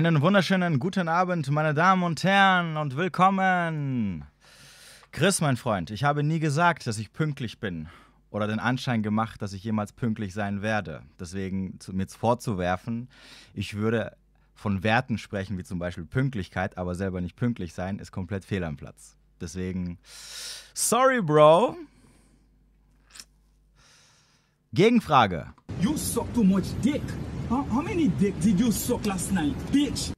Einen wunderschönen guten Abend, meine Damen und Herren, und willkommen. Chris, mein Freund, ich habe nie gesagt, dass ich pünktlich bin oder den Anschein gemacht, dass ich jemals pünktlich sein werde. Deswegen zu, mir vorzuwerfen, ich würde von Werten sprechen, wie zum Beispiel Pünktlichkeit, aber selber nicht pünktlich sein, ist komplett fehl am Platz. Deswegen, sorry, Bro. Gegenfrage. You suck too much dick. How, how many dick did you suck last night, bitch?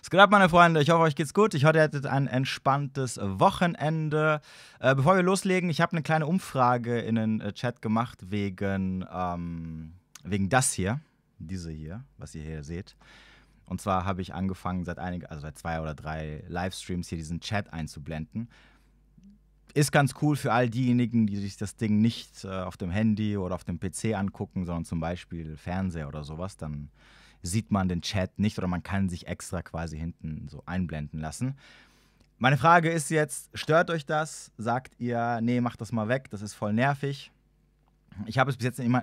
Was geht ab, meine Freunde? Ich hoffe, euch geht's gut. Ich hoffe, ihr hattet ein entspanntes Wochenende. Äh, bevor wir loslegen, ich habe eine kleine Umfrage in den äh, Chat gemacht wegen, ähm, wegen das hier. Diese hier, was ihr hier seht. Und zwar habe ich angefangen, seit einig, also seit zwei oder drei Livestreams hier diesen Chat einzublenden ist ganz cool für all diejenigen, die sich das Ding nicht äh, auf dem Handy oder auf dem PC angucken, sondern zum Beispiel Fernseher oder sowas, dann sieht man den Chat nicht oder man kann sich extra quasi hinten so einblenden lassen. Meine Frage ist jetzt, stört euch das? Sagt ihr, nee, macht das mal weg, das ist voll nervig. Ich habe es bis jetzt immer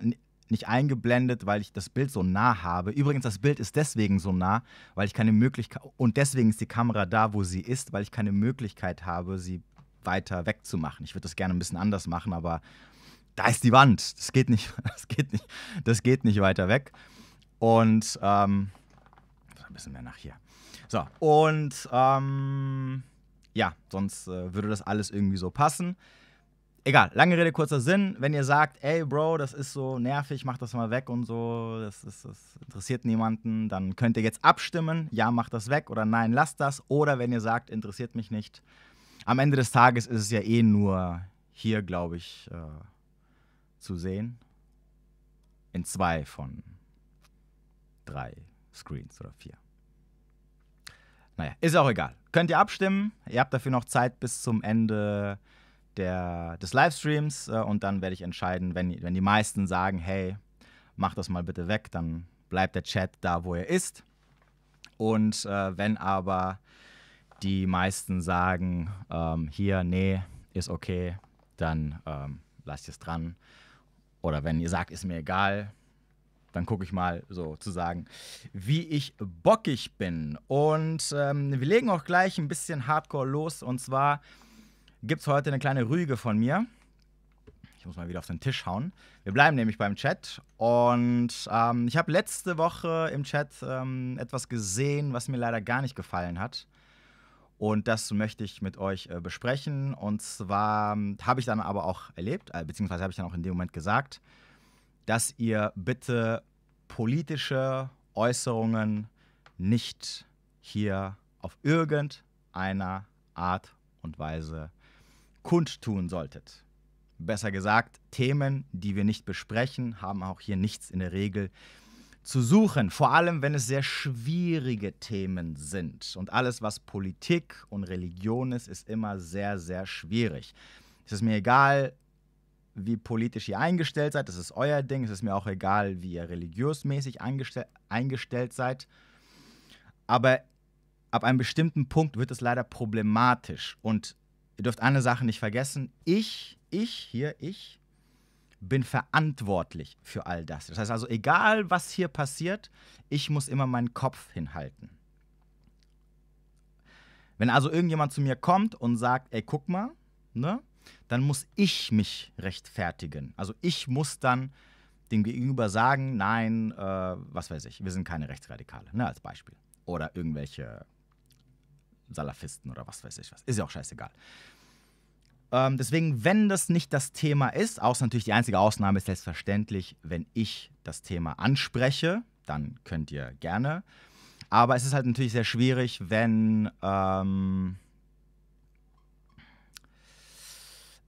nicht eingeblendet, weil ich das Bild so nah habe. Übrigens, das Bild ist deswegen so nah, weil ich keine Möglichkeit und deswegen ist die Kamera da, wo sie ist, weil ich keine Möglichkeit habe, sie weiter weg zu machen. Ich würde das gerne ein bisschen anders machen, aber da ist die Wand. Das geht nicht, das geht nicht, das geht nicht weiter weg. Und ähm, ein bisschen mehr nach hier. So, und ähm, ja, sonst äh, würde das alles irgendwie so passen. Egal, lange Rede, kurzer Sinn. Wenn ihr sagt, ey Bro, das ist so nervig, mach das mal weg und so, das, ist, das interessiert niemanden, dann könnt ihr jetzt abstimmen, ja, mach das weg oder nein, lasst das. Oder wenn ihr sagt, interessiert mich nicht, am Ende des Tages ist es ja eh nur hier, glaube ich, äh, zu sehen. In zwei von drei Screens oder vier. Naja, ist auch egal. Könnt ihr abstimmen. Ihr habt dafür noch Zeit bis zum Ende der, des Livestreams. Äh, und dann werde ich entscheiden, wenn, wenn die meisten sagen, hey, mach das mal bitte weg, dann bleibt der Chat da, wo er ist. Und äh, wenn aber die meisten sagen, ähm, hier, nee, ist okay, dann ähm, lasst es dran. Oder wenn ihr sagt, ist mir egal, dann gucke ich mal sozusagen, wie ich bockig bin. Und ähm, wir legen auch gleich ein bisschen Hardcore los. Und zwar gibt es heute eine kleine Rüge von mir. Ich muss mal wieder auf den Tisch hauen. Wir bleiben nämlich beim Chat. Und ähm, ich habe letzte Woche im Chat ähm, etwas gesehen, was mir leider gar nicht gefallen hat. Und das möchte ich mit euch äh, besprechen. Und zwar hm, habe ich dann aber auch erlebt, äh, beziehungsweise habe ich dann auch in dem Moment gesagt, dass ihr bitte politische Äußerungen nicht hier auf irgendeiner Art und Weise kundtun solltet. Besser gesagt, Themen, die wir nicht besprechen, haben auch hier nichts in der Regel zu suchen, vor allem wenn es sehr schwierige Themen sind. Und alles, was Politik und Religion ist, ist immer sehr, sehr schwierig. Es ist mir egal, wie politisch ihr eingestellt seid, das ist euer Ding. Es ist mir auch egal, wie ihr religiösmäßig eingestell eingestellt seid. Aber ab einem bestimmten Punkt wird es leider problematisch. Und ihr dürft eine Sache nicht vergessen. Ich, ich, hier, ich bin verantwortlich für all das. Das heißt also, egal was hier passiert, ich muss immer meinen Kopf hinhalten. Wenn also irgendjemand zu mir kommt und sagt, ey, guck mal, ne, dann muss ich mich rechtfertigen. Also ich muss dann dem Gegenüber sagen, nein, äh, was weiß ich, wir sind keine Rechtsradikale, ne, als Beispiel. Oder irgendwelche Salafisten oder was weiß ich was. Ist ja auch scheißegal. Ähm, deswegen, wenn das nicht das Thema ist, außer natürlich die einzige Ausnahme ist selbstverständlich, wenn ich das Thema anspreche, dann könnt ihr gerne. Aber es ist halt natürlich sehr schwierig, wenn, ähm,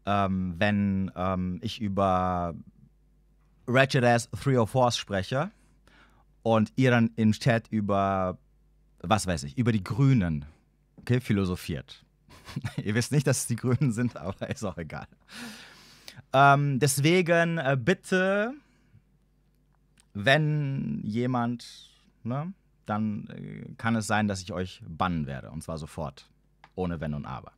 ähm, wenn ähm, ich über Ratchet Ass 304 spreche und ihr dann im Chat über, was weiß ich, über die Grünen okay, philosophiert. Ihr wisst nicht, dass es die Grünen sind, aber ist auch egal. Ähm, deswegen äh, bitte, wenn jemand, ne, dann äh, kann es sein, dass ich euch bannen werde. Und zwar sofort. Ohne Wenn und Aber.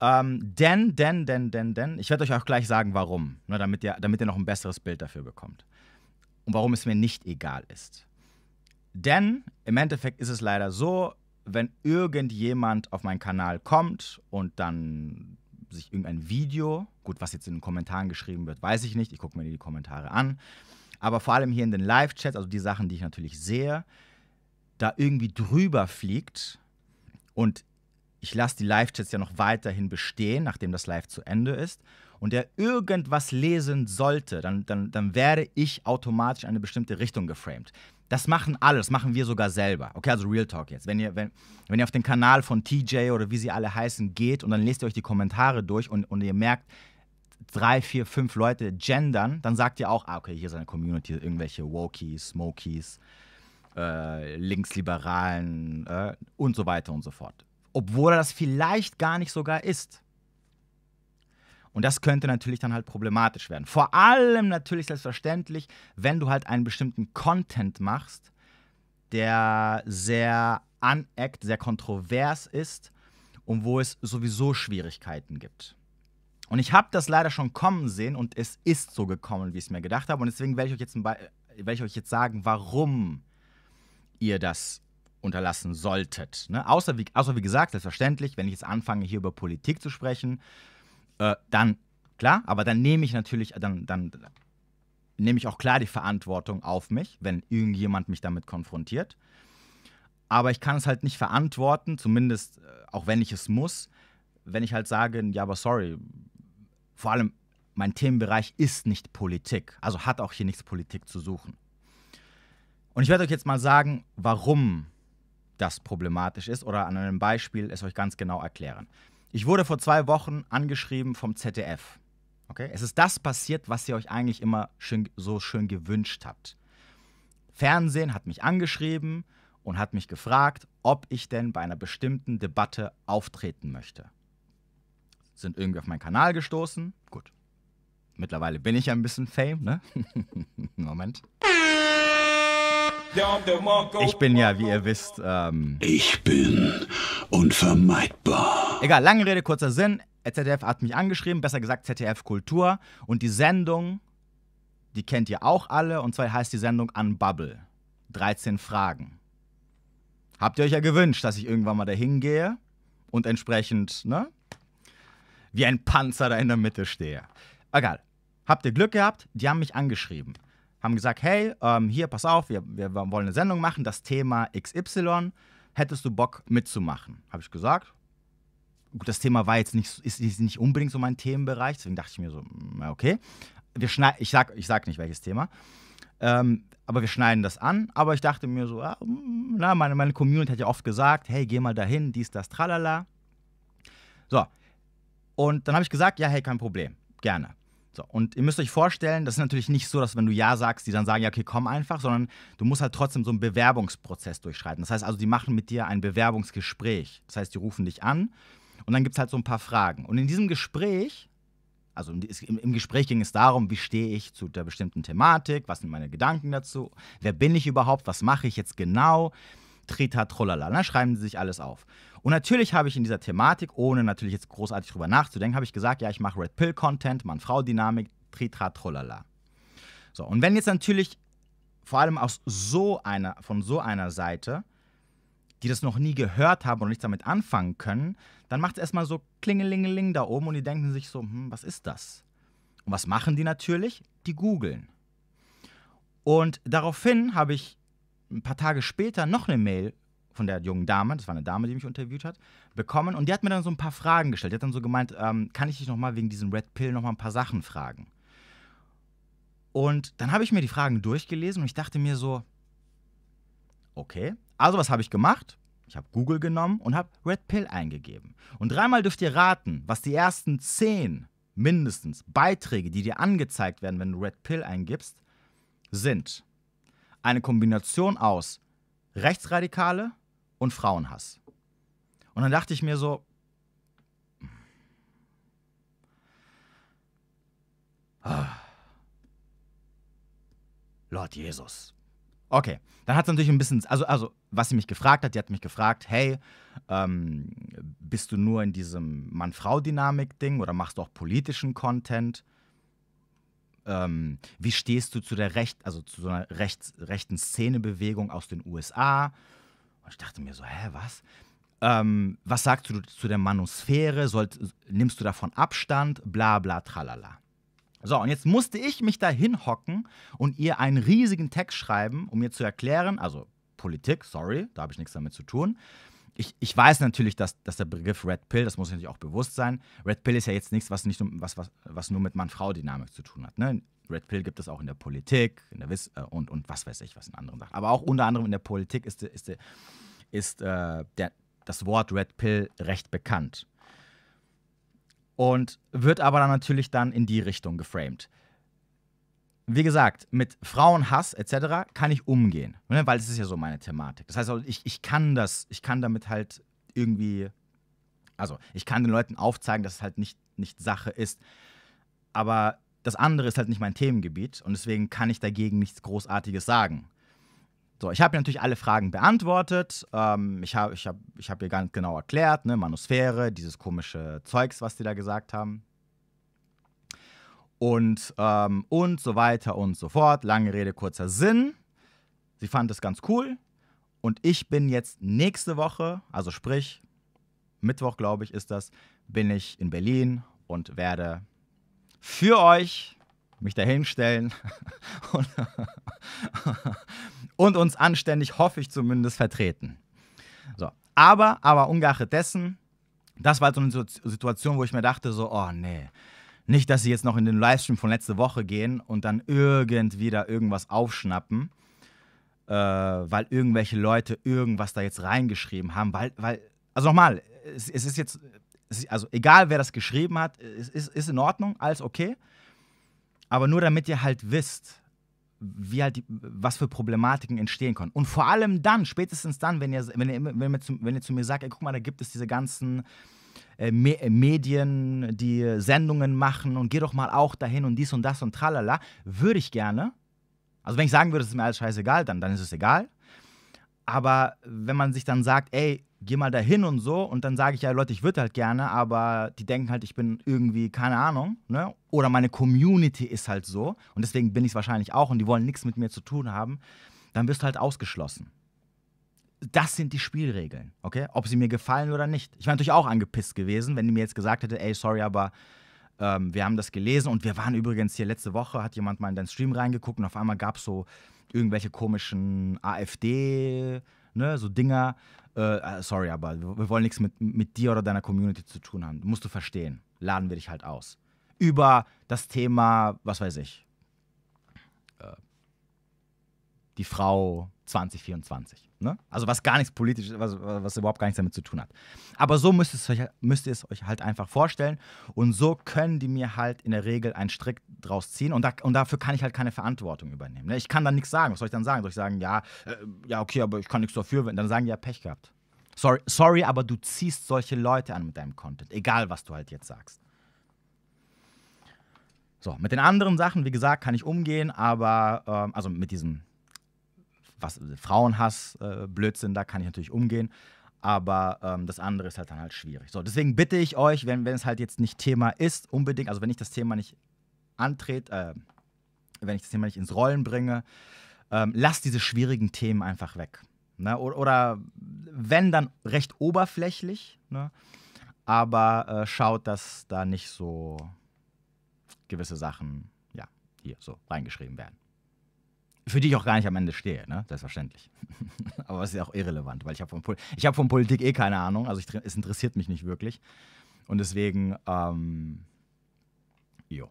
Ähm, denn, denn, denn, denn, denn, ich werde euch auch gleich sagen, warum, ne, damit, ihr, damit ihr noch ein besseres Bild dafür bekommt. Und warum es mir nicht egal ist. Denn im Endeffekt ist es leider so, wenn irgendjemand auf meinen Kanal kommt und dann sich irgendein Video, gut, was jetzt in den Kommentaren geschrieben wird, weiß ich nicht, ich gucke mir die Kommentare an, aber vor allem hier in den Live-Chats, also die Sachen, die ich natürlich sehe, da irgendwie drüber fliegt und ich lasse die Live-Chats ja noch weiterhin bestehen, nachdem das Live zu Ende ist, und der irgendwas lesen sollte, dann, dann, dann werde ich automatisch in eine bestimmte Richtung geframed. Das machen alle, das machen wir sogar selber. Okay, also Real Talk jetzt. Wenn ihr, wenn, wenn ihr auf den Kanal von TJ oder wie sie alle heißen geht und dann lest ihr euch die Kommentare durch und, und ihr merkt, drei, vier, fünf Leute gendern, dann sagt ihr auch, ah, okay, hier ist eine Community, irgendwelche Wokies, Smokies, äh, Linksliberalen äh, und so weiter und so fort. Obwohl das vielleicht gar nicht sogar ist. Und das könnte natürlich dann halt problematisch werden. Vor allem natürlich selbstverständlich, wenn du halt einen bestimmten Content machst, der sehr aneckt, sehr kontrovers ist und wo es sowieso Schwierigkeiten gibt. Und ich habe das leider schon kommen sehen und es ist so gekommen, wie ich es mir gedacht habe. Und deswegen werde ich, euch jetzt werde ich euch jetzt sagen, warum ihr das unterlassen solltet. Ne? Außer, wie, außer wie gesagt, selbstverständlich, wenn ich jetzt anfange, hier über Politik zu sprechen, äh, dann klar, aber dann nehme ich natürlich, dann, dann nehme ich auch klar die Verantwortung auf mich, wenn irgendjemand mich damit konfrontiert. Aber ich kann es halt nicht verantworten, zumindest äh, auch wenn ich es muss, wenn ich halt sage, ja, aber sorry, vor allem mein Themenbereich ist nicht Politik, also hat auch hier nichts Politik zu suchen. Und ich werde euch jetzt mal sagen, warum das problematisch ist oder an einem Beispiel es euch ganz genau erklären. Ich wurde vor zwei Wochen angeschrieben vom ZDF. Okay? Es ist das passiert, was ihr euch eigentlich immer schön, so schön gewünscht habt. Fernsehen hat mich angeschrieben und hat mich gefragt, ob ich denn bei einer bestimmten Debatte auftreten möchte. Sind irgendwie auf meinen Kanal gestoßen. Gut. Mittlerweile bin ich ja ein bisschen Fame, ne? Moment. Ich bin ja, wie ihr wisst, ähm ich bin unvermeidbar. Egal, lange Rede, kurzer Sinn. ZDF hat mich angeschrieben, besser gesagt ZDF Kultur. Und die Sendung, die kennt ihr auch alle. Und zwar heißt die Sendung Unbubble. 13 Fragen. Habt ihr euch ja gewünscht, dass ich irgendwann mal dahin gehe und entsprechend, ne? Wie ein Panzer da in der Mitte stehe. Egal. Habt ihr Glück gehabt? Die haben mich angeschrieben. Haben gesagt, hey, ähm, hier, pass auf, wir, wir wollen eine Sendung machen, das Thema XY. Hättest du Bock mitzumachen? Habe ich gesagt, gut, das Thema war jetzt nicht, ist, nicht unbedingt so mein Themenbereich, deswegen dachte ich mir so, mm, okay, wir ich, sage ich sag nicht welches Thema. Ähm, aber wir schneiden das an. Aber ich dachte mir so, ja, mm, na, meine, meine Community hat ja oft gesagt, hey, geh mal dahin, dies, das, tralala. So. Und dann habe ich gesagt, ja, hey, kein Problem, gerne. So, und ihr müsst euch vorstellen, das ist natürlich nicht so, dass wenn du Ja sagst, die dann sagen, ja, okay, komm einfach, sondern du musst halt trotzdem so einen Bewerbungsprozess durchschreiten. Das heißt also, die machen mit dir ein Bewerbungsgespräch. Das heißt, die rufen dich an und dann gibt es halt so ein paar Fragen. Und in diesem Gespräch, also im, im Gespräch ging es darum, wie stehe ich zu der bestimmten Thematik, was sind meine Gedanken dazu, wer bin ich überhaupt, was mache ich jetzt genau, trita, trolala. Dann ne, schreiben sie sich alles auf. Und natürlich habe ich in dieser Thematik, ohne natürlich jetzt großartig drüber nachzudenken, habe ich gesagt, ja, ich mache Red Pill Content, Mann-Frau-Dynamik, trita, trolala. So, und wenn jetzt natürlich vor allem aus so einer, von so einer Seite die das noch nie gehört haben und nichts damit anfangen können, dann macht es erstmal so klingelingeling da oben und die denken sich so, hm, was ist das? Und was machen die natürlich? Die googeln. Und daraufhin habe ich ein paar Tage später noch eine Mail von der jungen Dame, das war eine Dame, die mich interviewt hat, bekommen und die hat mir dann so ein paar Fragen gestellt. Die hat dann so gemeint, ähm, kann ich dich nochmal wegen diesem Red Pill nochmal ein paar Sachen fragen? Und dann habe ich mir die Fragen durchgelesen und ich dachte mir so, okay, also was habe ich gemacht? Ich habe Google genommen und habe Red Pill eingegeben. Und dreimal dürft ihr raten, was die ersten zehn mindestens Beiträge, die dir angezeigt werden, wenn du Red Pill eingibst, sind eine Kombination aus Rechtsradikale und Frauenhass. Und dann dachte ich mir so, ah, Lord Jesus, Okay, dann hat es natürlich ein bisschen, also, also was sie mich gefragt hat, die hat mich gefragt, hey, ähm, bist du nur in diesem Mann-Frau-Dynamik-Ding oder machst du auch politischen Content? Ähm, wie stehst du zu der Recht, also zu so einer rechts, rechten Szenebewegung aus den USA? Und ich dachte mir so, hä, was? Ähm, was sagst du zu der Manosphäre? Sollt, nimmst du davon Abstand? Bla bla tralala. So, und jetzt musste ich mich da hinhocken und ihr einen riesigen Text schreiben, um ihr zu erklären, also Politik, sorry, da habe ich nichts damit zu tun. Ich, ich weiß natürlich, dass, dass der Begriff Red Pill, das muss ich natürlich auch bewusst sein, Red Pill ist ja jetzt nichts, was, nicht, was, was, was nur mit Mann-Frau-Dynamik zu tun hat. Ne? Red Pill gibt es auch in der Politik in der Wiss äh, und, und was weiß ich, was in anderen Sachen. Aber auch unter anderem in der Politik ist, ist, ist, ist äh, der, das Wort Red Pill recht bekannt und wird aber dann natürlich dann in die Richtung geframed. Wie gesagt, mit Frauenhass etc. kann ich umgehen, ne, weil es ist ja so meine Thematik. Das heißt, ich, ich kann das, ich kann damit halt irgendwie, also ich kann den Leuten aufzeigen, dass es halt nicht, nicht Sache ist. Aber das andere ist halt nicht mein Themengebiet und deswegen kann ich dagegen nichts Großartiges sagen. So, ich habe natürlich alle Fragen beantwortet. Ähm, ich habe ich hab, ich hab ihr ganz genau erklärt, ne, Manusphäre, dieses komische Zeugs, was die da gesagt haben. Und, ähm, und so weiter und so fort. Lange Rede, kurzer Sinn. Sie fand es ganz cool. Und ich bin jetzt nächste Woche, also sprich, Mittwoch, glaube ich, ist das, bin ich in Berlin und werde für euch mich dahinstellen und, und uns anständig, hoffe ich zumindest, vertreten. So. Aber, aber ungeachtet dessen, das war halt so eine Situation, wo ich mir dachte, so, oh nee, nicht, dass sie jetzt noch in den Livestream von letzte Woche gehen und dann irgendwie da irgendwas aufschnappen, äh, weil irgendwelche Leute irgendwas da jetzt reingeschrieben haben, weil, weil, also nochmal, es, es, ist jetzt, es, also egal wer das geschrieben hat, es ist, ist in Ordnung, alles okay. Aber nur damit ihr halt wisst, wie halt die, was für Problematiken entstehen können. Und vor allem dann, spätestens dann, wenn ihr, wenn ihr, wenn ihr, zu, wenn ihr zu mir sagt, ey, guck mal, da gibt es diese ganzen äh, Me äh, Medien, die Sendungen machen und geh doch mal auch dahin und dies und das und tralala, würde ich gerne. Also wenn ich sagen würde, es ist mir alles scheißegal, dann, dann ist es egal. Aber wenn man sich dann sagt, ey, geh mal dahin und so, und dann sage ich ja, Leute, ich würde halt gerne, aber die denken halt, ich bin irgendwie, keine Ahnung, ne? Oder meine Community ist halt so, und deswegen bin ich es wahrscheinlich auch, und die wollen nichts mit mir zu tun haben, dann wirst du halt ausgeschlossen. Das sind die Spielregeln, okay? Ob sie mir gefallen oder nicht. Ich wäre natürlich auch angepisst gewesen, wenn die mir jetzt gesagt hätte, ey, sorry, aber ähm, wir haben das gelesen und wir waren übrigens hier letzte Woche, hat jemand mal in deinen Stream reingeguckt und auf einmal gab es so irgendwelche komischen AfD, ne, so Dinger. Äh, äh sorry, aber wir wollen nichts mit, mit dir oder deiner Community zu tun haben. Musst du verstehen. Laden wir dich halt aus. Über das Thema, was weiß ich, die Frau 2024. Ne? Also was gar nichts politisches, was, was überhaupt gar nichts damit zu tun hat. Aber so müsst, es euch, müsst ihr es euch halt einfach vorstellen. Und so können die mir halt in der Regel einen Strick draus ziehen. Und, da, und dafür kann ich halt keine Verantwortung übernehmen. Ne? Ich kann dann nichts sagen. Was soll ich dann sagen? Soll ich sagen, ja, äh, ja, okay, aber ich kann nichts dafür. Und dann sagen die ja Pech gehabt. Sorry, sorry, aber du ziehst solche Leute an mit deinem Content. Egal, was du halt jetzt sagst. So, mit den anderen Sachen, wie gesagt, kann ich umgehen, aber, ähm, also mit diesen was äh, Frauenhass, äh, Blödsinn, da kann ich natürlich umgehen. Aber ähm, das andere ist halt dann halt schwierig. So, deswegen bitte ich euch, wenn, wenn es halt jetzt nicht Thema ist, unbedingt, also wenn ich das Thema nicht antrete, äh, wenn ich das Thema nicht ins Rollen bringe, ähm, lasst diese schwierigen Themen einfach weg. Ne? Oder, oder wenn, dann recht oberflächlich, ne? aber äh, schaut, dass da nicht so gewisse Sachen, ja, hier so reingeschrieben werden für die ich auch gar nicht am Ende stehe, ne? selbstverständlich. Aber es ist ja auch irrelevant, weil ich habe von, Pol hab von Politik eh keine Ahnung, also ich, es interessiert mich nicht wirklich. Und deswegen, ähm, jo.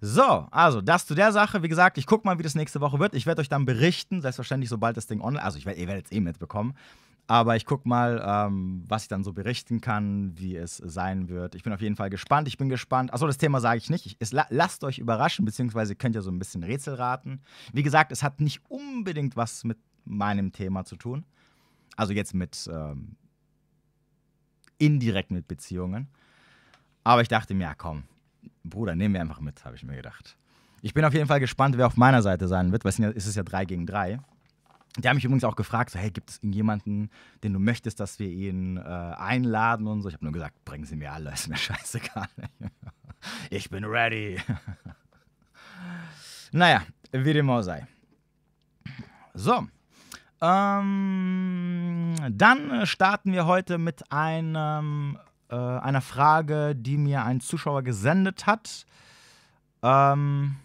So, also das zu der Sache. Wie gesagt, ich gucke mal, wie das nächste Woche wird. Ich werde euch dann berichten, selbstverständlich, sobald das Ding online Also, ich werd, ihr werdet es eh mitbekommen. Aber ich gucke mal, ähm, was ich dann so berichten kann, wie es sein wird. Ich bin auf jeden Fall gespannt. Ich bin gespannt. Achso, das Thema sage ich nicht. Ich, es, lasst euch überraschen, beziehungsweise könnt ihr so ein bisschen Rätsel raten. Wie gesagt, es hat nicht unbedingt was mit meinem Thema zu tun. Also jetzt mit ähm, indirekt mit Beziehungen. Aber ich dachte mir, ja komm, Bruder, nehmen wir einfach mit, habe ich mir gedacht. Ich bin auf jeden Fall gespannt, wer auf meiner Seite sein wird, weil es ist ja 3 gegen 3. Die haben mich übrigens auch gefragt, so, hey, gibt es irgendjemanden, den du möchtest, dass wir ihn äh, einladen und so. Ich habe nur gesagt, bringen sie mir alle, ist mir scheißegal. ich bin ready. naja, wie dem auch sei. So, ähm, dann starten wir heute mit einem, äh, einer Frage, die mir ein Zuschauer gesendet hat. Ähm,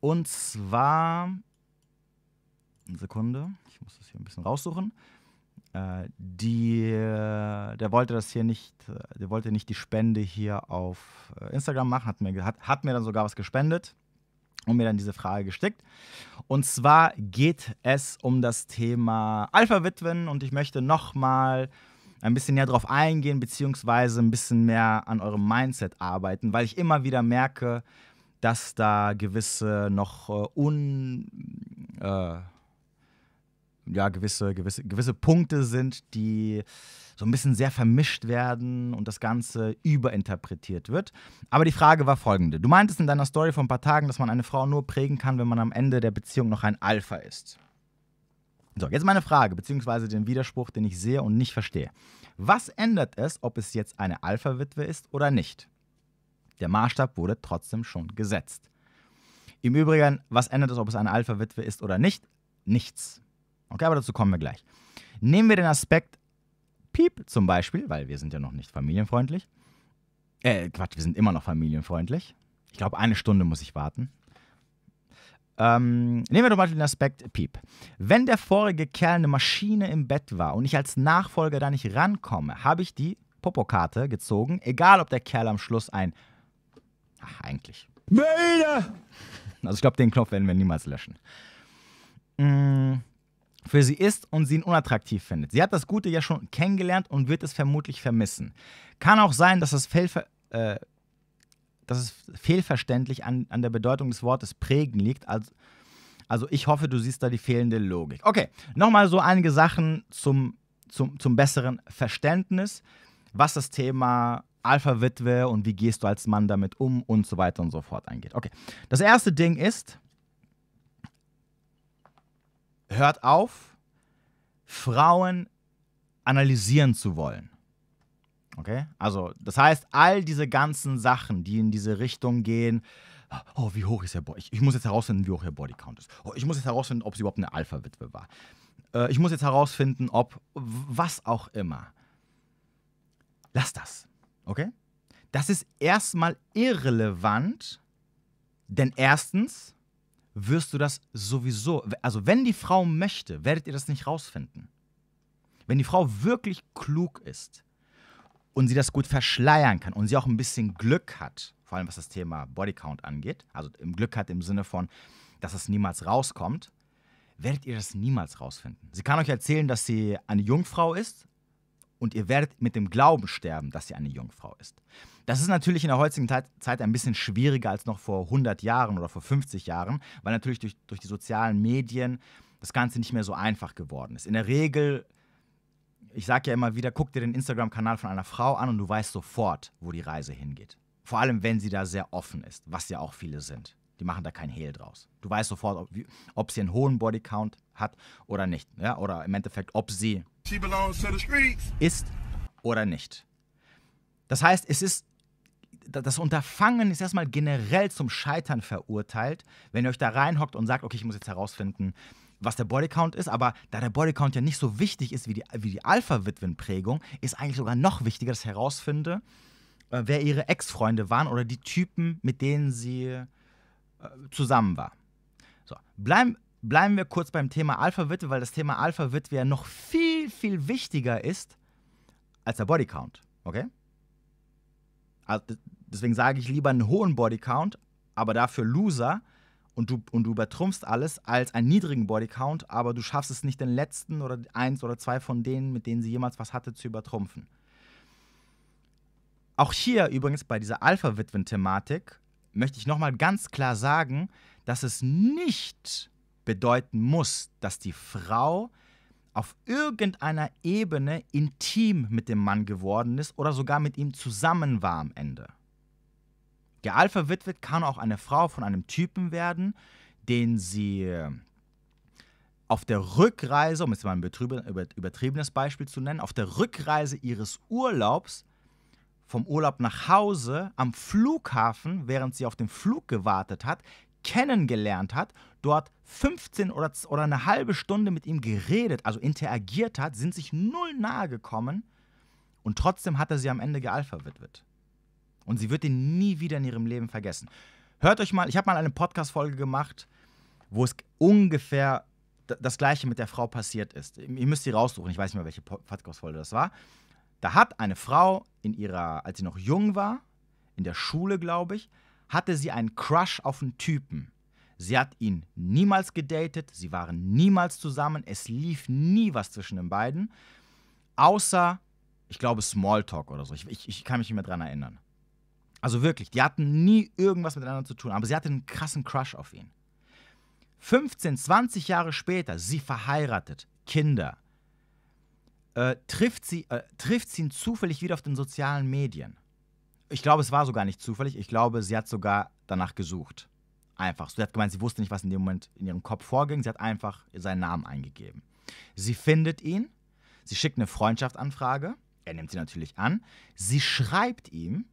und zwar Sekunde, ich muss das hier ein bisschen raussuchen. Äh, die, der wollte das hier nicht, der wollte nicht die Spende hier auf äh, Instagram machen, hat mir, hat, hat mir dann sogar was gespendet und mir dann diese Frage gestickt. Und zwar geht es um das Thema Alpha-Witwen und ich möchte nochmal ein bisschen näher drauf eingehen, beziehungsweise ein bisschen mehr an eurem Mindset arbeiten, weil ich immer wieder merke, dass da gewisse noch äh, un, äh, ja, gewisse, gewisse, gewisse Punkte sind, die so ein bisschen sehr vermischt werden und das Ganze überinterpretiert wird. Aber die Frage war folgende. Du meintest in deiner Story vor ein paar Tagen, dass man eine Frau nur prägen kann, wenn man am Ende der Beziehung noch ein Alpha ist. So, jetzt meine Frage, beziehungsweise den Widerspruch, den ich sehe und nicht verstehe. Was ändert es, ob es jetzt eine Alpha-Witwe ist oder nicht? Der Maßstab wurde trotzdem schon gesetzt. Im Übrigen, was ändert es, ob es eine Alpha-Witwe ist oder nicht? Nichts. Okay, aber dazu kommen wir gleich. Nehmen wir den Aspekt Piep zum Beispiel, weil wir sind ja noch nicht familienfreundlich. Äh, Quatsch, wir sind immer noch familienfreundlich. Ich glaube, eine Stunde muss ich warten. Ähm, nehmen wir zum Beispiel den Aspekt Piep. Wenn der vorige Kerl eine Maschine im Bett war und ich als Nachfolger da nicht rankomme, habe ich die Popokarte gezogen, egal ob der Kerl am Schluss ein. Ach, eigentlich. Mörder! Also, ich glaube, den Knopf werden wir niemals löschen. Mmh für sie ist und sie ihn unattraktiv findet. Sie hat das Gute ja schon kennengelernt und wird es vermutlich vermissen. Kann auch sein, dass es, fehlver äh, dass es fehlverständlich an, an, der Bedeutung des Wortes prägen liegt. Also, also, ich hoffe, du siehst da die fehlende Logik. Okay, nochmal so einige Sachen zum, zum, zum besseren Verständnis, was das Thema Alpha-Witwe und wie gehst du als Mann damit um und so weiter und so fort angeht. Okay, das erste Ding ist, hört auf, Frauen analysieren zu wollen. Okay? Also, das heißt, all diese ganzen Sachen, die in diese Richtung gehen, oh, wie hoch ist der Body? Ich, ich muss jetzt herausfinden, wie hoch ihr Bodycount ist. Oh, ich muss jetzt herausfinden, ob sie überhaupt eine Alpha-Witwe war. Äh, ich muss jetzt herausfinden, ob was auch immer. Lass das. Okay? Das ist erstmal irrelevant, denn erstens, wirst du das sowieso, also wenn die Frau möchte, werdet ihr das nicht rausfinden. Wenn die Frau wirklich klug ist und sie das gut verschleiern kann und sie auch ein bisschen Glück hat, vor allem was das Thema Bodycount angeht, also im Glück hat im Sinne von, dass es niemals rauskommt, werdet ihr das niemals rausfinden. Sie kann euch erzählen, dass sie eine Jungfrau ist und ihr werdet mit dem Glauben sterben, dass sie eine Jungfrau ist. Das ist natürlich in der heutigen Zeit ein bisschen schwieriger als noch vor 100 Jahren oder vor 50 Jahren, weil natürlich durch, durch die sozialen Medien das Ganze nicht mehr so einfach geworden ist. In der Regel, ich sage ja immer wieder, guck dir den Instagram-Kanal von einer Frau an und du weißt sofort, wo die Reise hingeht. Vor allem, wenn sie da sehr offen ist, was ja auch viele sind. Die machen da kein Hehl draus. Du weißt sofort, ob, ob sie einen hohen Bodycount hat oder nicht. Ja? Oder im Endeffekt, ob sie ist oder nicht. Das heißt, es ist das Unterfangen ist erstmal generell zum Scheitern verurteilt, wenn ihr euch da reinhockt und sagt, okay, ich muss jetzt herausfinden, was der Bodycount ist, aber da der Bodycount ja nicht so wichtig ist wie die, wie die Alpha-Witwen-Prägung, ist eigentlich sogar noch wichtiger, dass ich herausfinde, äh, wer ihre Ex-Freunde waren oder die Typen, mit denen sie äh, zusammen war. So, bleiben, bleiben wir kurz beim Thema Alpha-Witwe, weil das Thema Alpha-Witwe ja noch viel, viel wichtiger ist als der Bodycount, okay? Also deswegen sage ich lieber einen hohen Bodycount, aber dafür Loser und du, und du übertrumpfst alles, als einen niedrigen Bodycount, aber du schaffst es nicht, den letzten oder eins oder zwei von denen, mit denen sie jemals was hatte, zu übertrumpfen. Auch hier übrigens bei dieser Alpha-Witwen-Thematik möchte ich nochmal ganz klar sagen, dass es nicht bedeuten muss, dass die Frau auf irgendeiner Ebene intim mit dem Mann geworden ist oder sogar mit ihm zusammen war am Ende. Der Alpha-Witwe kann auch eine Frau von einem Typen werden, den sie äh, auf der Rückreise, um es mal ein übertriebenes Beispiel zu nennen, auf der Rückreise ihres Urlaubs, vom Urlaub nach Hause, am Flughafen, während sie auf den Flug gewartet hat, kennengelernt hat, dort 15 oder, oder eine halbe Stunde mit ihm geredet, also interagiert hat, sind sich null nahe gekommen und trotzdem hat er sie am Ende gealphavidmet. Und sie wird ihn nie wieder in ihrem Leben vergessen. Hört euch mal, ich habe mal eine Podcast-Folge gemacht, wo es ungefähr das Gleiche mit der Frau passiert ist. Ihr müsst sie raussuchen, ich weiß nicht mehr, welche Podcast-Folge das war. Da hat eine Frau in ihrer, als sie noch jung war, in der Schule, glaube ich, hatte sie einen Crush auf einen Typen. Sie hat ihn niemals gedatet, sie waren niemals zusammen, es lief nie was zwischen den beiden, außer, ich glaube, Smalltalk oder so. Ich, ich, ich kann mich nicht mehr dran erinnern. Also wirklich, die hatten nie irgendwas miteinander zu tun, aber sie hatte einen krassen Crush auf ihn. 15, 20 Jahre später, sie verheiratet, Kinder, äh, trifft, sie, äh, trifft sie ihn zufällig wieder auf den sozialen Medien ich glaube, es war sogar nicht zufällig. Ich glaube, sie hat sogar danach gesucht. Einfach. Sie hat gemeint, sie wusste nicht, was in dem Moment in ihrem Kopf vorging. Sie hat einfach seinen Namen eingegeben. Sie findet ihn. Sie schickt eine Freundschaftsanfrage. Er nimmt sie natürlich an. Sie schreibt ihm,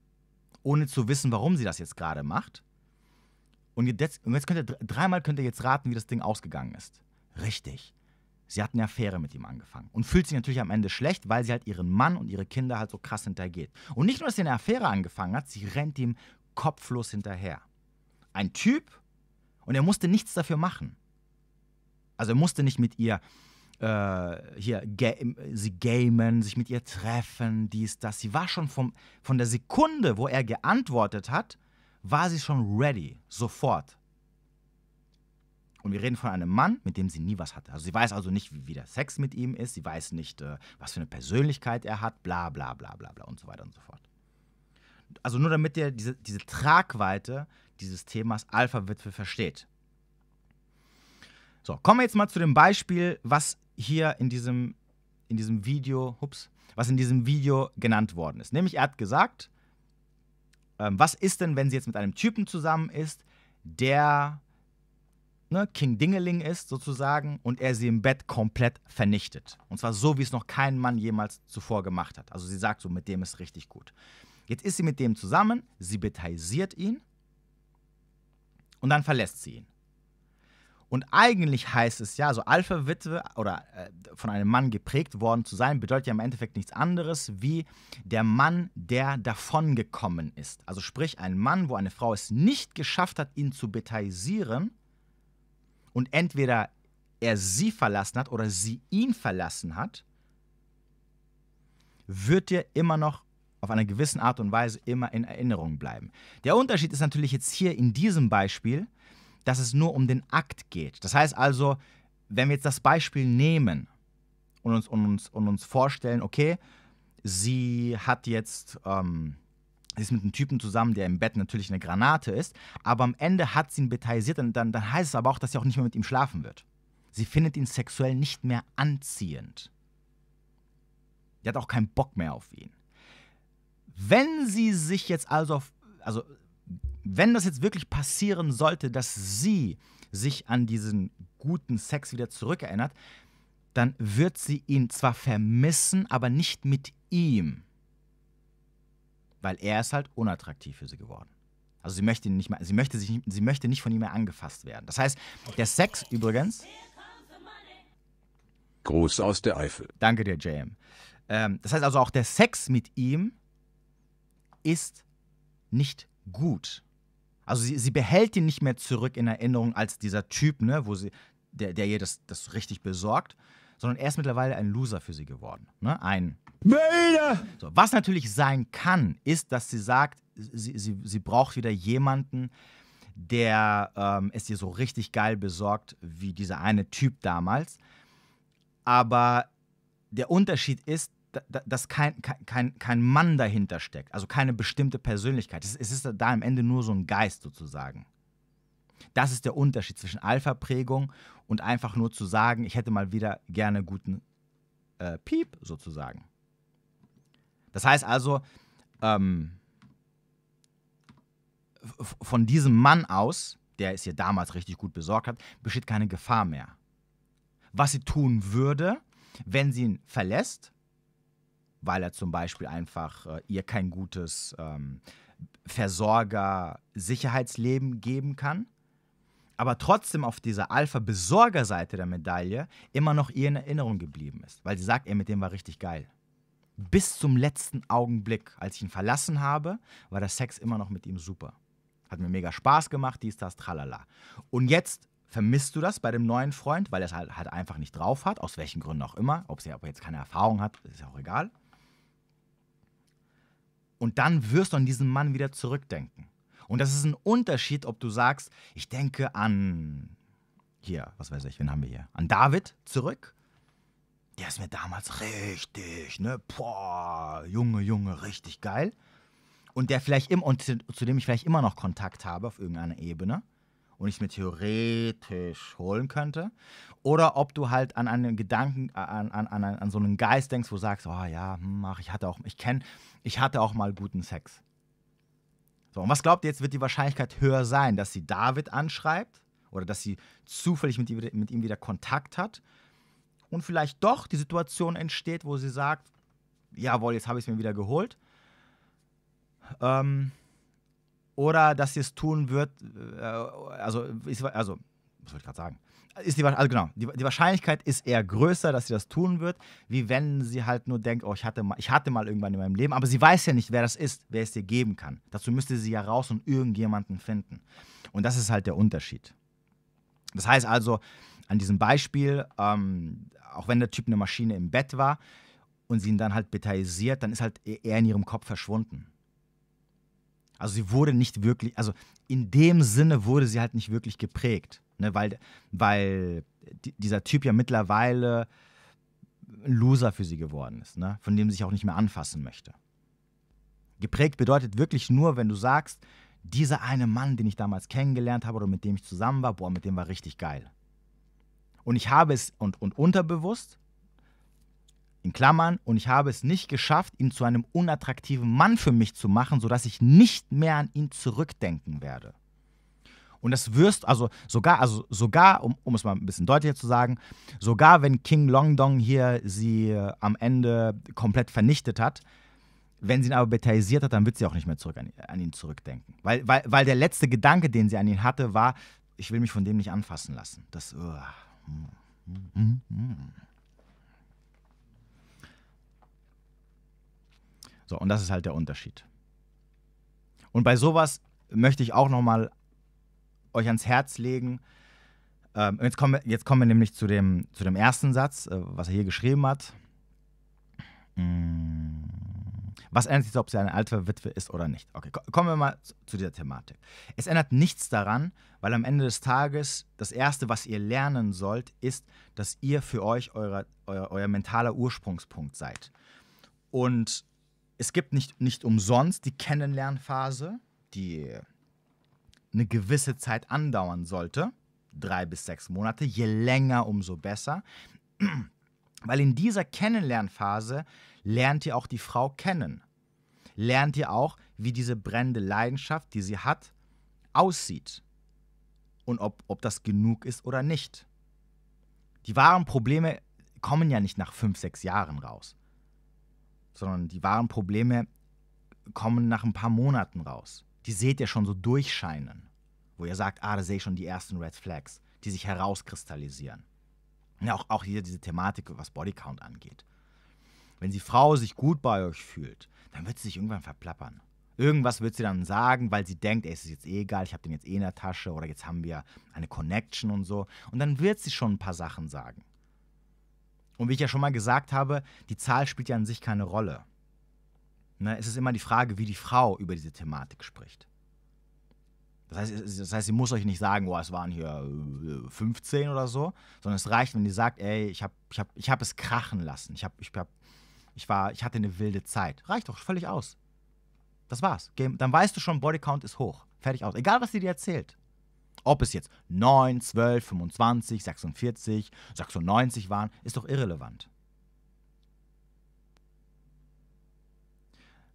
ohne zu wissen, warum sie das jetzt gerade macht. Und jetzt, und jetzt könnt ihr, dreimal könnt ihr jetzt raten, wie das Ding ausgegangen ist. Richtig sie hat eine Affäre mit ihm angefangen und fühlt sich natürlich am Ende schlecht, weil sie halt ihren Mann und ihre Kinder halt so krass hintergeht. Und nicht nur, dass sie eine Affäre angefangen hat, sie rennt ihm kopflos hinterher. Ein Typ und er musste nichts dafür machen. Also er musste nicht mit ihr äh, hier ga sie gamen, sich mit ihr treffen, dies, das. Sie war schon vom, von der Sekunde, wo er geantwortet hat, war sie schon ready, sofort. Und wir reden von einem Mann, mit dem sie nie was hatte. Also sie weiß also nicht, wie, der Sex mit ihm ist, sie weiß nicht, äh, was für eine Persönlichkeit er hat, bla bla bla bla bla und so weiter und so fort. Also nur damit ihr diese, diese Tragweite dieses Themas Alpha-Witwe versteht. So, kommen wir jetzt mal zu dem Beispiel, was hier in diesem, in diesem Video, ups, was in diesem Video genannt worden ist. Nämlich, er hat gesagt, ähm, was ist denn, wenn sie jetzt mit einem Typen zusammen ist, der ne, King Dingeling ist sozusagen und er sie im Bett komplett vernichtet. Und zwar so, wie es noch kein Mann jemals zuvor gemacht hat. Also sie sagt so, mit dem ist richtig gut. Jetzt ist sie mit dem zusammen, sie betaisiert ihn und dann verlässt sie ihn. Und eigentlich heißt es ja, so Alpha-Witwe oder äh, von einem Mann geprägt worden zu sein, bedeutet ja im Endeffekt nichts anderes wie der Mann, der davongekommen ist. Also sprich, ein Mann, wo eine Frau es nicht geschafft hat, ihn zu betaisieren, und entweder er sie verlassen hat oder sie ihn verlassen hat, wird dir immer noch auf einer gewissen Art und Weise immer in Erinnerung bleiben. Der Unterschied ist natürlich jetzt hier in diesem Beispiel, dass es nur um den Akt geht. Das heißt also, wenn wir jetzt das Beispiel nehmen und uns, und uns, und uns vorstellen, okay, sie hat jetzt ähm, Sie ist mit einem Typen zusammen, der im Bett natürlich eine Granate ist, aber am Ende hat sie ihn betaisiert und dann, dann heißt es aber auch, dass sie auch nicht mehr mit ihm schlafen wird. Sie findet ihn sexuell nicht mehr anziehend. Sie hat auch keinen Bock mehr auf ihn. Wenn sie sich jetzt also auf, also wenn das jetzt wirklich passieren sollte, dass sie sich an diesen guten Sex wieder zurückerinnert, dann wird sie ihn zwar vermissen, aber nicht mit ihm weil er ist halt unattraktiv für sie geworden. Also sie möchte, nicht mehr, sie, möchte sich, sie möchte nicht von ihm mehr angefasst werden. Das heißt, der Sex übrigens. Gruß aus der Eifel. Danke dir, JM. Ähm, das heißt also auch der Sex mit ihm ist nicht gut. Also sie, sie behält ihn nicht mehr zurück in Erinnerung als dieser Typ, ne, wo sie, der, der ihr das, das richtig besorgt, sondern er ist mittlerweile ein Loser für sie geworden. Ne? Ein Mörder! So, was natürlich sein kann, ist, dass sie sagt, sie, sie, sie braucht wieder jemanden, der ähm, es ihr so richtig geil besorgt, wie dieser eine Typ damals. Aber der Unterschied ist, dass kein, kein, kein Mann dahinter steckt, also keine bestimmte Persönlichkeit. Es, ist da am Ende nur so ein Geist sozusagen. Das ist der Unterschied zwischen Alpha-Prägung und einfach nur zu sagen, ich hätte mal wieder gerne guten äh, Piep sozusagen. Das heißt also, ähm, von diesem Mann aus, der es ihr damals richtig gut besorgt hat, besteht keine Gefahr mehr. Was sie tun würde, wenn sie ihn verlässt, weil er zum Beispiel einfach äh, ihr kein gutes ähm, Versorger-Sicherheitsleben geben kann, aber trotzdem auf dieser Alpha-Besorgerseite der Medaille immer noch ihr in Erinnerung geblieben ist. Weil sie sagt, er mit dem war richtig geil. Bis zum letzten Augenblick, als ich ihn verlassen habe, war der Sex immer noch mit ihm super. Hat mir mega Spaß gemacht, dies, das, tralala. Und jetzt vermisst du das bei dem neuen Freund, weil er es halt, halt einfach nicht drauf hat, aus welchen Gründen auch immer. Ob sie aber jetzt keine Erfahrung hat, ist ja auch egal. Und dann wirst du an diesen Mann wieder zurückdenken. Und das ist ein Unterschied, ob du sagst, ich denke an hier, was weiß ich, wen haben wir hier? An David zurück. Der ist mir damals richtig, ne? Boah, Junge, Junge, richtig geil. Und der vielleicht im, und zu, zu dem ich vielleicht immer noch Kontakt habe auf irgendeiner Ebene und ich es mir theoretisch holen könnte. Oder ob du halt an einen Gedanken, an, an, an, an so einen Geist denkst, wo du sagst, oh ja, mach, hm, ich hatte auch, ich kenne, ich hatte auch mal guten Sex. So, und was glaubt ihr jetzt, wird die Wahrscheinlichkeit höher sein, dass sie David anschreibt oder dass sie zufällig mit, ihm, mit ihm wieder Kontakt hat und vielleicht doch die Situation entsteht, wo sie sagt, jawohl, jetzt habe ich es mir wieder geholt. Ähm, oder dass sie es tun wird, äh, also, also, was soll ich gerade sagen? ist die, also genau, die, die, Wahrscheinlichkeit ist eher größer, dass sie das tun wird, wie wenn sie halt nur denkt, oh, ich hatte, mal, ich hatte mal irgendwann in meinem Leben, aber sie weiß ja nicht, wer das ist, wer es dir geben kann. Dazu müsste sie ja raus und irgendjemanden finden. Und das ist halt der Unterschied. Das heißt also, an diesem Beispiel, ähm, auch wenn der Typ eine Maschine im Bett war und sie ihn dann halt betaisiert, dann ist halt e-, er in ihrem Kopf verschwunden. Also sie wurde nicht wirklich, also in dem Sinne wurde sie halt nicht wirklich geprägt. Ne? Weil, weil dieser Typ ja mittlerweile ein Loser für sie geworden ist, ne? von dem sie sich auch nicht mehr anfassen möchte. Geprägt bedeutet wirklich nur, wenn du sagst, dieser eine Mann, den ich damals kennengelernt habe oder mit dem ich zusammen war, boah, mit dem war richtig geil. Und ich habe es und, und unterbewusst, in Klammern, und ich habe es nicht geschafft, ihn zu einem unattraktiven Mann für mich zu machen, sodass ich nicht mehr an ihn zurückdenken werde. Und das wirst, also sogar, also sogar, um, um es mal ein bisschen deutlicher zu sagen, sogar wenn King Longdong hier sie äh, am Ende komplett vernichtet hat, wenn sie ihn aber betaisiert hat, dann wird sie auch nicht mehr zurück an, an, ihn zurückdenken. Weil, weil, weil der letzte Gedanke, den sie an ihn hatte, war, ich will mich von dem nicht anfassen lassen. Das. Uh, mm, mm, mm. So, und das ist halt der Unterschied. Und bei sowas möchte ich auch nochmal euch ans Herz legen. Ähm, jetzt, kommen wir, jetzt kommen wir nämlich zu dem, zu dem ersten Satz, äh, was er hier geschrieben hat. Mm. Was ändert sich, ob sie eine alte Witwe ist oder nicht? Okay, kommen wir mal zu dieser Thematik. Es ändert nichts daran, weil am Ende des Tages das Erste, was ihr lernen sollt, ist, dass ihr für euch eure, euer, euer mentaler Ursprungspunkt seid. Und es gibt nicht, nicht umsonst die Kennenlernphase, die eine gewisse Zeit andauern sollte, drei bis sechs Monate, je länger, umso besser, weil in dieser Kennenlernphase lernt ihr auch die Frau kennen, lernt ihr auch, wie diese brennende Leidenschaft, die sie hat, aussieht und ob, ob das genug ist oder nicht. Die wahren Probleme kommen ja nicht nach fünf, sechs Jahren raus, sondern die wahren Probleme kommen nach ein paar Monaten raus. Die seht ihr schon so durchscheinen wo er sagt, ah, da sehe ich schon die ersten Red Flags, die sich herauskristallisieren. Ja, auch, auch hier diese Thematik, was Bodycount angeht. Wenn die Frau sich gut bei euch fühlt, dann wird sie sich irgendwann verplappern. Irgendwas wird sie dann sagen, weil sie denkt, ey, es ist jetzt eh egal, ich habe den jetzt eh in der Tasche oder jetzt haben wir eine Connection und so. Und dann wird sie schon ein paar Sachen sagen. Und wie ich ja schon mal gesagt habe, die Zahl spielt ja an sich keine Rolle. Ne? Es ist immer die Frage, wie die Frau über diese Thematik spricht. Das heißt, das heißt, sie muss euch nicht sagen, oh, es waren hier 15 äh, oder so, sondern es reicht, wenn ihr sagt, ey, ich habe ich hab, ich hab es krachen lassen. Ich, hab, ich, hab, ich, war, ich hatte eine wilde Zeit. Reicht doch völlig aus. Das war's. dann weißt du schon, Bodycount ist hoch. Fertig aus. Egal, was sie dir erzählt. Ob es jetzt 9, 12, 25, 46, 96 waren, ist doch irrelevant.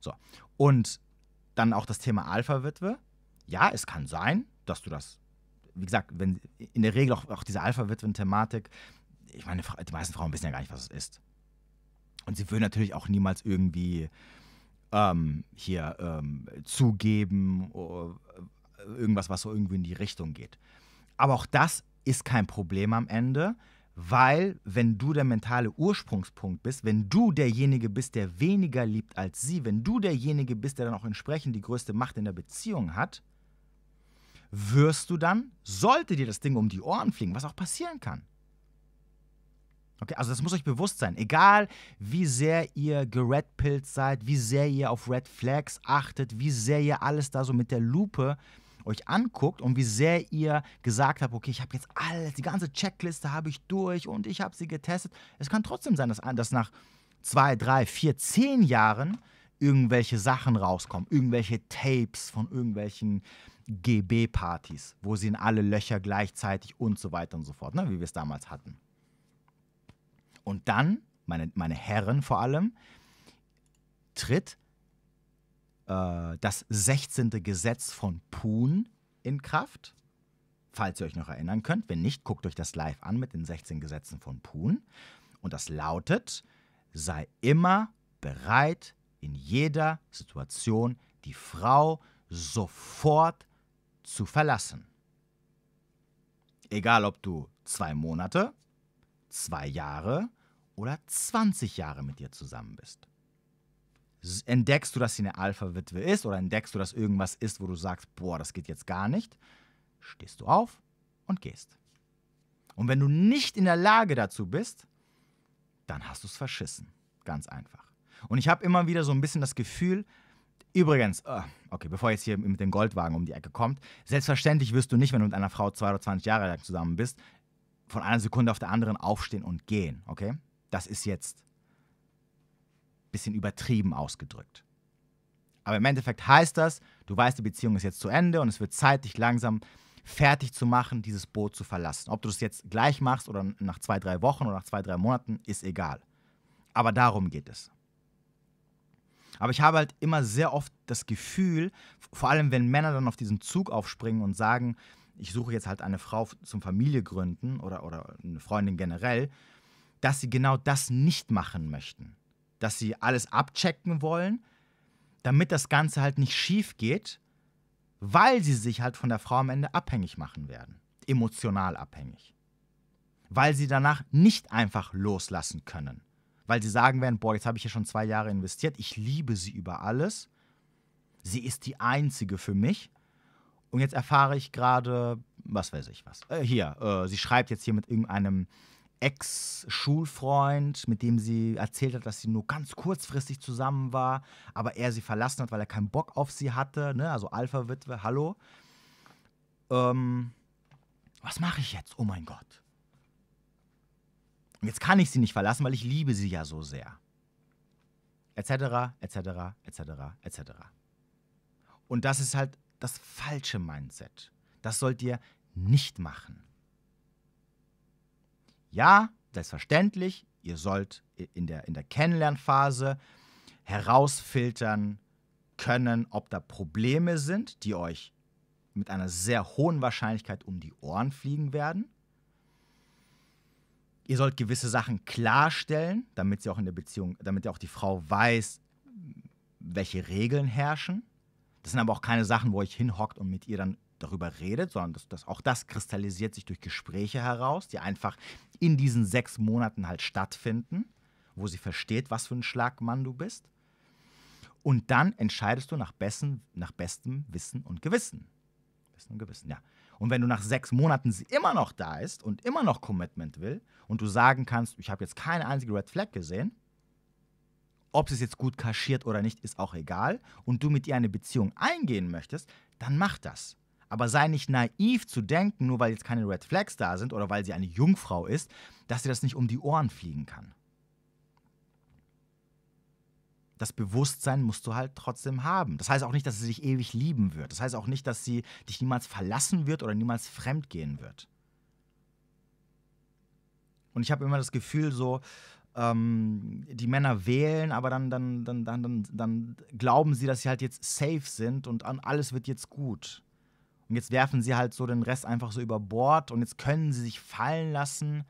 So. Und dann auch das Thema Alpha-Witwe ja, es kann sein, dass du das, wie gesagt, wenn in der Regel auch, auch diese Alpha-Witwen-Thematik, ich meine, die meisten Frauen wissen ja gar nicht, was es ist. Und sie würden natürlich auch niemals irgendwie ähm, hier ähm, zugeben, irgendwas, was so irgendwie in die Richtung geht. Aber auch das ist kein Problem am Ende, weil wenn du der mentale Ursprungspunkt bist, wenn du derjenige bist, der weniger liebt als sie, wenn du derjenige bist, der dann auch entsprechend die größte Macht in der Beziehung hat, wirst du dann, sollte dir das Ding um die Ohren fliegen, was auch passieren kann. Okay, also das muss euch bewusst sein. Egal, wie sehr ihr geredpillt seid, wie sehr ihr auf Red Flags achtet, wie sehr ihr alles da so mit der Lupe euch anguckt und wie sehr ihr gesagt habt, okay, ich habe jetzt alles, die ganze Checkliste habe ich durch und ich habe sie getestet. Es kann trotzdem sein, dass, dass nach zwei, drei, vier, zehn Jahren irgendwelche Sachen rauskommen, irgendwelche Tapes von irgendwelchen GB-Partys, wo sie in alle Löcher gleichzeitig und so weiter und so fort, ne, wie wir es damals hatten. Und dann, meine, meine Herren vor allem, tritt äh, das 16. Gesetz von Poon in Kraft. Falls ihr euch noch erinnern könnt, wenn nicht, guckt euch das live an mit den 16 Gesetzen von Poon. Und das lautet, sei immer bereit, in jeder Situation die Frau sofort zu verlassen. Egal ob du zwei Monate, zwei Jahre oder 20 Jahre mit ihr zusammen bist. Entdeckst du, dass sie eine Alpha-Witwe ist oder entdeckst du, dass irgendwas ist, wo du sagst, boah, das geht jetzt gar nicht, stehst du auf und gehst. Und wenn du nicht in der Lage dazu bist, dann hast du es verschissen. Ganz einfach. Und ich habe immer wieder so ein bisschen das Gefühl, Übrigens, äh, okay, bevor jetzt hier mit dem Goldwagen um die Ecke kommt, selbstverständlich wirst du nicht, wenn du mit einer Frau 22 Jahre lang zusammen bist, von einer Sekunde auf der anderen aufstehen und gehen, okay? Das ist jetzt ein bisschen übertrieben ausgedrückt. Aber im Endeffekt heißt das, du weißt, die Beziehung ist jetzt zu Ende und es wird Zeit, dich langsam fertig zu machen, dieses Boot zu verlassen. Ob du es jetzt gleich machst oder nach zwei, drei Wochen oder nach zwei, drei Monaten, ist egal. Aber darum geht es. Aber ich habe halt immer sehr oft das Gefühl, vor allem wenn Männer dann auf diesen Zug aufspringen und sagen, ich suche jetzt halt eine Frau zum Familie gründen oder, oder eine Freundin generell, dass sie genau das nicht machen möchten. Dass sie alles abchecken wollen, damit das Ganze halt nicht schief geht, weil sie sich halt von der Frau am Ende abhängig machen werden. Emotional abhängig. Weil sie danach nicht einfach loslassen können weil sie sagen werden, boah, jetzt habe ich ja schon zwei Jahre investiert, ich liebe sie über alles, sie ist die einzige für mich und jetzt erfahre ich gerade, was weiß ich was, äh, hier, äh, sie schreibt jetzt hier mit irgendeinem Ex-Schulfreund, mit dem sie erzählt hat, dass sie nur ganz kurzfristig zusammen war, aber er sie verlassen hat, weil er keinen Bock auf sie hatte, ne? also Alpha-Witwe, hallo. Ähm, was mache ich jetzt? Oh mein Gott. Und jetzt kann ich sie nicht verlassen, weil ich liebe sie ja so sehr. Etc., etc., etc., etc. Und das ist halt das falsche Mindset. Das sollt ihr nicht machen. Ja, selbstverständlich, ihr sollt in der, in der Kennenlernphase herausfiltern können, ob da Probleme sind, die euch mit einer sehr hohen Wahrscheinlichkeit um die Ohren fliegen werden ihr sollt gewisse Sachen klarstellen, damit sie auch in der Beziehung, damit auch die Frau weiß, welche Regeln herrschen. Das sind aber auch keine Sachen, wo ich hinhockt und mit ihr dann darüber redet, sondern das, das, auch das kristallisiert sich durch Gespräche heraus, die einfach in diesen sechs Monaten halt stattfinden, wo sie versteht, was für ein Schlagmann du bist. Und dann entscheidest du nach, besten, nach bestem Wissen und Gewissen. Wissen und Gewissen, ja. Und wenn du nach sechs Monaten sie immer noch da ist und immer noch Commitment will und du sagen kannst, ich habe jetzt keine einzige Red Flag gesehen, ob sie es jetzt gut kaschiert oder nicht, ist auch egal, und du mit ihr eine Beziehung eingehen möchtest, dann mach das. Aber sei nicht naiv zu denken, nur weil jetzt keine Red Flags da sind oder weil sie eine Jungfrau ist, dass dir das nicht um die Ohren fliegen kann das Bewusstsein musst du halt trotzdem haben. Das heißt auch nicht, dass sie dich ewig lieben wird. Das heißt auch nicht, dass sie dich niemals verlassen wird oder niemals fremd gehen wird. Und ich habe immer das Gefühl, so, ähm, die Männer wählen, aber dann, dann, dann, dann, dann, dann glauben sie, dass sie halt jetzt safe sind und alles wird jetzt gut. Und jetzt werfen sie halt so den Rest einfach so über Bord und jetzt können sie sich fallen lassen.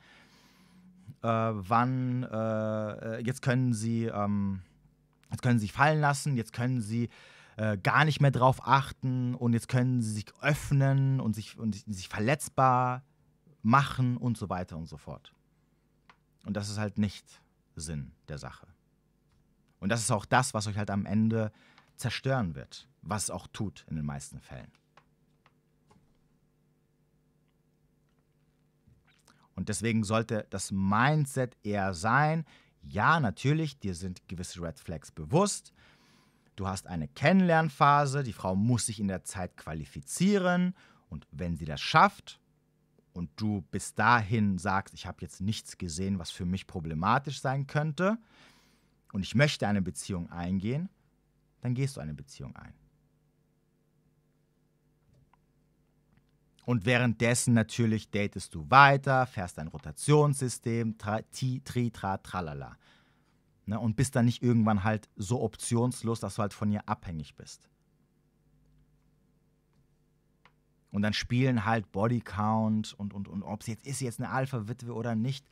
Äh, wann, äh, äh jetzt können sie. Ähm, Jetzt können sie sich fallen lassen, jetzt können sie äh, gar nicht mehr drauf achten und jetzt können sie sich öffnen und sich, und sich verletzbar machen und so weiter und so fort. Und das ist halt nicht Sinn der Sache. Und das ist auch das, was euch halt am Ende zerstören wird, was es auch tut in den meisten Fällen. Und deswegen sollte das Mindset eher sein, ja, natürlich, dir sind gewisse Red Flags bewusst. Du hast eine Kennenlernphase, die Frau muss sich in der Zeit qualifizieren und wenn sie das schafft und du bis dahin sagst, ich habe jetzt nichts gesehen, was für mich problematisch sein könnte und ich möchte eine Beziehung eingehen, dann gehst du eine Beziehung ein. Und währenddessen natürlich datest du weiter, fährst dein Rotationssystem, tri, tra, tralala. Ne? Und bist dann nicht irgendwann halt so optionslos, dass du halt von ihr abhängig bist. Und dann spielen halt Bodycount und, und, und ob sie jetzt ist, sie jetzt eine Alpha-Witwe oder nicht.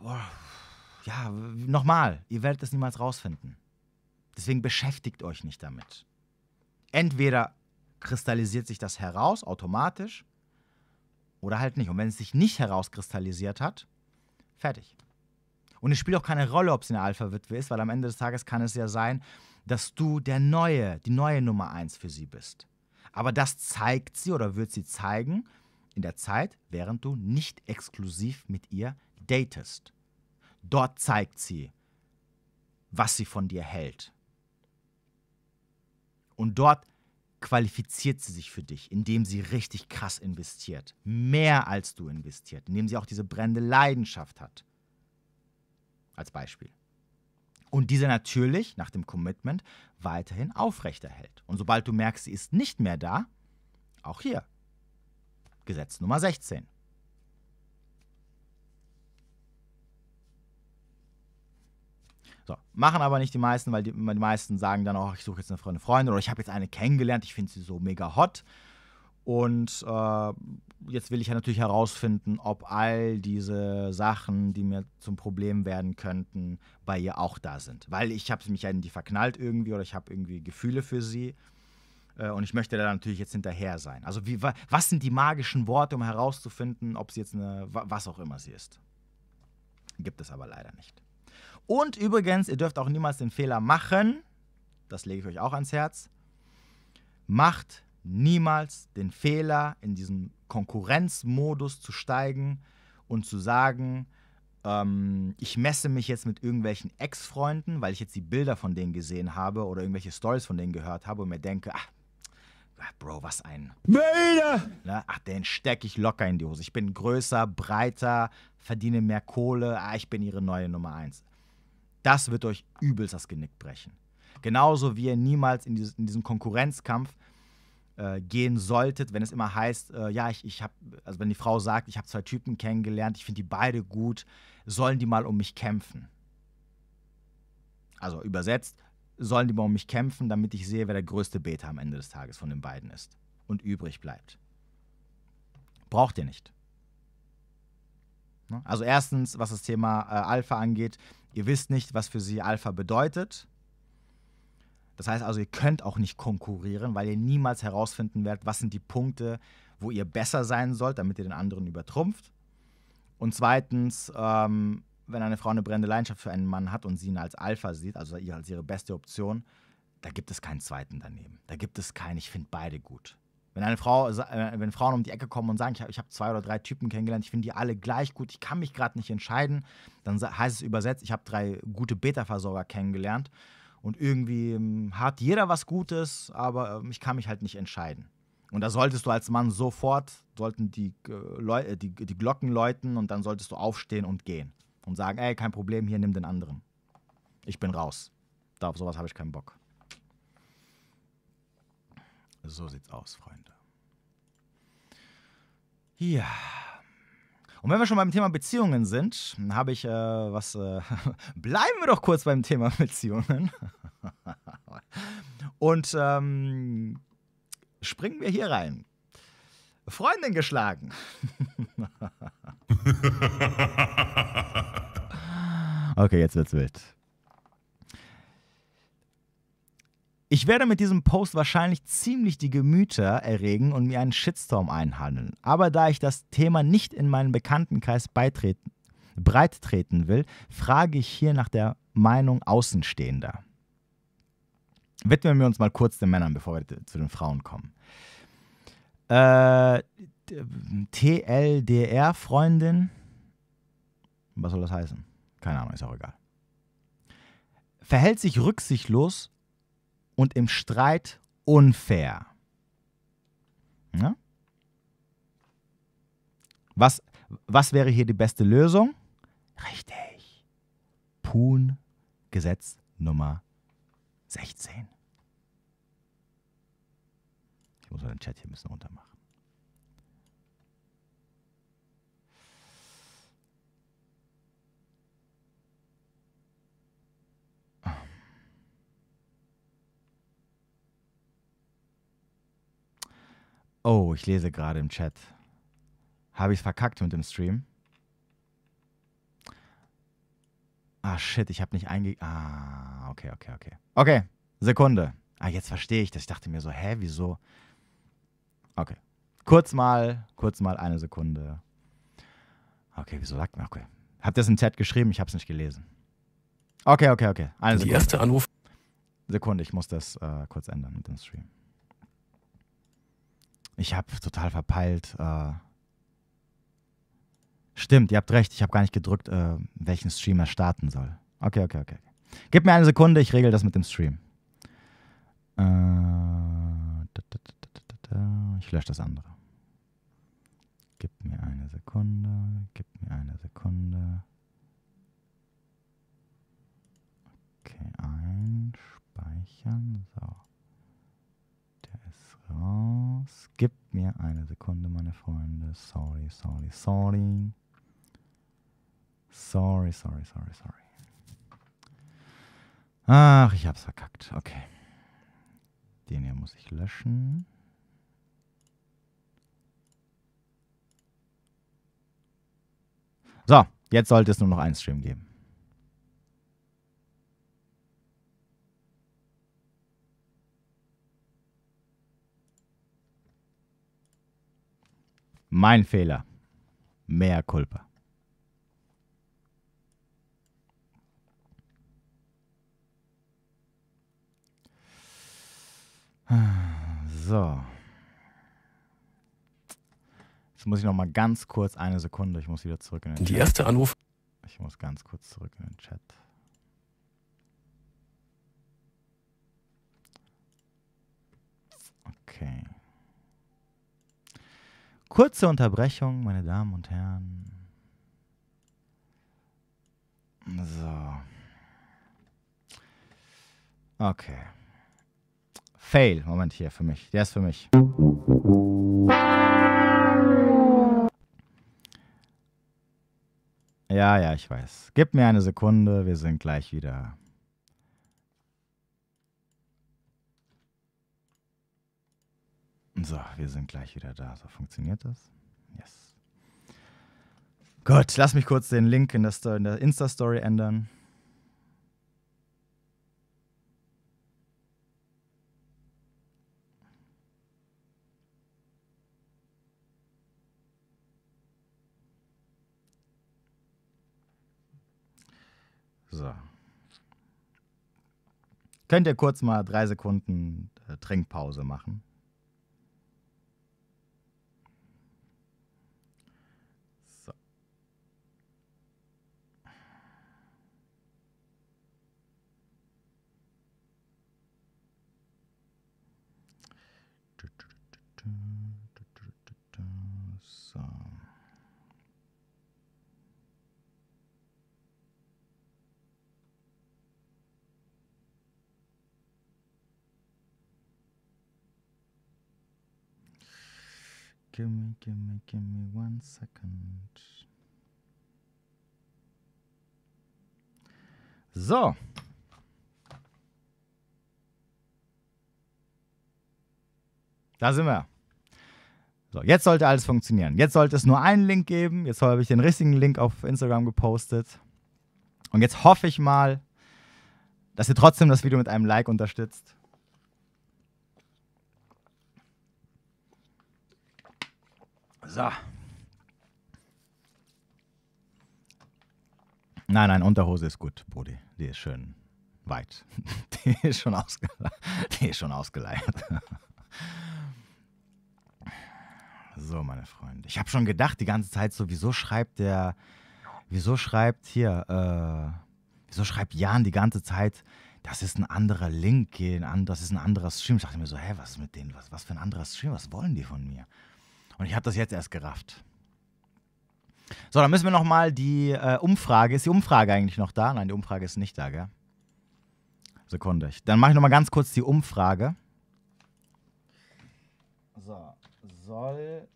Boah. Ja, nochmal, ihr werdet das niemals rausfinden. Deswegen beschäftigt euch nicht damit. Entweder kristallisiert sich das heraus automatisch oder halt nicht. Und wenn es sich nicht herauskristallisiert hat, fertig. Und es spielt auch keine Rolle, ob sie eine Alpha-Witwe ist, weil am Ende des Tages kann es ja sein, dass du der Neue, die neue Nummer eins für sie bist. Aber das zeigt sie oder wird sie zeigen in der Zeit, während du nicht exklusiv mit ihr datest. Dort zeigt sie, was sie von dir hält. Und dort qualifiziert sie sich für dich, indem sie richtig krass investiert. Mehr als du investiert, indem sie auch diese brennende Leidenschaft hat. Als Beispiel. Und diese natürlich nach dem Commitment weiterhin aufrechterhält. Und sobald du merkst, sie ist nicht mehr da, auch hier. Gesetz Nummer 16. So, machen aber nicht die meisten, weil die, die meisten sagen dann auch, ich suche jetzt eine Freundin, Freundin oder ich habe jetzt eine kennengelernt, ich finde sie so mega hot. Und äh, jetzt will ich ja natürlich herausfinden, ob all diese Sachen, die mir zum Problem werden könnten, bei ihr auch da sind. Weil ich habe mich ja in die verknallt irgendwie oder ich habe irgendwie Gefühle für sie. Äh, und ich möchte da natürlich jetzt hinterher sein. Also wie, wa was sind die magischen Worte, um herauszufinden, ob sie jetzt eine, was auch immer sie ist? Gibt es aber leider nicht. Und übrigens, ihr dürft auch niemals den Fehler machen, das lege ich euch auch ans Herz, macht niemals den Fehler, in diesem Konkurrenzmodus zu steigen und zu sagen, ähm, ich messe mich jetzt mit irgendwelchen Ex-Freunden, weil ich jetzt die Bilder von denen gesehen habe oder irgendwelche Stories von denen gehört habe und mir denke, ach, ah, Bro, was ein. Bilder! Ne? Ach, den stecke ich locker in die Hose. Ich bin größer, breiter, verdiene mehr Kohle, ah, ich bin ihre neue Nummer 1. Das wird euch übelst das Genick brechen. Genauso wie ihr niemals in, dieses, in diesen Konkurrenzkampf äh, gehen solltet, wenn es immer heißt, äh, ja, ich, ich habe, also wenn die Frau sagt, ich habe zwei Typen kennengelernt, ich finde die beide gut, sollen die mal um mich kämpfen. Also übersetzt, sollen die mal um mich kämpfen, damit ich sehe, wer der größte Beta am Ende des Tages von den beiden ist und übrig bleibt. Braucht ihr nicht. Ne? Also erstens, was das Thema äh, Alpha angeht, ihr wisst nicht, was für sie Alpha bedeutet. Das heißt also, ihr könnt auch nicht konkurrieren, weil ihr niemals herausfinden werdet, was sind die Punkte, wo ihr besser sein sollt, damit ihr den anderen übertrumpft. Und zweitens, ähm, wenn eine Frau eine brennende Leidenschaft für einen Mann hat und sie ihn als Alpha sieht, also als ihre beste Option, da gibt es keinen zweiten daneben. Da gibt es keinen, ich finde beide gut. Wenn eine Frau, äh, wenn Frauen um die Ecke kommen und sagen, ich habe hab zwei oder drei Typen kennengelernt, ich finde die alle gleich gut, ich kann mich gerade nicht entscheiden, dann heißt es übersetzt, ich habe drei gute Beta-Versorger kennengelernt und irgendwie ähm, hat jeder was Gutes, aber ähm, ich kann mich halt nicht entscheiden. Und da solltest du als Mann sofort, sollten die, äh, äh, die, die Glocken läuten und dann solltest du aufstehen und gehen und sagen, ey, kein Problem, hier nimm den anderen. Ich bin raus. Da auf sowas habe ich keinen Bock. So sieht's aus, Freunde. Ja. Und wenn wir schon beim Thema Beziehungen sind, habe ich äh, was. Äh, bleiben wir doch kurz beim Thema Beziehungen. Und ähm, springen wir hier rein. Freundin geschlagen. okay, jetzt wird's wild. Ich werde mit diesem Post wahrscheinlich ziemlich die Gemüter erregen und mir einen Shitstorm einhandeln. Aber da ich das Thema nicht in meinen Bekanntenkreis beitreten, breit treten will, frage ich hier nach der Meinung Außenstehender. Widmen wir uns mal kurz den Männern, bevor wir zu den Frauen kommen. Äh, TLDR-Freundin. Was soll das heißen? Keine Ahnung, ist auch egal. Verhält sich rücksichtslos und im Streit unfair. Ja? Was, was wäre hier die beste Lösung? Richtig. Pun, Gesetz Nummer 16. Ich muss den Chat hier ein bisschen runter machen. Oh, ich lese gerade im Chat. Habe ich es verkackt mit dem Stream? Ah, shit, ich habe nicht einge... Ah, okay, okay, okay. Okay, Sekunde. Ah, jetzt verstehe ich das. Ich dachte mir so, hä, wieso? Okay. Kurz mal, kurz mal eine Sekunde. Okay, wieso sagt man? Okay. Habt ihr es im Chat geschrieben? Ich habe es nicht gelesen. Okay, okay, okay. Eine Die Sekunde. erste Anruf. Sekunde, ich muss das äh, kurz ändern mit dem Stream. Ich habe total verpeilt. Äh Stimmt, ihr habt recht. Ich habe gar nicht gedrückt, äh, welchen Stream er starten soll. Okay, okay, okay. Gib mir eine Sekunde, ich regel das mit dem Stream. Äh, ich lösche das andere. Gib mir eine Sekunde, gib mir eine Sekunde. Okay, einspeichern. So raus. Gib mir eine Sekunde, meine Freunde. Sorry, sorry, sorry. Sorry, sorry, sorry, sorry. Ach, ich hab's verkackt. Okay. Den hier muss ich löschen. So, jetzt sollte es nur noch einen Stream geben. Mein Fehler. Mehr Culpa. So. Jetzt muss ich noch mal ganz kurz eine Sekunde. Ich muss wieder zurück in den Chat. Die erste Anruf. Ich muss ganz kurz zurück in den Chat. Okay. Kurze Unterbrechung, meine Damen und Herren. So. Okay. Fail. Moment hier für mich. Der ist für mich. Ja, ja, ich weiß. Gib mir eine Sekunde, wir sind gleich wieder So, wir sind gleich wieder da. So, funktioniert das? Yes. Gut, lass mich kurz den Link in der, in der Insta-Story ändern. So. Könnt ihr kurz mal drei Sekunden äh, Trinkpause machen? give give me, me, give me one second. So. Da sind wir. So, jetzt sollte alles funktionieren. Jetzt sollte es nur einen Link geben. Jetzt habe ich den richtigen Link auf Instagram gepostet. Und jetzt hoffe ich mal, dass ihr trotzdem das Video mit einem Like unterstützt. So. Nein, nein, Unterhose ist gut, Brudi. Die ist schön weit. Die ist schon, ausge Die ist schon ausgeleiert. So, meine Freunde. Ich habe schon gedacht die ganze Zeit so, wieso schreibt der, wieso schreibt hier, äh, wieso schreibt Jan die ganze Zeit, das ist ein anderer Link, das ist ein anderer Stream. Ich dachte mir so, hä, was mit denen, was, was für ein anderer Stream, was wollen die von mir? Und ich habe das jetzt erst gerafft. So, dann müssen wir nochmal die äh, Umfrage. Ist die Umfrage eigentlich noch da? Nein, die Umfrage ist nicht da, gell? Sekunde. Dann mache ich nochmal ganz kurz die Umfrage. So, soll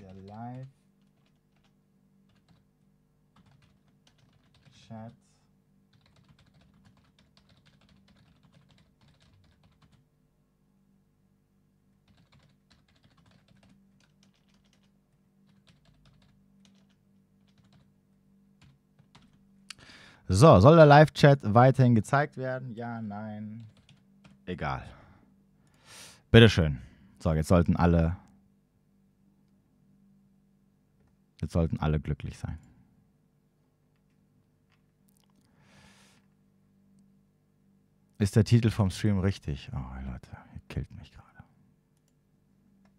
der Live-Chat So, soll der Live-Chat weiterhin gezeigt werden? Ja, nein. Egal. Bitteschön. So, jetzt sollten alle. Jetzt sollten alle glücklich sein. Ist der Titel vom Stream richtig? Oh, Leute, ihr killt mich gerade.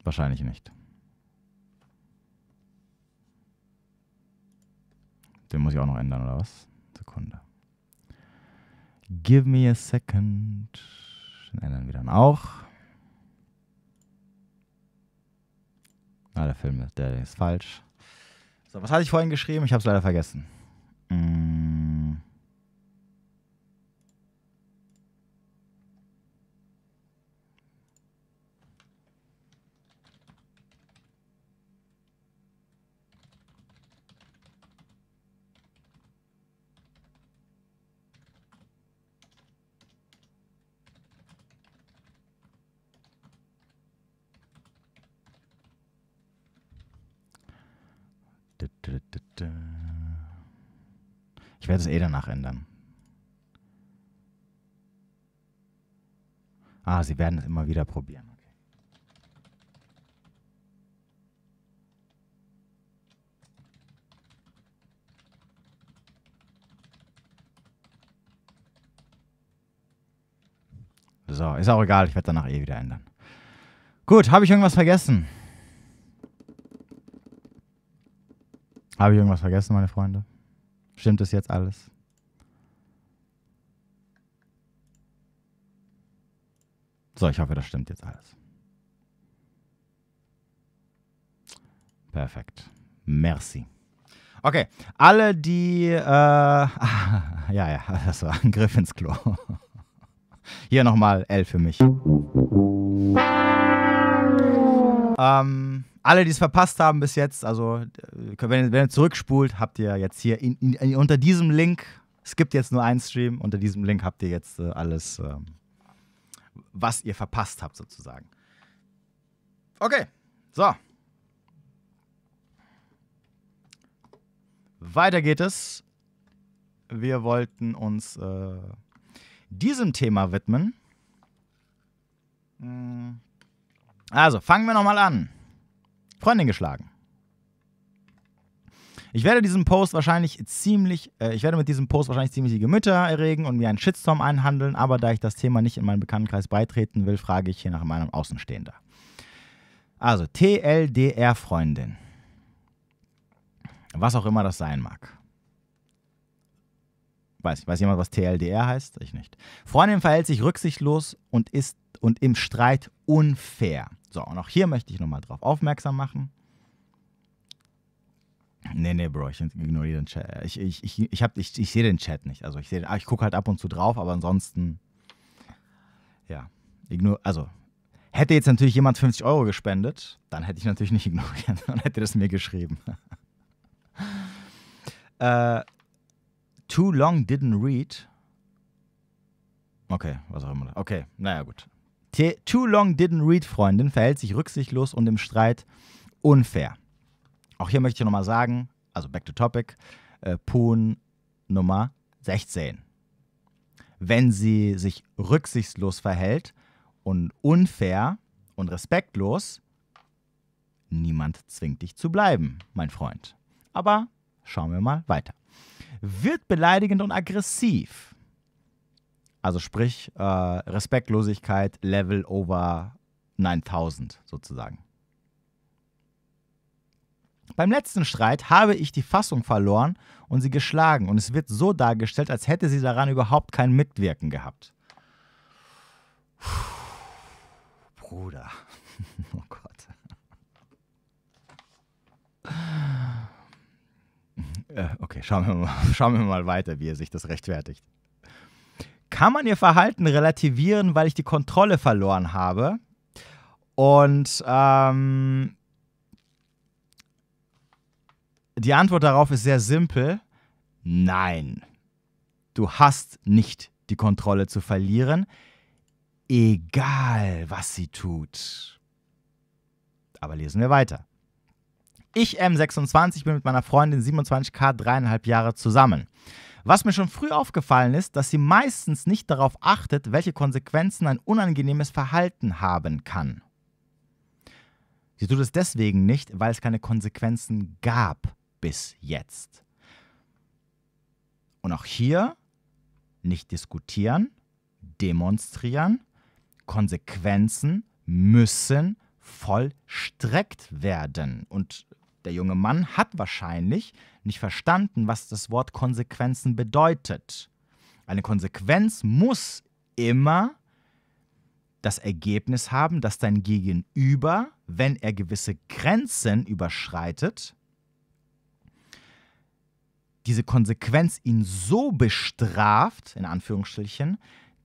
Wahrscheinlich nicht. Den muss ich auch noch ändern, oder was? Sekunde. Give me a second. Den ändern wir dann auch. Ah, der Film, der ist falsch. So, was hatte ich vorhin geschrieben? Ich habe es leider vergessen. Mm. Ich werde es eh danach ändern. Ah, sie werden es immer wieder probieren. So, ist auch egal, ich werde danach eh wieder ändern. Gut, habe ich irgendwas vergessen? Habe ich irgendwas vergessen, meine Freunde? Stimmt es jetzt alles? So, ich hoffe, das stimmt jetzt alles. Perfekt. Merci. Okay, alle, die. Äh, ja, ja, das war ein Griff ins Klo. Hier nochmal L für mich. Ähm alle, die es verpasst haben bis jetzt, also äh, wenn, wenn ihr zurückspult, habt ihr jetzt hier in, in, unter diesem Link, es gibt jetzt nur einen Stream, unter diesem Link habt ihr jetzt äh, alles, ähm, was ihr verpasst habt sozusagen. Okay, so. Weiter geht es. Wir wollten uns äh, diesem Thema widmen. Hm. Also, fangen wir nochmal an. Freundin geschlagen. Ich werde diesen Post wahrscheinlich ziemlich, äh, ich werde mit diesem Post wahrscheinlich ziemlich die Gemüter erregen und mir einen Shitstorm einhandeln, aber da ich das Thema nicht in meinen Bekanntenkreis beitreten will, frage ich hier nach meinem Außenstehender. Also, TLDR-Freundin. Was auch immer das sein mag. Weiß, weiß jemand, was TLDR heißt? Ich nicht. Freundin verhält sich rücksichtslos und ist und im Streit unfair. So, und auch hier möchte ich nochmal drauf aufmerksam machen. Nee, nee, Bro, ich ignoriere den Chat. Ich, ich, ich, ich, ich, ich sehe den Chat nicht. Also ich ah, ich gucke halt ab und zu drauf, aber ansonsten, ja, ignor, also hätte jetzt natürlich jemand 50 Euro gespendet, dann hätte ich natürlich nicht ignoriert und hätte das mir geschrieben. uh, too long didn't read. Okay, was auch immer. Okay, naja, gut. Too Long Didn't Read Freundin verhält sich rücksichtslos und im Streit unfair. Auch hier möchte ich nochmal sagen, also back to topic, äh, Poon Nummer 16. Wenn sie sich rücksichtslos verhält und unfair und respektlos, niemand zwingt dich zu bleiben, mein Freund. Aber schauen wir mal weiter. Wird beleidigend und aggressiv also sprich, äh, Respektlosigkeit Level over 9000 sozusagen. Beim letzten Streit habe ich die Fassung verloren und sie geschlagen und es wird so dargestellt, als hätte sie daran überhaupt kein Mitwirken gehabt. Puh, Bruder. Oh Gott. Äh, okay, schauen wir, mal, schauen wir mal weiter, wie er sich das rechtfertigt kann man ihr Verhalten relativieren, weil ich die Kontrolle verloren habe. Und ähm, die Antwort darauf ist sehr simpel. Nein, du hast nicht die Kontrolle zu verlieren, egal was sie tut. Aber lesen wir weiter. Ich M26 bin mit meiner Freundin 27k dreieinhalb Jahre zusammen. Was mir schon früh aufgefallen ist, dass sie meistens nicht darauf achtet, welche Konsequenzen ein unangenehmes Verhalten haben kann. Sie tut es deswegen nicht, weil es keine Konsequenzen gab bis jetzt. Und auch hier nicht diskutieren, demonstrieren, Konsequenzen müssen vollstreckt werden. Und der junge Mann hat wahrscheinlich nicht verstanden, was das Wort Konsequenzen bedeutet. Eine Konsequenz muss immer das Ergebnis haben, dass dein Gegenüber, wenn er gewisse Grenzen überschreitet, diese Konsequenz ihn so bestraft, in Anführungsstrichen,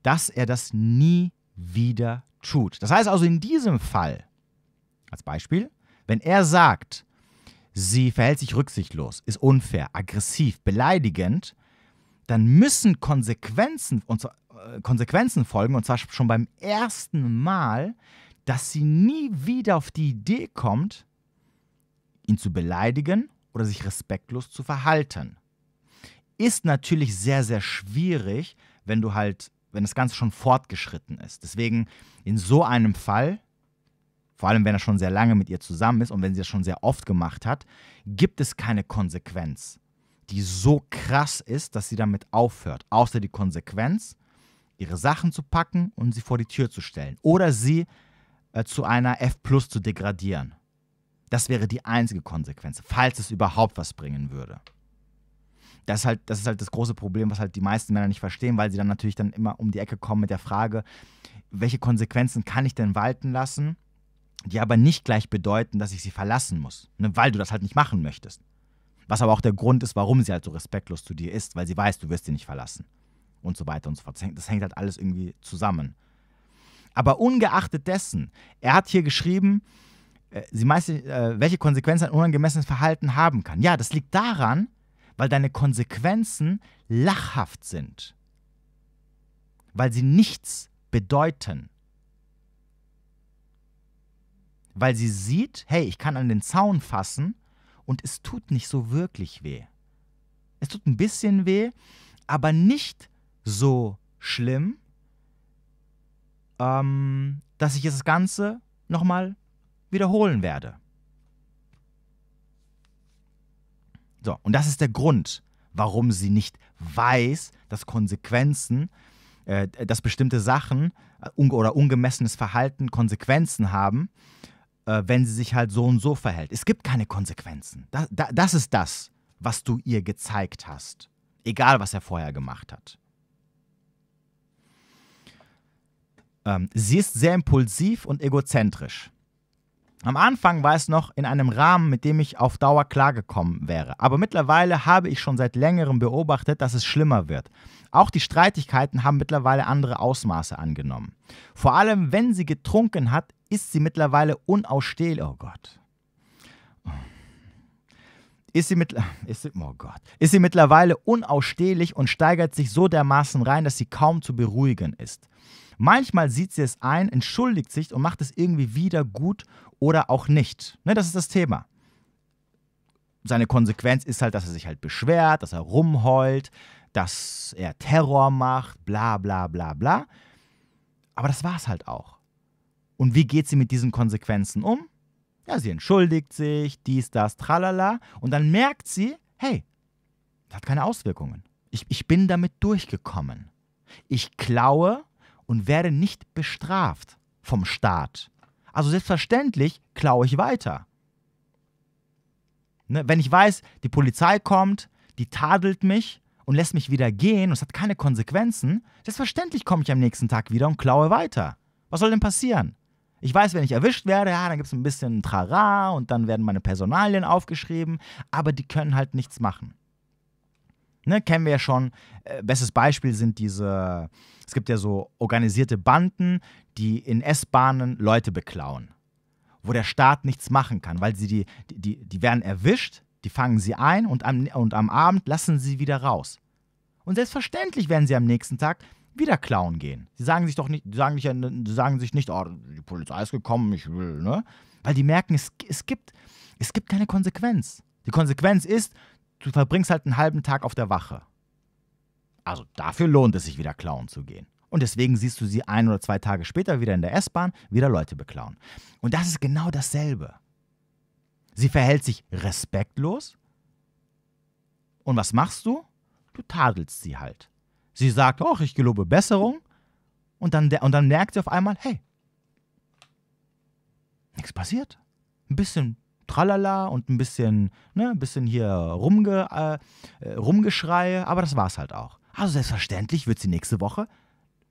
dass er das nie wieder tut. Das heißt also in diesem Fall, als Beispiel, wenn er sagt, sie verhält sich rücksichtslos, ist unfair, aggressiv, beleidigend, dann müssen Konsequenzen, und zwar, äh, Konsequenzen folgen, und zwar schon beim ersten Mal, dass sie nie wieder auf die Idee kommt, ihn zu beleidigen oder sich respektlos zu verhalten. Ist natürlich sehr, sehr schwierig, wenn du halt, wenn das Ganze schon fortgeschritten ist. Deswegen in so einem Fall vor allem wenn er schon sehr lange mit ihr zusammen ist und wenn sie das schon sehr oft gemacht hat, gibt es keine Konsequenz, die so krass ist, dass sie damit aufhört. Außer die Konsequenz, ihre Sachen zu packen und sie vor die Tür zu stellen. Oder sie äh, zu einer F plus zu degradieren. Das wäre die einzige Konsequenz, falls es überhaupt was bringen würde. Das ist, halt, das ist halt das große Problem, was halt die meisten Männer nicht verstehen, weil sie dann natürlich dann immer um die Ecke kommen mit der Frage, welche Konsequenzen kann ich denn walten lassen? die aber nicht gleich bedeuten, dass ich sie verlassen muss, ne? weil du das halt nicht machen möchtest. Was aber auch der Grund ist, warum sie halt so respektlos zu dir ist, weil sie weiß, du wirst sie nicht verlassen. Und so weiter und so fort. Das hängt, halt alles irgendwie zusammen. Aber ungeachtet dessen, er hat hier geschrieben, äh, sie meiste, äh, welche Konsequenzen ein unangemessenes Verhalten haben kann. Ja, das liegt daran, weil deine Konsequenzen lachhaft sind, weil sie nichts bedeuten weil sie sieht, hey, ich kann an den Zaun fassen und es tut nicht so wirklich weh. Es tut ein bisschen weh, aber nicht so schlimm, ähm, dass ich das Ganze nochmal wiederholen werde. So, und das ist der Grund, warum sie nicht weiß, dass Konsequenzen, äh, dass bestimmte Sachen äh, un oder ungemessenes Verhalten Konsequenzen haben äh, wenn sie sich halt so und so verhält. Es gibt keine Konsequenzen. Das, da, das ist das, was du ihr gezeigt hast. Egal, was er vorher gemacht hat. Ähm, sie ist sehr impulsiv und egozentrisch. Am Anfang war es noch in einem Rahmen, mit dem ich auf Dauer klargekommen wäre. Aber mittlerweile habe ich schon seit längerem beobachtet, dass es schlimmer wird. Auch die Streitigkeiten haben mittlerweile andere Ausmaße angenommen. Vor allem, wenn sie getrunken hat, ist sie mittlerweile unausstehlich. Oh Gott. Ist sie, mit, ist, sie, oh Gott, ist sie mittlerweile unausstehlich und steigert sich so dermaßen rein, dass sie kaum zu beruhigen ist. Manchmal sieht sie es ein, entschuldigt sich und macht es irgendwie wieder gut oder auch nicht. Ne, das ist das Thema. Seine Konsequenz ist halt, dass er sich halt beschwert, dass er rumheult, dass er Terror macht, bla bla bla bla. Aber das war es halt auch. Und wie geht sie mit diesen Konsequenzen um? Ja, sie entschuldigt sich, dies, das, tralala. Und dann merkt sie, hey, das hat keine Auswirkungen. Ich, ich bin damit durchgekommen. Ich klaue und werde nicht bestraft vom Staat. Also selbstverständlich klaue ich weiter. Ne? Wenn ich weiß, die Polizei kommt, die tadelt mich und lässt mich wieder gehen und es hat keine Konsequenzen, selbstverständlich komme ich am nächsten Tag wieder und klaue weiter. Was soll denn passieren? Ich weiß, wenn ich erwischt werde, ja, dann gibt es ein bisschen Trara und dann werden meine Personalien aufgeschrieben, aber die können halt nichts machen. Ne, kennen wir ja schon. Äh, bestes Beispiel sind diese, es gibt ja so organisierte Banden, die in S-Bahnen Leute beklauen, wo der Staat nichts machen kann, weil sie die, die, die werden erwischt, die fangen sie ein und am, und am Abend lassen sie wieder raus. Und selbstverständlich werden sie am nächsten Tag wieder klauen gehen. Sie sagen sich doch nicht, sagen, nicht, sagen sich nicht, oh, die Polizei ist gekommen, ich will, ne? Weil die merken, es, es, gibt, es gibt keine Konsequenz. Die Konsequenz ist, du verbringst halt einen halben Tag auf der Wache. Also dafür lohnt es sich wieder klauen zu gehen. Und deswegen siehst du sie ein oder zwei Tage später wieder in der S-Bahn, wieder Leute beklauen. Und das ist genau dasselbe. Sie verhält sich respektlos. Und was machst du? Du tadelst sie halt. Sie sagt, ach, ich gelobe Besserung. Und dann, und dann merkt sie auf einmal, hey, nichts passiert. Ein bisschen Tralala und ein bisschen, ne, ein bisschen hier rumge, äh, rumgeschrei, aber das war's halt auch. Also selbstverständlich wird sie nächste Woche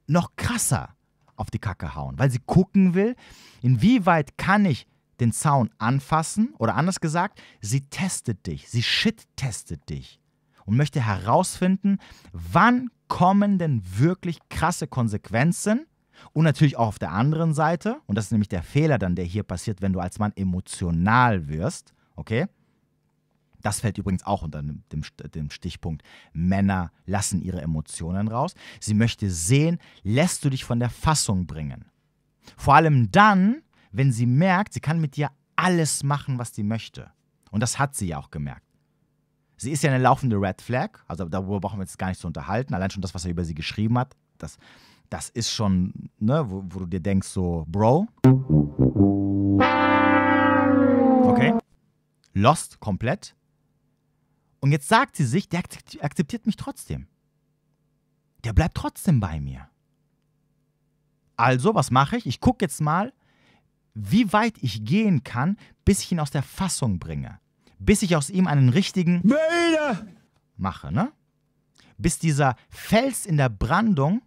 noch krasser auf die Kacke hauen, weil sie gucken will, inwieweit kann ich den Zaun anfassen oder anders gesagt, sie testet dich, sie shit-testet dich und möchte herausfinden, wann kommen denn wirklich krasse Konsequenzen? Und natürlich auch auf der anderen Seite, und das ist nämlich der Fehler dann, der hier passiert, wenn du als Mann emotional wirst, okay? Das fällt übrigens auch unter dem, dem Stichpunkt. Männer lassen ihre Emotionen raus. Sie möchte sehen, lässt du dich von der Fassung bringen. Vor allem dann, wenn sie merkt, sie kann mit dir alles machen, was sie möchte. Und das hat sie ja auch gemerkt. Sie ist ja eine laufende Red Flag, also darüber brauchen wir jetzt gar nicht zu unterhalten. Allein schon das, was er über sie geschrieben hat, das, das ist schon, ne, wo, wo du dir denkst, so, Bro. Okay. Lost komplett. Und jetzt sagt sie sich, der akzeptiert mich trotzdem. Der bleibt trotzdem bei mir. Also, was mache ich? Ich gucke jetzt mal, wie weit ich gehen kann, bis ich ihn aus der Fassung bringe bis ich aus ihm einen richtigen Mörder mache, ne? Bis dieser Fels in der Brandung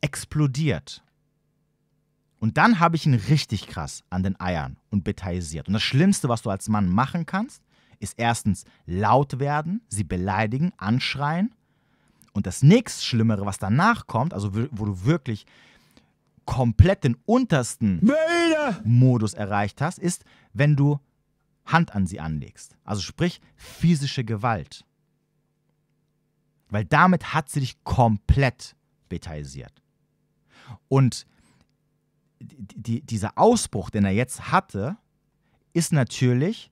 explodiert. Und dann habe ich ihn richtig krass an den Eiern und betaillisiert. Und das Schlimmste, was du als Mann machen kannst, ist erstens laut werden, sie beleidigen, anschreien. Und das nächst Schlimmere, was danach kommt, also wo du wirklich komplett den untersten Mörder! Modus erreicht hast, ist, wenn du Hand an sie anlegst. Also sprich physische Gewalt. Weil damit hat sie dich komplett betaisiert. Und die, dieser Ausbruch, den er jetzt hatte, ist natürlich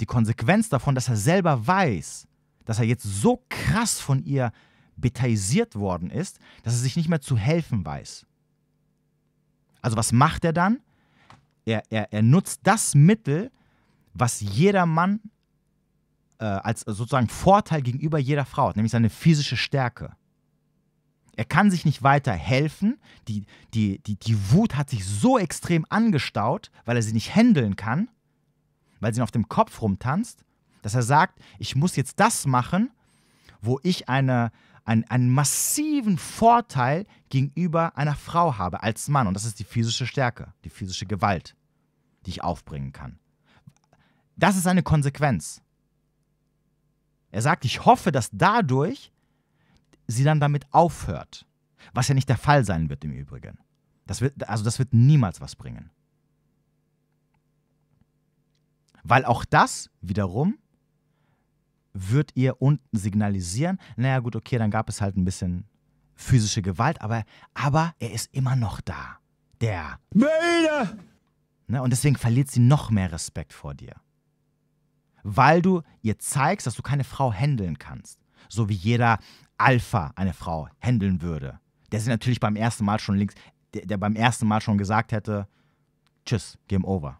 die Konsequenz davon, dass er selber weiß, dass er jetzt so krass von ihr betaisiert worden ist, dass er sich nicht mehr zu helfen weiß. Also was macht er dann? Er, er, er nutzt das Mittel, was jeder Mann äh, als sozusagen Vorteil gegenüber jeder Frau hat, nämlich seine physische Stärke. Er kann sich nicht weiter helfen. Die, die, die, die Wut hat sich so extrem angestaut, weil er sie nicht händeln kann, weil sie ihn auf dem Kopf rumtanzt, dass er sagt, ich muss jetzt das machen, wo ich eine, ein, einen massiven Vorteil gegenüber einer Frau habe als Mann. Und das ist die physische Stärke, die physische Gewalt, die ich aufbringen kann. Das ist eine Konsequenz. Er sagt, ich hoffe, dass dadurch sie dann damit aufhört. Was ja nicht der Fall sein wird im Übrigen. Das wird, also das wird niemals was bringen. Weil auch das wiederum wird ihr unten signalisieren, naja gut, okay, dann gab es halt ein bisschen physische Gewalt, aber, aber er ist immer noch da. Der. Mörder! Ne, und deswegen verliert sie noch mehr Respekt vor dir weil du ihr zeigst, dass du keine Frau handeln kannst. So wie jeder Alpha eine Frau handeln würde. Der sich natürlich beim ersten Mal schon links, der, der beim ersten Mal schon gesagt hätte, tschüss, game over.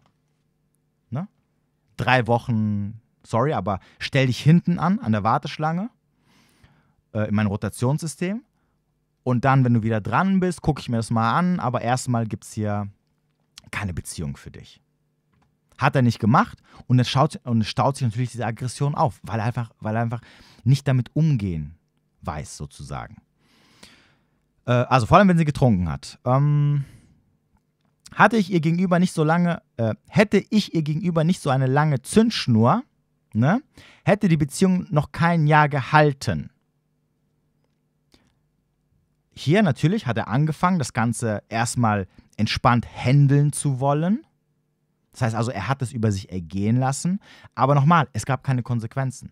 Ne? Drei Wochen, sorry, aber stell dich hinten an, an der Warteschlange, äh, in mein Rotationssystem. Und dann, wenn du wieder dran bist, gucke ich mir das mal an, aber erstmal gibt es hier keine Beziehung für dich. Hat er nicht gemacht und es, schaut, und es staut sich natürlich diese Aggression auf, weil er einfach, weil er einfach nicht damit umgehen weiß, sozusagen. Äh, also vor allem, wenn sie getrunken hat. Ähm, hatte ich ihr gegenüber nicht so lange, äh, hätte ich ihr gegenüber nicht so eine lange Zündschnur, ne, hätte die Beziehung noch kein Jahr gehalten. Hier natürlich hat er angefangen, das Ganze erstmal entspannt handeln zu wollen. Das heißt also, er hat es über sich ergehen lassen. Aber nochmal, es gab keine Konsequenzen.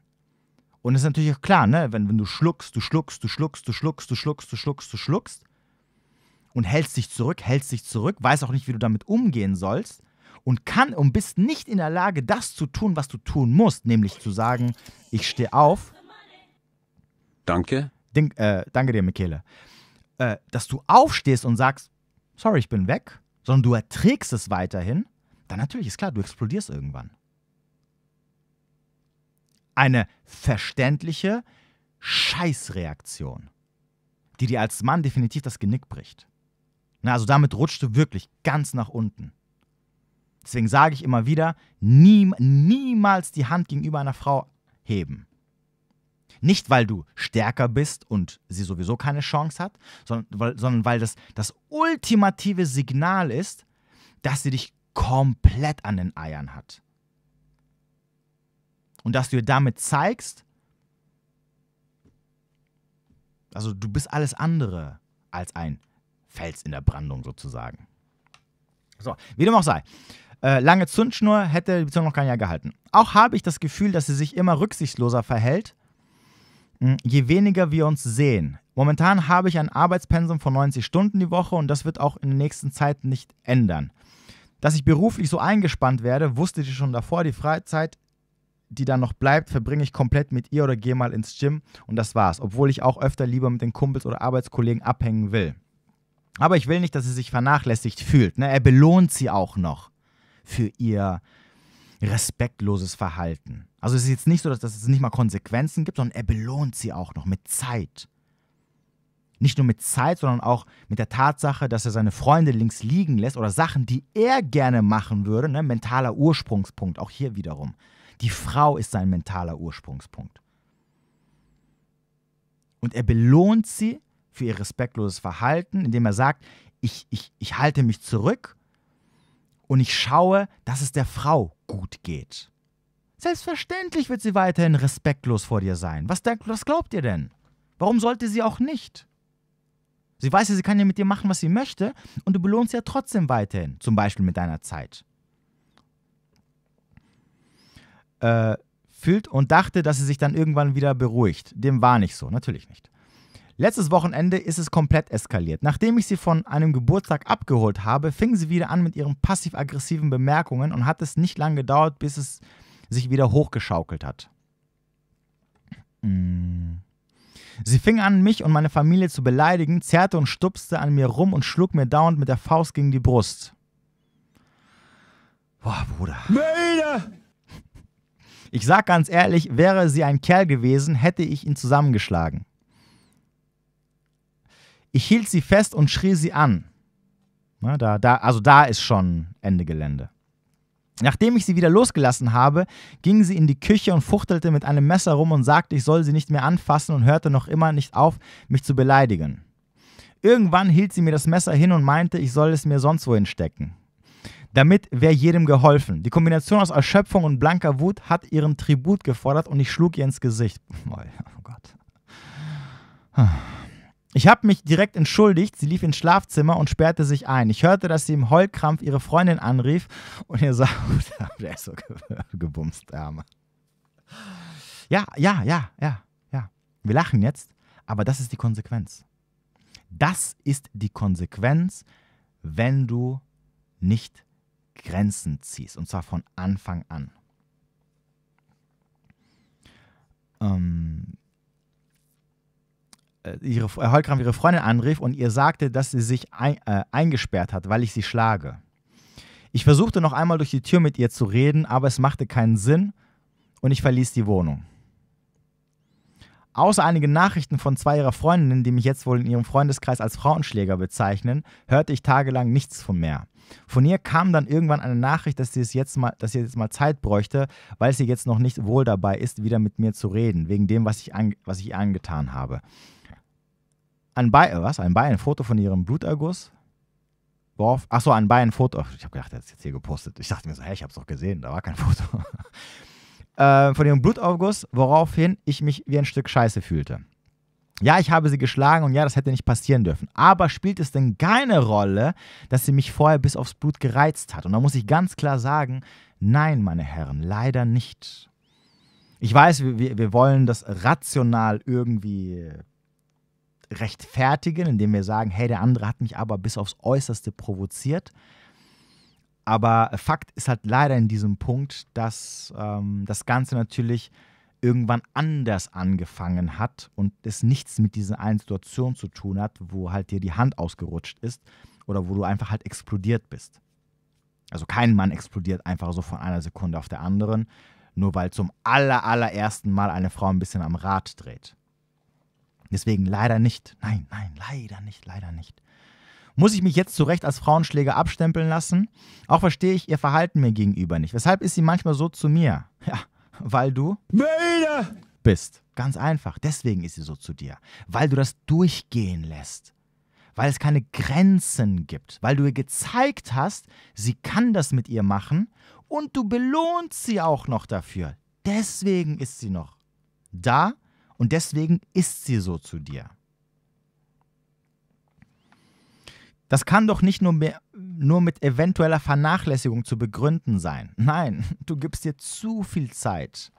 Und es ist natürlich auch klar, ne? wenn, wenn du schluckst, du schluckst, du schluckst, du schluckst, du schluckst, du schluckst, du schluckst und hältst dich zurück, hältst dich zurück, weiß auch nicht, wie du damit umgehen sollst und kann und bist nicht in der Lage, das zu tun, was du tun musst, nämlich zu sagen, ich stehe auf. Danke. Den, äh, danke dir, Michele. Äh, dass du aufstehst und sagst, sorry, ich bin weg, sondern du erträgst es weiterhin dann natürlich ist klar, du explodierst irgendwann. Eine verständliche Scheißreaktion, die dir als Mann definitiv das Genick bricht. Na, also damit rutscht du wirklich ganz nach unten. Deswegen sage ich immer wieder, nie, niemals die Hand gegenüber einer Frau heben. Nicht, weil du stärker bist und sie sowieso keine Chance hat, sondern weil, sondern weil das das ultimative Signal ist, dass sie dich komplett an den Eiern hat. Und dass du ihr damit zeigst, also du bist alles andere als ein Fels in der Brandung sozusagen. So, wie dem auch sei. Äh, lange Zündschnur hätte die Beziehung noch kein Jahr gehalten. Auch habe ich das Gefühl, dass sie sich immer rücksichtsloser verhält, hm, je weniger wir uns sehen. Momentan habe ich ein Arbeitspensum von 90 Stunden die Woche und das wird auch in der nächsten Zeit nicht ändern. Dass ich beruflich so eingespannt werde, wusste ich schon davor. Die Freizeit, die dann noch bleibt, verbringe ich komplett mit ihr oder gehe mal ins Gym und das war's. Obwohl ich auch öfter lieber mit den Kumpels oder Arbeitskollegen abhängen will. Aber ich will nicht, dass sie sich vernachlässigt fühlt. Ne? Er belohnt sie auch noch für ihr respektloses Verhalten. Also es ist jetzt nicht so, dass es nicht mal Konsequenzen gibt, sondern er belohnt sie auch noch mit Zeit nicht nur mit Zeit, sondern auch mit der Tatsache, dass er seine Freunde links liegen lässt oder Sachen, die er gerne machen würde, ne? mentaler Ursprungspunkt, auch hier wiederum. Die Frau ist sein mentaler Ursprungspunkt. Und er belohnt sie für ihr respektloses Verhalten, indem er sagt, ich, ich, ich halte mich zurück und ich schaue, dass es der Frau gut geht. Selbstverständlich wird sie weiterhin respektlos vor dir sein. Was, was glaubt ihr denn? Warum sollte sie auch nicht? Sie weiß ja, sie kann ja mit dir machen, was sie möchte und du belohnst sie ja trotzdem weiterhin, zum Beispiel mit deiner Zeit. Äh, fühlt und dachte, dass sie sich dann irgendwann wieder beruhigt. Dem war nicht so, natürlich nicht. Letztes Wochenende ist es komplett eskaliert. Nachdem ich sie von einem Geburtstag abgeholt habe, fing sie wieder an mit ihren passiv-aggressiven Bemerkungen und hat es nicht lange gedauert, bis es sich wieder hochgeschaukelt hat. Hm. Sie fing an, mich und meine Familie zu beleidigen, zerrte und stupste an mir rum und schlug mir dauernd mit der Faust gegen die Brust. Boah, Bruder. Mörder! Ich sag ganz ehrlich, wäre sie ein Kerl gewesen, hätte ich ihn zusammengeschlagen. Ich hielt sie fest und schrie sie an. Na, da, da, also da ist schon Ende Gelände. Nachdem ich sie wieder losgelassen habe, ging sie in die Küche und fuchtelte mit einem Messer rum und sagte, ich soll sie nicht mehr anfassen und hörte noch immer nicht auf, mich zu beleidigen. Irgendwann hielt sie mir das Messer hin und meinte, ich soll es mir sonst wohin stecken. Damit wäre jedem geholfen. Die Kombination aus Erschöpfung und blanker Wut hat ihren Tribut gefordert und ich schlug ihr ins Gesicht. Oh Gott. Ich habe mich direkt entschuldigt, sie lief ins Schlafzimmer und sperrte sich ein. Ich hörte, dass sie im Heulkrampf ihre Freundin anrief und ihr sagt, der ist so gebumst, der Arme. Ja, ja, ja, ja, ja. Wir lachen jetzt, aber das ist die Konsequenz. Das ist die Konsequenz, wenn du nicht Grenzen ziehst, und zwar von Anfang an. Ähm, äh, ihre, Holkram ihre Freundin anrief und ihr sagte, dass sie sich ein, äh, eingesperrt hat, weil ich sie schlage. Ich versuchte noch einmal durch die Tür mit ihr zu reden, aber es machte keinen Sinn und ich verließ die Wohnung. Außer einigen Nachrichten von zwei ihrer Freundinnen, die mich jetzt wohl in ihrem Freundeskreis als Frauenschläger bezeichnen, hörte ich tagelang nichts von mehr. Von ihr kam dann irgendwann eine Nachricht, dass sie, es jetzt mal, dass sie jetzt mal Zeit bräuchte, weil sie jetzt noch nicht wohl dabei ist, wieder mit mir zu reden, wegen dem, was ich, an, was ich angetan habe an Bei, äh, was? An Bei ein Foto von ihrem Bluterguss worauf, achso, an Bayern ein Foto. Ich habe gedacht, er hat es jetzt hier gepostet. Ich dachte mir so, hey, ich habe es doch gesehen, da war kein Foto. äh, von ihrem Blutaufguss, woraufhin ich mich wie ein Stück Scheiße fühlte. Ja, ich habe sie geschlagen und ja, das hätte nicht passieren dürfen. Aber spielt es denn keine Rolle, dass sie mich vorher bis aufs Blut gereizt hat? Und da muss ich ganz klar sagen, nein, meine Herren, leider nicht. Ich weiß, wir, wir wollen das rational irgendwie rechtfertigen, indem wir sagen, hey, der andere hat mich aber bis aufs Äußerste provoziert. Aber Fakt ist halt leider in diesem Punkt, dass ähm, das Ganze natürlich irgendwann anders angefangen hat und es nichts mit dieser einen Situation zu tun hat, wo halt dir die Hand ausgerutscht ist oder wo du einfach halt explodiert bist. Also kein Mann explodiert einfach so von einer Sekunde auf der anderen, nur weil zum aller allerersten Mal eine Frau ein bisschen am Rad dreht. Deswegen leider nicht. Nein, nein, leider nicht, leider nicht. Muss ich mich jetzt zu Recht als Frauenschläger abstempeln lassen? Auch verstehe ich ihr Verhalten mir gegenüber nicht. Weshalb ist sie manchmal so zu mir? Ja, weil du Bilder bist. Ganz einfach. Deswegen ist sie so zu dir. Weil du das durchgehen lässt. Weil es keine Grenzen gibt. Weil du ihr gezeigt hast, sie kann das mit ihr machen und du belohnst sie auch noch dafür. Deswegen ist sie noch da und deswegen ist sie so zu dir. Das kann doch nicht nur, mehr, nur mit eventueller Vernachlässigung zu begründen sein. Nein, du gibst dir zu viel Zeit.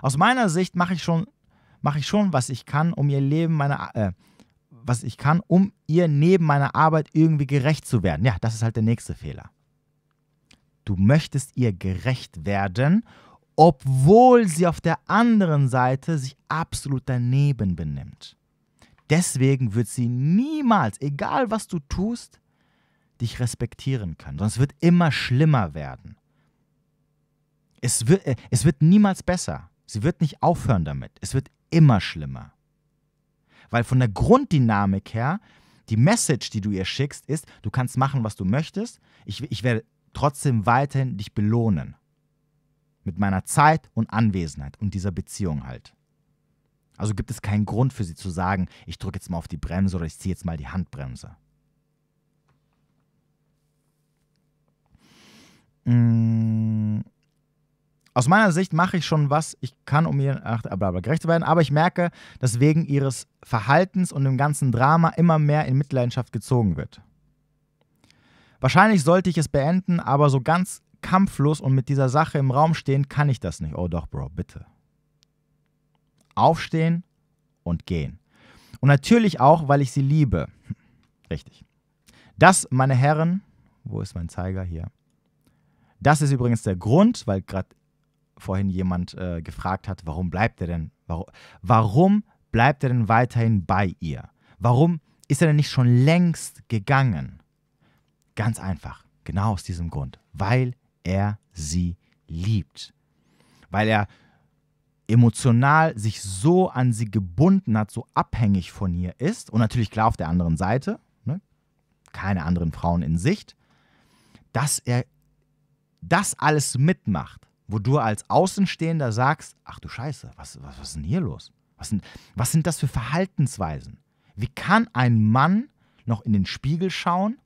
Aus meiner Sicht mache ich schon, mache ich schon, was ich kann, um ihr Leben meiner, äh, was ich kann, um ihr neben meiner Arbeit irgendwie gerecht zu werden. Ja, das ist halt der nächste Fehler. Du möchtest ihr gerecht werden obwohl sie auf der anderen Seite sich absolut daneben benimmt. Deswegen wird sie niemals, egal was du tust, dich respektieren können, sondern es wird immer schlimmer werden. Es wird, äh, es wird niemals besser. Sie wird nicht aufhören damit. Es wird immer schlimmer. Weil von der Grunddynamik her, die Message, die du ihr schickst, ist, du kannst machen, was du möchtest. Ich, ich werde trotzdem weiterhin dich belohnen. Mit meiner Zeit und Anwesenheit und dieser Beziehung halt. Also gibt es keinen Grund für sie zu sagen, ich drücke jetzt mal auf die Bremse oder ich ziehe jetzt mal die Handbremse. Mmh aus meiner Sicht mache ich schon was, ich kann, um ihr ach, äh, blablabla, gerecht zu werden, aber ich merke, dass wegen ihres Verhaltens und dem ganzen Drama immer mehr in Mitleidenschaft gezogen wird. Wahrscheinlich sollte ich es beenden, aber so ganz kampflos und mit dieser Sache im Raum stehen, kann ich das nicht. Oh doch, Bro, bitte. Aufstehen und gehen. Und natürlich auch, weil ich sie liebe. Richtig. Das, meine Herren, wo ist mein Zeiger hier? Das ist übrigens der Grund, weil gerade vorhin jemand äh, gefragt hat, warum bleibt er denn, warum, warum bleibt er denn weiterhin bei ihr? Warum ist er denn nicht schon längst gegangen? Ganz einfach, genau aus diesem Grund, weil er sie liebt, weil er emotional sich so an sie gebunden hat, so abhängig von ihr ist und natürlich klar auf der anderen Seite, ne? keine anderen Frauen in Sicht, dass er das alles mitmacht, wo du als Außenstehender sagst, ach du Scheiße, was, was, was ist denn hier los? Was sind, was sind das für Verhaltensweisen? Wie kann ein Mann noch in den Spiegel schauen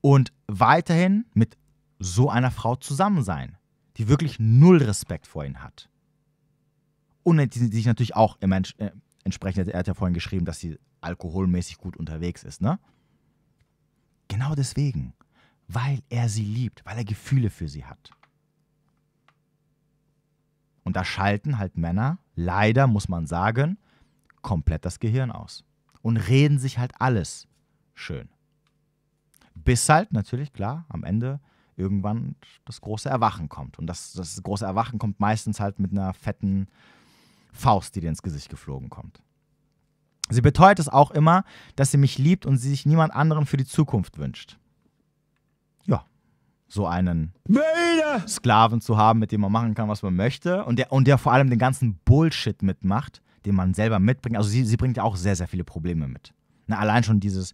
und weiterhin mit so einer Frau zusammen sein, die wirklich null Respekt vor ihm hat. Und die, sich natürlich auch im Ent äh, entsprechend, er hat ja vorhin geschrieben, dass sie alkoholmäßig gut unterwegs ist, ne? Genau deswegen, weil er sie liebt, weil er Gefühle für sie hat. Und da schalten halt Männer, leider muss man sagen, komplett das Gehirn aus und reden sich halt alles schön. Bis halt natürlich, klar, am Ende irgendwann das große Erwachen kommt. Und das, das große Erwachen kommt meistens halt mit einer fetten Faust, die dir ins Gesicht geflogen kommt. Sie beteuert es auch immer, dass sie mich liebt und sie sich niemand anderen für die Zukunft wünscht. Ja, so einen Sklaven zu haben, mit dem man machen kann, was man möchte und der, und der vor allem den ganzen Bullshit mitmacht, den man selber mitbringt. Also sie, sie bringt ja auch sehr, sehr viele Probleme mit. Na, allein schon dieses,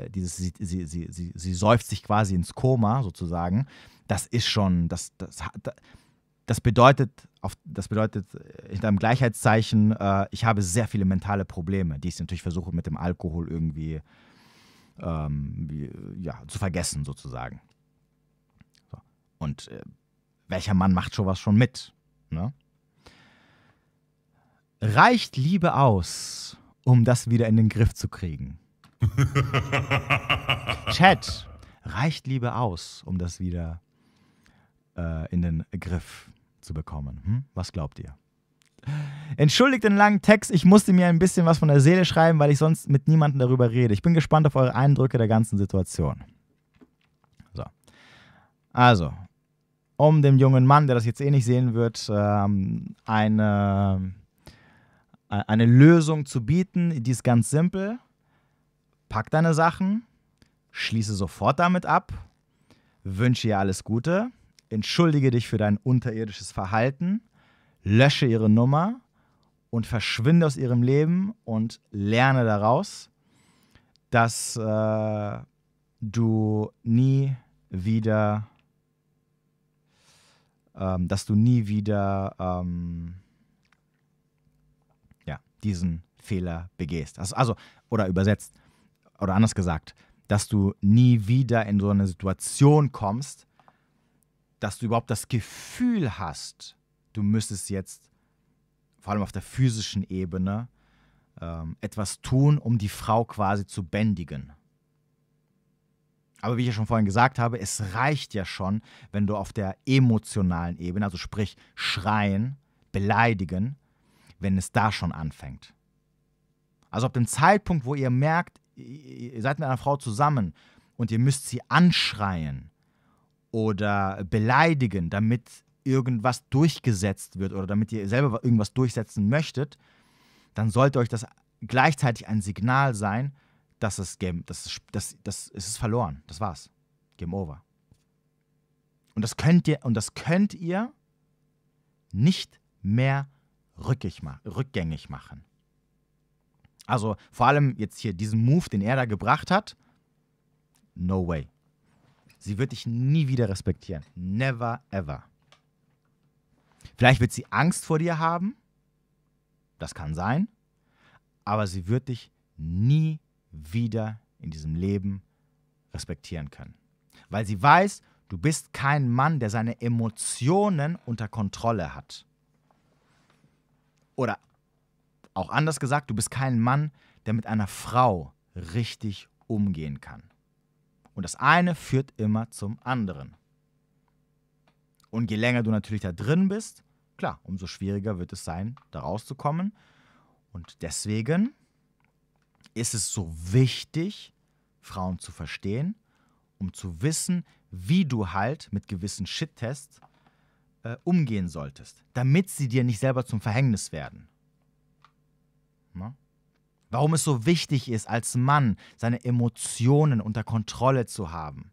äh, dieses, sie, sie, sie, sie, sie säuft sich quasi ins Koma sozusagen, das ist schon, das, das, das bedeutet, auf, das bedeutet äh, hinter einem Gleichheitszeichen, äh, ich habe sehr viele mentale Probleme, die ich natürlich versuche mit dem Alkohol irgendwie ähm, wie, äh, ja, zu vergessen sozusagen. So. Und äh, welcher Mann macht schon was schon mit? Ne? Reicht Liebe aus, um das wieder in den Griff zu kriegen? Chat, reicht Liebe aus, um das wieder äh, in den Griff zu bekommen? Hm? Was glaubt ihr? Entschuldigt den langen Text, ich musste mir ein bisschen was von der Seele schreiben, weil ich sonst mit niemandem darüber rede. Ich bin gespannt auf eure Eindrücke der ganzen Situation. So. Also, um dem jungen Mann, der das jetzt eh nicht sehen wird, ähm, eine, äh, eine Lösung zu bieten, die ist ganz simpel pack deine Sachen, schließe sofort damit ab, wünsche ihr alles Gute, entschuldige dich für dein unterirdisches Verhalten, lösche ihre Nummer und verschwinde aus ihrem Leben und lerne daraus, dass äh, du nie wieder, ähm, dass du nie wieder ähm, ja, diesen Fehler begehst. Also, also, oder übersetzt, oder anders gesagt, dass du nie wieder in so eine Situation kommst, dass du überhaupt das Gefühl hast, du müsstest jetzt, vor allem auf der physischen Ebene, ähm, etwas tun, um die Frau quasi zu bändigen. Aber wie ich ja schon vorhin gesagt habe, es reicht ja schon, wenn du auf der emotionalen Ebene, also sprich schreien, beleidigen, wenn es da schon anfängt. Also ab dem Zeitpunkt, wo ihr merkt, ihr seid mit einer Frau zusammen und ihr müsst sie anschreien oder beleidigen, damit irgendwas durchgesetzt wird oder damit ihr selber irgendwas durchsetzen möchtet, dann sollte euch das gleichzeitig ein Signal sein, dass es Game, das ist, das, das, es ist verloren, das war's, Game Over. Und das könnt ihr und das könnt ihr nicht mehr rückig, rückgängig machen. Also vor allem jetzt hier diesen Move, den er da gebracht hat. No way. Sie wird dich nie wieder respektieren. Never, ever. Vielleicht wird sie Angst vor dir haben. Das kann sein. Aber sie wird dich nie wieder in diesem Leben respektieren können. Weil sie weiß, du bist kein Mann, der seine Emotionen unter Kontrolle hat. Oder auch anders gesagt, du bist kein Mann, der mit einer Frau richtig umgehen kann. Und das eine führt immer zum anderen. Und je länger du natürlich da drin bist, klar, umso schwieriger wird es sein, da rauszukommen. Und deswegen ist es so wichtig, Frauen zu verstehen, um zu wissen, wie du halt mit gewissen Shit-Tests äh, umgehen solltest, damit sie dir nicht selber zum Verhängnis werden. Ne? Warum es so wichtig ist, als Mann seine Emotionen unter Kontrolle zu haben.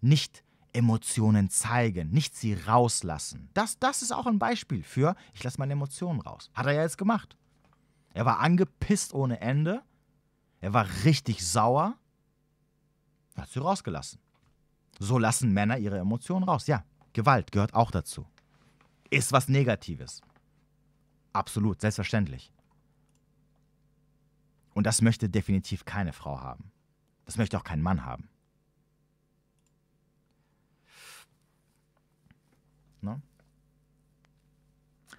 Nicht Emotionen zeigen, nicht sie rauslassen. Das, das ist auch ein Beispiel für, ich lasse meine Emotionen raus. Hat er ja jetzt gemacht. Er war angepisst ohne Ende. Er war richtig sauer. Hat sie rausgelassen. So lassen Männer ihre Emotionen raus. Ja, Gewalt gehört auch dazu. Ist was Negatives. Absolut, selbstverständlich. Und das möchte definitiv keine Frau haben. Das möchte auch kein Mann haben. Ne?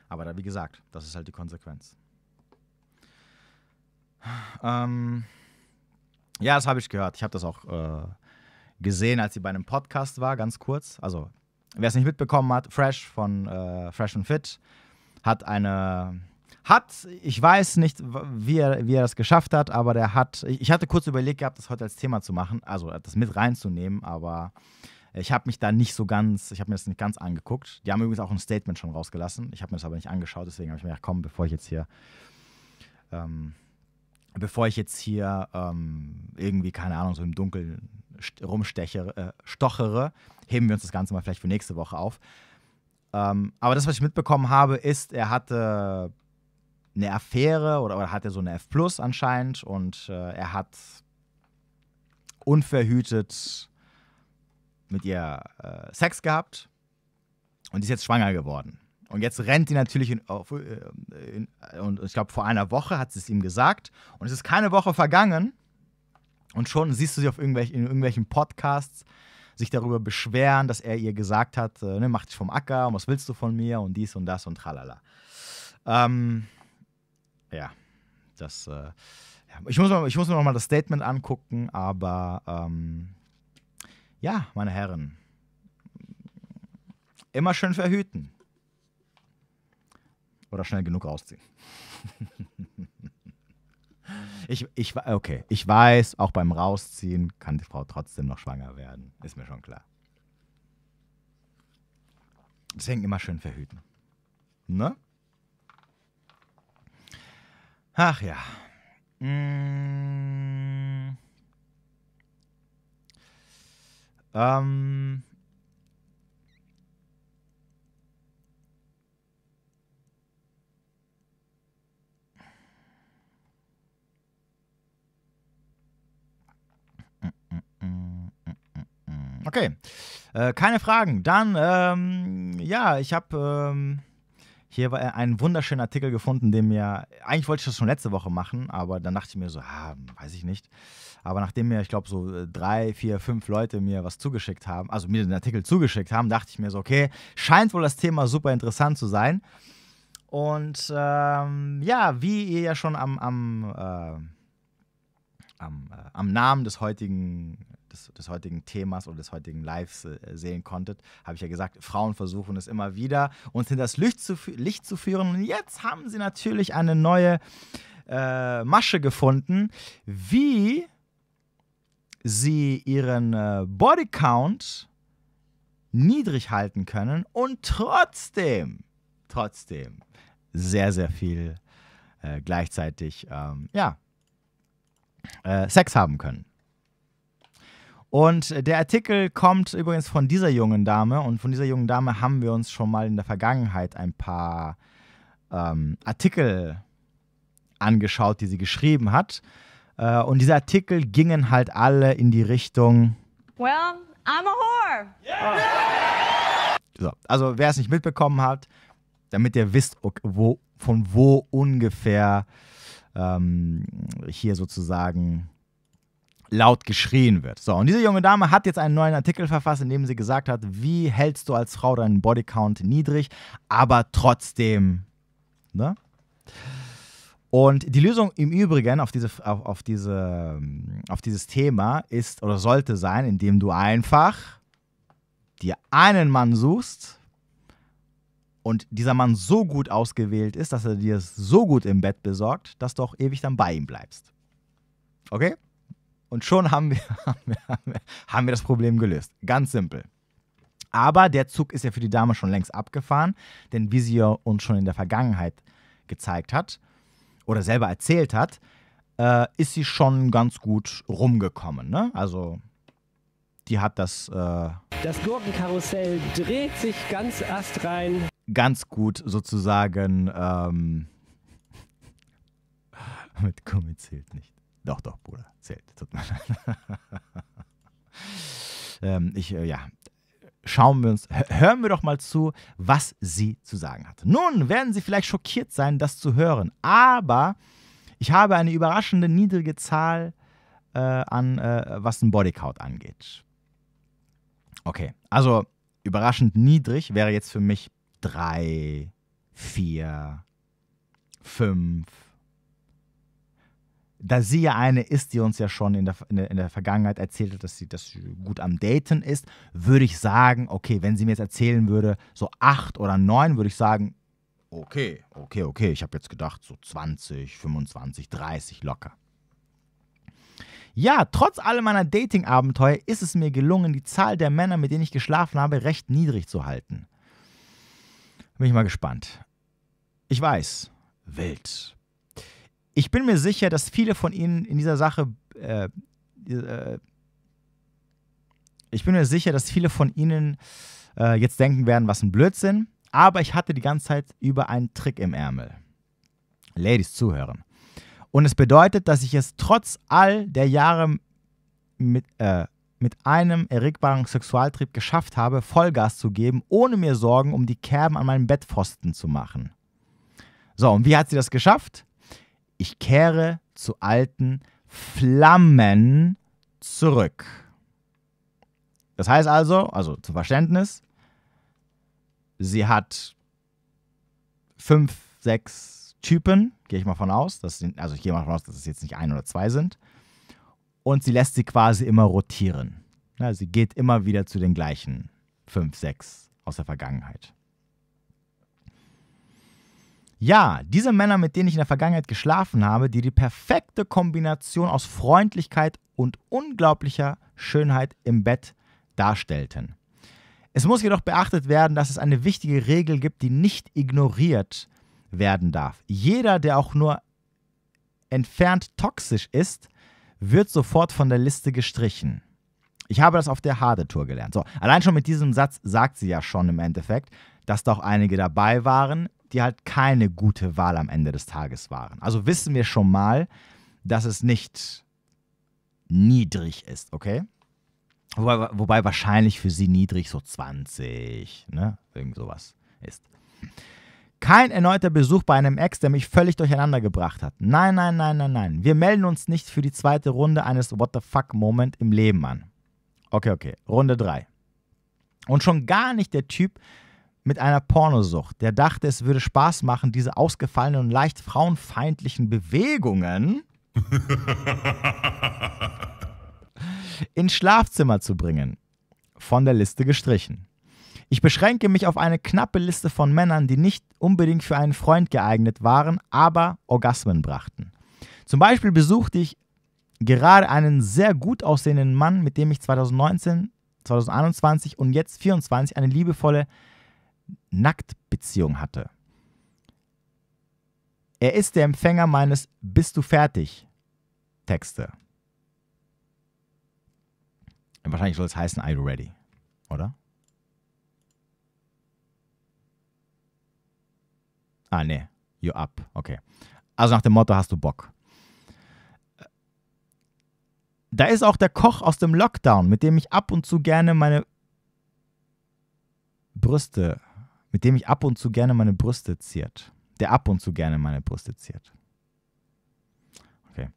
Aber da, wie gesagt, das ist halt die Konsequenz. Ähm ja, das habe ich gehört. Ich habe das auch äh, gesehen, als sie bei einem Podcast war, ganz kurz. Also, wer es nicht mitbekommen hat, Fresh von äh, Fresh and Fit hat eine hat, ich weiß nicht, wie er, wie er das geschafft hat, aber der hat, ich hatte kurz überlegt gehabt, das heute als Thema zu machen, also das mit reinzunehmen, aber ich habe mich da nicht so ganz, ich habe mir das nicht ganz angeguckt. Die haben übrigens auch ein Statement schon rausgelassen. Ich habe mir das aber nicht angeschaut, deswegen habe ich mir gedacht, komm, bevor ich jetzt hier, ähm, bevor ich jetzt hier ähm, irgendwie, keine Ahnung, so im Dunkeln rumsteche, äh, stochere, heben wir uns das Ganze mal vielleicht für nächste Woche auf. Ähm, aber das, was ich mitbekommen habe, ist, er hatte eine Affäre oder, oder hat er so eine F Plus anscheinend und äh, er hat unverhütet mit ihr äh, Sex gehabt und ist jetzt schwanger geworden. Und jetzt rennt die natürlich in, auf, äh, in, und ich glaube, vor einer Woche hat sie es ihm gesagt. Und es ist keine Woche vergangen. Und schon siehst du sie auf irgendwelch, in irgendwelchen Podcasts sich darüber beschweren, dass er ihr gesagt hat, äh, ne, mach dich vom Acker und was willst du von mir und dies und das und tralala. Ähm, ja, das. Äh, ja. Ich, muss mal, ich muss mir noch mal das Statement angucken, aber ähm, ja, meine Herren, immer schön verhüten. Oder schnell genug rausziehen. ich, ich, okay, ich weiß, auch beim Rausziehen kann die Frau trotzdem noch schwanger werden. Ist mir schon klar. Deswegen immer schön verhüten. Ne? Ach ja. Mmh. Ähm. Okay, äh, keine Fragen. Dann, ähm, ja, ich habe ähm, hier war ein wunderschöner Artikel gefunden, den mir, eigentlich wollte ich das schon letzte Woche machen, aber dann dachte ich mir so, ah, weiß ich nicht. Aber nachdem mir, ich glaube, so äh, drei, vier, fünf Leute mir was zugeschickt haben, also mir den Artikel zugeschickt haben, dachte ich mir so, okay, scheint wohl das Thema super interessant zu sein. Und ähm, ja, wie ihr ja schon am, am, äh, am, äh, am Namen des heutigen des, des heutigen Themas oder des heutigen Lives äh, sehen konntet, habe ich ja gesagt, Frauen versuchen es immer wieder, uns in das Licht zu, Licht zu führen. Und jetzt haben sie natürlich eine neue äh, Masche gefunden, wie sie ihren äh, Bodycount niedrig halten können und trotzdem, trotzdem sehr, sehr viel äh, gleichzeitig ähm, ja, äh, Sex haben können. Und äh, der Artikel kommt übrigens von dieser jungen Dame. Und von dieser jungen Dame haben wir uns schon mal in der Vergangenheit ein paar ähm, Artikel angeschaut, die sie geschrieben hat. Äh, und diese Artikel gingen halt alle in die Richtung. Well, I'm a whore. Yeah. So, also wer es nicht mitbekommen hat, damit ihr wisst, okay, wo, von wo ungefähr ähm, hier sozusagen laut geschrien wird. So, und diese junge Dame hat jetzt einen neuen Artikel verfasst, in dem sie gesagt hat, wie hältst du als Frau deinen Bodycount niedrig, aber trotzdem, ne? Und die Lösung im Übrigen auf, diese, auf, auf, diese, auf dieses Thema ist oder sollte sein, indem du einfach dir einen Mann suchst und dieser Mann so gut ausgewählt ist, dass er dir es so gut im Bett besorgt, dass du auch ewig dann bei ihm bleibst. Okay? Und schon haben wir, haben wir, haben wir, das Problem gelöst. Ganz simpel. Aber der Zug ist ja für die Dame schon längst abgefahren, denn wie sie uns schon in der Vergangenheit gezeigt hat oder selber erzählt hat, äh, ist sie schon ganz gut rumgekommen. Ne? Also die hat das. Äh, das Gurkenkarussell dreht sich ganz astrein. Ganz gut sozusagen. Ähm, mit Gummi zählt nicht. Doch, doch, Bruder, zählt. Tut mir leid. ähm, ich, äh, ja, schauen wir uns, hören wir doch mal zu, was sie zu sagen hat. Nun werden Sie vielleicht schockiert sein, das zu hören, aber ich habe eine überraschende niedrige Zahl äh, an, äh, was den Bodycount angeht. Okay, also überraschend niedrig wäre jetzt für mich 3, 4, 5, da sie ja eine ist, die uns ja schon in der, in der, in der Vergangenheit erzählt hat, dass sie, dass sie gut am Daten ist, würde ich sagen, okay, wenn sie mir jetzt erzählen würde, so acht oder neun, würde ich sagen, okay, okay, okay, ich habe jetzt gedacht, so 20, 25, 30 locker. Ja, trotz all meiner Dating-Abenteuer ist es mir gelungen, die Zahl der Männer, mit denen ich geschlafen habe, recht niedrig zu halten. Bin ich mal gespannt. Ich weiß, wild ich bin mir sicher, dass viele von Ihnen in dieser Sache, äh, äh, ich bin mir sicher, dass viele von Ihnen äh, jetzt denken werden, was ein Blödsinn. Aber ich hatte die ganze Zeit über einen Trick im Ärmel. Ladies zuhören. Und es bedeutet, dass ich es trotz all der Jahre mit, äh, mit einem erregbaren Sexualtrieb geschafft habe, Vollgas zu geben, ohne mir Sorgen um die Kerben an meinem Bettpfosten zu machen. So, und wie hat sie das geschafft? Ich kehre zu alten Flammen zurück. Das heißt also, also zum Verständnis, sie hat fünf, sechs Typen, gehe ich mal von aus. Das sind, also ich gehe mal von aus, dass es jetzt nicht ein oder zwei sind. Und sie lässt sie quasi immer rotieren. Ja, sie geht immer wieder zu den gleichen fünf, sechs aus der Vergangenheit. Ja, diese Männer, mit denen ich in der Vergangenheit geschlafen habe, die die perfekte Kombination aus Freundlichkeit und unglaublicher Schönheit im Bett darstellten. Es muss jedoch beachtet werden, dass es eine wichtige Regel gibt, die nicht ignoriert werden darf. Jeder, der auch nur entfernt toxisch ist, wird sofort von der Liste gestrichen. Ich habe das auf der Hardetour gelernt. So, allein schon mit diesem Satz sagt sie ja schon im Endeffekt, dass da auch einige dabei waren, die halt keine gute Wahl am Ende des Tages waren. Also wissen wir schon mal, dass es nicht niedrig ist, okay? Wobei, wobei wahrscheinlich für sie niedrig so 20, ne? Irgend sowas ist. Kein erneuter Besuch bei einem Ex, der mich völlig durcheinander gebracht hat. Nein, nein, nein, nein, nein. Wir melden uns nicht für die zweite Runde eines What the fuck Moment im Leben an. Okay, okay. Runde 3. Und schon gar nicht der Typ, mit einer Pornosucht, der dachte, es würde Spaß machen, diese ausgefallenen und leicht frauenfeindlichen Bewegungen ins Schlafzimmer zu bringen, von der Liste gestrichen. Ich beschränke mich auf eine knappe Liste von Männern, die nicht unbedingt für einen Freund geeignet waren, aber Orgasmen brachten. Zum Beispiel besuchte ich gerade einen sehr gut aussehenden Mann, mit dem ich 2019, 2021 und jetzt 24 eine liebevolle Nacktbeziehung hatte. Er ist der Empfänger meines Bist du fertig Texte. Wahrscheinlich soll es heißen Are you ready, oder? Ah, ne. You up. Okay. Also nach dem Motto hast du Bock. Da ist auch der Koch aus dem Lockdown, mit dem ich ab und zu gerne meine Brüste mit dem ich ab und zu gerne meine Brüste ziert. Der ab und zu gerne meine Brüste ziert. Okay.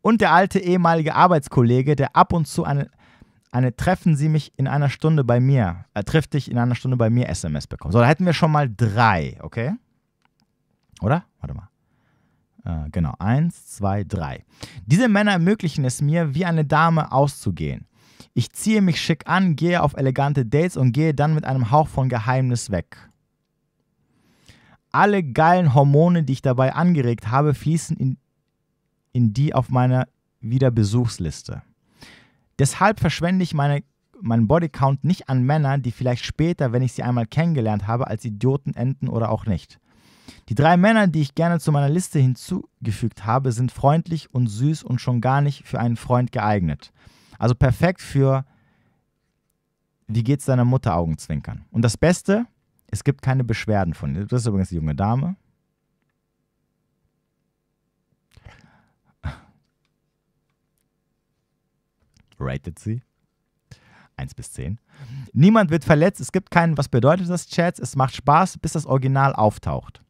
Und der alte ehemalige Arbeitskollege, der ab und zu eine, eine Treffen Sie mich in einer Stunde bei mir, äh, trifft dich in einer Stunde bei mir SMS bekommen. So, da hätten wir schon mal drei, okay? Oder? Warte mal äh, genau, eins, zwei, drei. Diese Männer ermöglichen es mir, wie eine Dame auszugehen. Ich ziehe mich schick an, gehe auf elegante Dates und gehe dann mit einem Hauch von Geheimnis weg. Alle geilen Hormone, die ich dabei angeregt habe, fließen in, in die auf meiner Wiederbesuchsliste. Deshalb verschwende ich meine, meinen Bodycount nicht an Männer, die vielleicht später, wenn ich sie einmal kennengelernt habe, als Idioten enden oder auch nicht. Die drei Männer, die ich gerne zu meiner Liste hinzugefügt habe, sind freundlich und süß und schon gar nicht für einen Freund geeignet. Also perfekt für wie geht es deiner Mutter Augenzwinkern. Und das Beste, es gibt keine Beschwerden von ihr. Das ist übrigens die junge Dame. Rated sie. 1 bis 10. Niemand wird verletzt, es gibt keinen, was bedeutet das, Chats? Es macht Spaß, bis das Original auftaucht.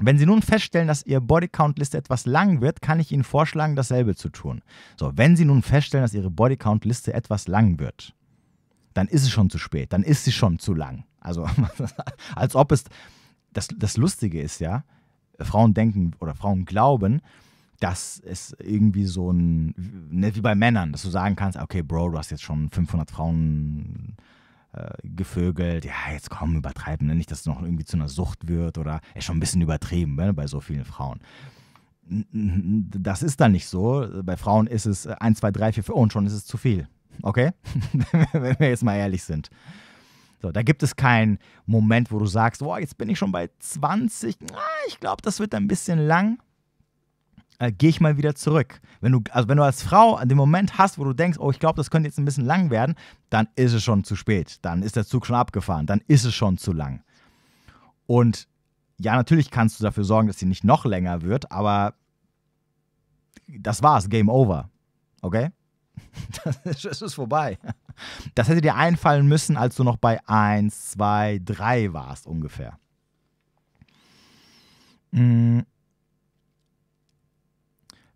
Wenn Sie nun feststellen, dass Ihre Bodycount-Liste etwas lang wird, kann ich Ihnen vorschlagen, dasselbe zu tun. So, wenn Sie nun feststellen, dass Ihre Bodycount-Liste etwas lang wird, dann ist es schon zu spät, dann ist sie schon zu lang. Also, als ob es. Das, das Lustige ist ja, Frauen denken oder Frauen glauben, dass es irgendwie so ein. Ne, wie bei Männern, dass du sagen kannst: Okay, Bro, du hast jetzt schon 500 Frauen. Äh, gevögelt, ja, jetzt komm, übertreiben, ne? nicht, dass es noch irgendwie zu einer Sucht wird oder ist schon ein bisschen übertrieben ne, bei so vielen Frauen. Das ist dann nicht so. Bei Frauen ist es 1, 2, 3, 4, 5 und schon ist es zu viel. Okay? Wenn wir jetzt mal ehrlich sind. So, da gibt es keinen Moment, wo du sagst, boah, jetzt bin ich schon bei 20, na, ah, ich glaube, das wird ein bisschen lang äh, gehe ich mal wieder zurück. Wenn du, also wenn du als Frau an dem Moment hast, wo du denkst, oh, ich glaube, das könnte jetzt ein bisschen lang werden, dann ist es schon zu spät. Dann ist der Zug schon abgefahren. Dann ist es schon zu lang. Und ja, natürlich kannst du dafür sorgen, dass sie nicht noch länger wird, aber das war's, Game Over. Okay? Das ist, das ist vorbei. Das hätte dir einfallen müssen, als du noch bei 1, 2, 3 warst ungefähr. Mhm.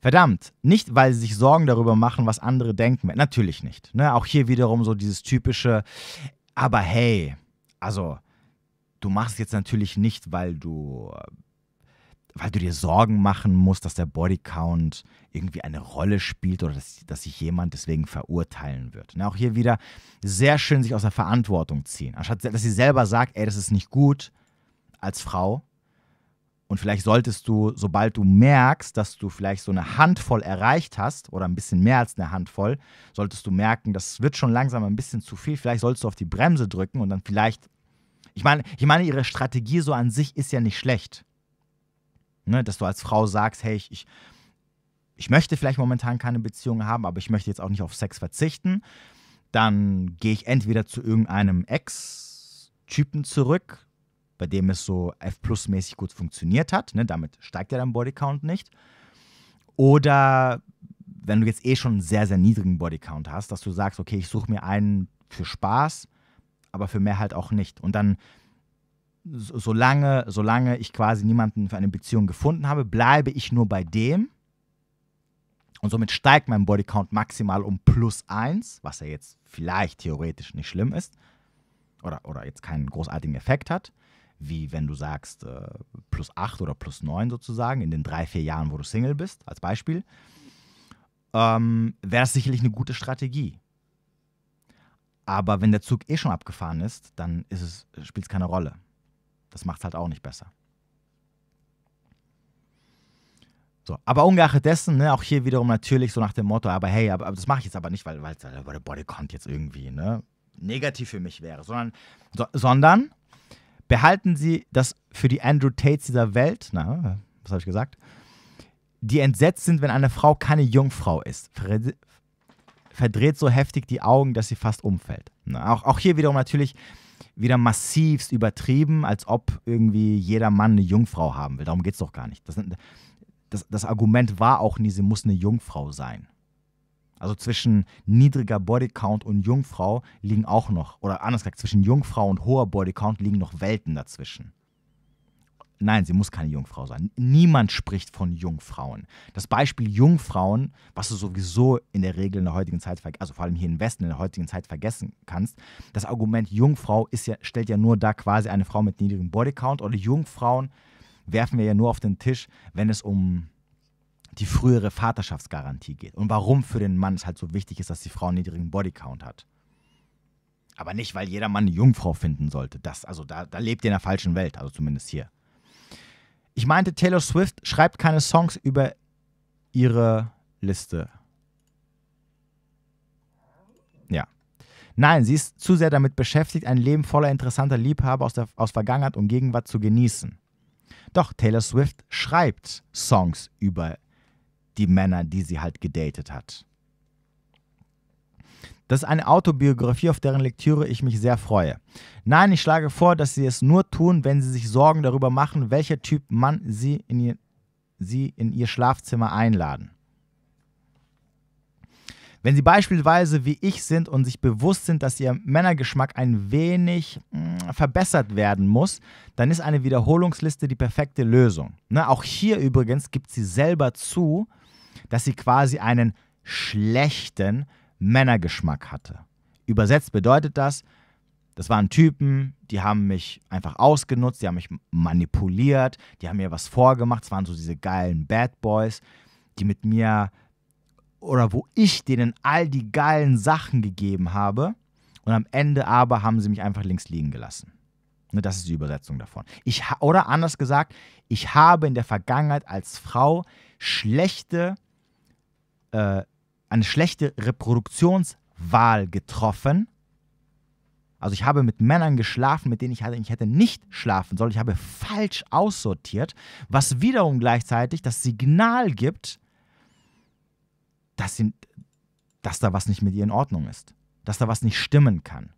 Verdammt, nicht weil sie sich Sorgen darüber machen, was andere denken. Natürlich nicht. Ne? Auch hier wiederum so dieses typische, aber hey, also du machst jetzt natürlich nicht, weil du weil du dir Sorgen machen musst, dass der Bodycount irgendwie eine Rolle spielt oder dass, dass sich jemand deswegen verurteilen wird. Und ne? auch hier wieder sehr schön sich aus der Verantwortung ziehen. Anstatt dass sie selber sagt, ey, das ist nicht gut als Frau, und vielleicht solltest du, sobald du merkst, dass du vielleicht so eine Handvoll erreicht hast oder ein bisschen mehr als eine Handvoll, solltest du merken, das wird schon langsam ein bisschen zu viel. Vielleicht solltest du auf die Bremse drücken und dann vielleicht. Ich meine, ich meine, ihre Strategie so an sich ist ja nicht schlecht. Ne? Dass du als Frau sagst, hey, ich, ich, ich möchte vielleicht momentan keine Beziehung haben, aber ich möchte jetzt auch nicht auf Sex verzichten. Dann gehe ich entweder zu irgendeinem Ex-Typen zurück, bei dem es so F-Plus-mäßig gut funktioniert hat. Ne? Damit steigt ja dein Bodycount nicht. Oder wenn du jetzt eh schon einen sehr, sehr niedrigen Bodycount hast, dass du sagst, okay, ich suche mir einen für Spaß, aber für mehr halt auch nicht. Und dann, solange, solange ich quasi niemanden für eine Beziehung gefunden habe, bleibe ich nur bei dem. Und somit steigt mein Bodycount maximal um plus eins, was ja jetzt vielleicht theoretisch nicht schlimm ist oder, oder jetzt keinen großartigen Effekt hat wie wenn du sagst äh, plus 8 oder plus 9 sozusagen in den drei, vier Jahren, wo du Single bist, als Beispiel, ähm, wäre das sicherlich eine gute Strategie. Aber wenn der Zug eh schon abgefahren ist, dann spielt es keine Rolle. Das macht es halt auch nicht besser. So, aber ungeachtet dessen, ne, auch hier wiederum natürlich so nach dem Motto, aber hey, aber, aber das mache ich jetzt aber nicht, weil, weil der Bodycount jetzt irgendwie ne, negativ für mich wäre, sondern, so, sondern behalten Sie das für die Andrew Tates dieser Welt, na, was habe ich gesagt? Die entsetzt sind, wenn eine Frau keine Jungfrau ist. Verdreht so heftig die Augen, dass sie fast umfällt. Na, auch, auch hier wiederum natürlich wieder massivst übertrieben, als ob irgendwie jeder Mann eine Jungfrau haben will. Darum geht es doch gar nicht. Das, das, das Argument war auch nie, sie muss eine Jungfrau sein. Also zwischen niedriger Bodycount und Jungfrau liegen auch noch, oder anders gesagt, zwischen Jungfrau und hoher Bodycount liegen noch Welten dazwischen. Nein, sie muss keine Jungfrau sein. Niemand spricht von Jungfrauen. Das Beispiel Jungfrauen, was du sowieso in der Regel in der heutigen Zeit, also vor allem hier im Westen in der heutigen Zeit vergessen kannst, das Argument Jungfrau ist ja, stellt ja nur da quasi eine Frau mit niedrigem Bodycount oder Jungfrauen werfen wir ja nur auf den Tisch, wenn es um die frühere Vaterschaftsgarantie geht und warum für den Mann es halt so wichtig ist, dass die Frau einen niedrigen Bodycount hat. Aber nicht, weil jeder Mann eine Jungfrau finden sollte. Das, also da, da lebt ihr in der falschen Welt, also zumindest hier. Ich meinte, Taylor Swift schreibt keine Songs über ihre Liste. Ja. Nein, sie ist zu sehr damit beschäftigt, ein Leben voller interessanter Liebhaber aus, der, aus Vergangenheit und Gegenwart zu genießen. Doch Taylor Swift schreibt Songs über ihre die Männer, die sie halt gedatet hat. Das ist eine Autobiografie, auf deren Lektüre ich mich sehr freue. Nein, ich schlage vor, dass Sie es nur tun, wenn Sie sich Sorgen darüber machen, welcher Typ Mann Sie in Ihr, Sie in ihr Schlafzimmer einladen. Wenn Sie beispielsweise wie ich sind und sich bewusst sind, dass Ihr Männergeschmack ein wenig mh, hm, verbessert werden muss, dann ist eine Wiederholungsliste die perfekte Lösung. Ne? Auch hier übrigens gibt sie selber zu, dass sie quasi einen schlechten Männergeschmack hatte. Übersetzt bedeutet das, das waren Typen, die haben mich einfach ausgenutzt, die haben mich manipuliert, die haben mir was vorgemacht. Es waren so diese geilen Bad Boys, die mit mir oder wo ich denen all die geilen Sachen gegeben habe. Und am Ende aber haben sie mich einfach links liegen gelassen. Ne, das ist die Übersetzung davon. Ich, oder anders gesagt, ich habe in der Vergangenheit als Frau schlechte äh, eine schlechte Reproduktionswahl getroffen. Also ich habe mit Männern geschlafen, mit denen ich eigentlich hätte nicht schlafen sollen. Ich habe falsch aussortiert, was wiederum gleichzeitig das Signal gibt, dass, sie, dass da was nicht mit ihr in Ordnung ist, dass da was nicht stimmen kann.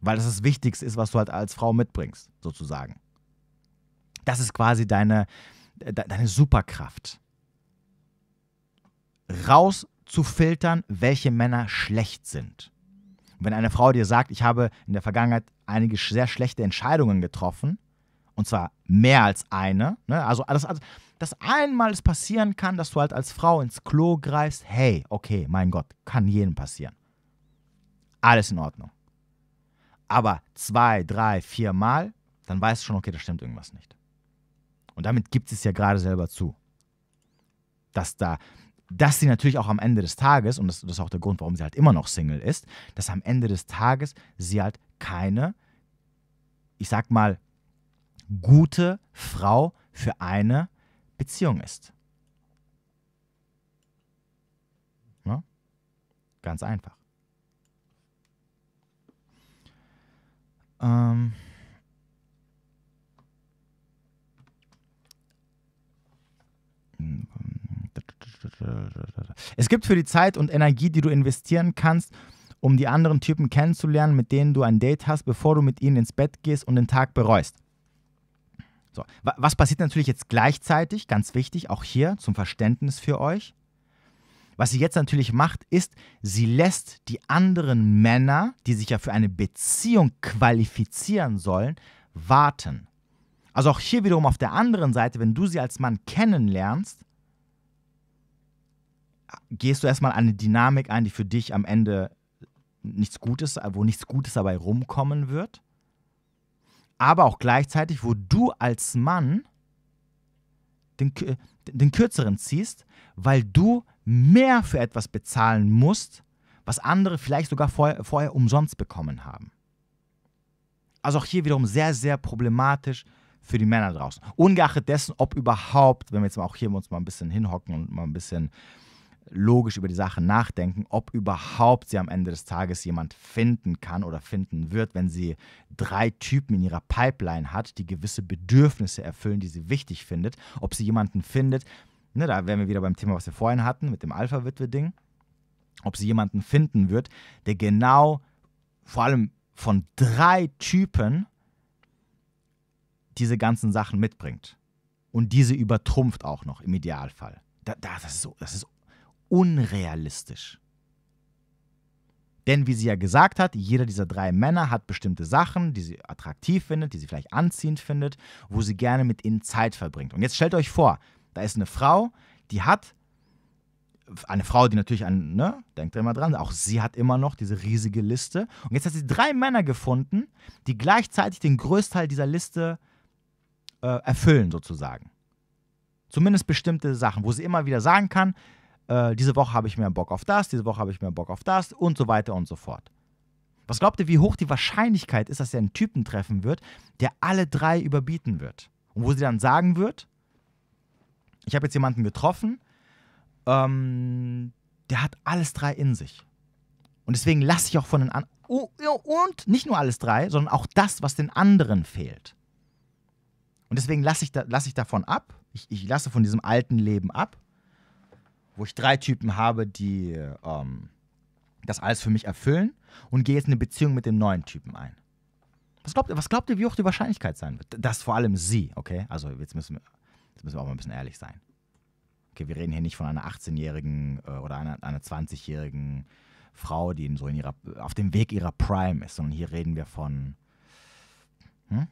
Weil das das Wichtigste ist, was du halt als Frau mitbringst, sozusagen. Das ist quasi deine, deine Superkraft rauszufiltern, welche Männer schlecht sind. Und wenn eine Frau dir sagt, ich habe in der Vergangenheit einige sehr schlechte Entscheidungen getroffen, und zwar mehr als eine, ne? also das, also, dass einmal es passieren kann, dass du halt als Frau ins Klo greifst, hey, okay, mein Gott, kann jedem passieren. Alles in Ordnung. Aber zwei, drei, vier Mal, dann weißt du schon, okay, da stimmt irgendwas nicht. Und damit gibt es ja gerade selber zu, dass da dass sie natürlich auch am Ende des Tages, und das, das ist auch der Grund, warum sie halt immer noch Single ist, dass am Ende des Tages sie halt keine, ich sag mal, gute Frau für eine Beziehung ist. Ja? Ganz einfach. Ähm. Hm, es gibt für die Zeit und Energie, die du investieren kannst, um die anderen Typen kennenzulernen, mit denen du ein Date hast, bevor du mit ihnen ins Bett gehst und den Tag bereust. So, was passiert natürlich jetzt gleichzeitig, ganz wichtig, auch hier zum Verständnis für euch. Was sie jetzt natürlich macht, ist, sie lässt die anderen Männer, die sich ja für eine Beziehung qualifizieren sollen, warten. Also auch hier wiederum auf der anderen Seite, wenn du sie als Mann kennenlernst, gehst du erstmal eine Dynamik ein, die für dich am Ende nichts Gutes, wo nichts Gutes dabei rumkommen wird, aber auch gleichzeitig, wo du als Mann den, den kürzeren ziehst, weil du mehr für etwas bezahlen musst, was andere vielleicht sogar vorher, vorher umsonst bekommen haben. Also auch hier wiederum sehr, sehr problematisch für die Männer draußen. Ungeachtet dessen, ob überhaupt, wenn wir jetzt mal auch hier uns mal ein bisschen hinhocken und mal ein bisschen logisch über die Sache nachdenken, ob überhaupt sie am Ende des Tages jemand finden kann oder finden wird, wenn sie drei Typen in ihrer Pipeline hat, die gewisse Bedürfnisse erfüllen, die sie wichtig findet, ob sie jemanden findet. Ne, da wären wir wieder beim Thema, was wir vorhin hatten, mit dem Alpha-Witwe-Ding. Ob sie jemanden finden wird, der genau, vor allem von drei Typen, diese ganzen Sachen mitbringt. Und diese übertrumpft auch noch im Idealfall. Da, da, das, ist so, das ist unrealistisch. Denn wie sie ja gesagt hat, jeder dieser drei Männer hat bestimmte Sachen, die sie attraktiv findet, die sie vielleicht anziehend findet, wo sie gerne mit ihnen Zeit verbringt. Und jetzt stellt euch vor, da ist eine Frau, die hat eine Frau, die natürlich an, ne, denkt immer dran, auch sie hat immer noch diese riesige Liste. Und jetzt hat sie drei Männer gefunden, die gleichzeitig den Größteil dieser Liste äh, erfüllen, sozusagen. Zumindest bestimmte Sachen, wo sie immer wieder sagen kann, äh, diese Woche habe ich mehr Bock auf das, diese Woche habe ich mehr Bock auf das und so weiter und so fort. Was glaubt ihr, wie hoch die Wahrscheinlichkeit ist, dass er einen Typen treffen wird, der alle drei überbieten wird? Und wo sie dann sagen wird, ich habe jetzt jemanden getroffen, ähm, der hat alles drei in sich. Und deswegen lasse ich auch von den anderen, oh, und nicht nur alles drei, sondern auch das, was den anderen fehlt. Und deswegen lasse ich, da, lass ich davon ab, ich, ich lasse von diesem alten Leben ab wo ich drei Typen habe, die ähm, das alles für mich erfüllen und gehe jetzt in eine Beziehung mit dem neuen Typen ein. Was glaubt, ihr, was glaubt ihr, wie hoch die Wahrscheinlichkeit sein wird? Das vor allem sie, okay? Also jetzt müssen wir, jetzt müssen wir auch mal ein bisschen ehrlich sein. Okay, wir reden hier nicht von einer 18-jährigen äh, oder einer, einer 20-jährigen Frau, die in so in ihrer, auf dem Weg ihrer Prime ist, sondern hier reden wir von hm?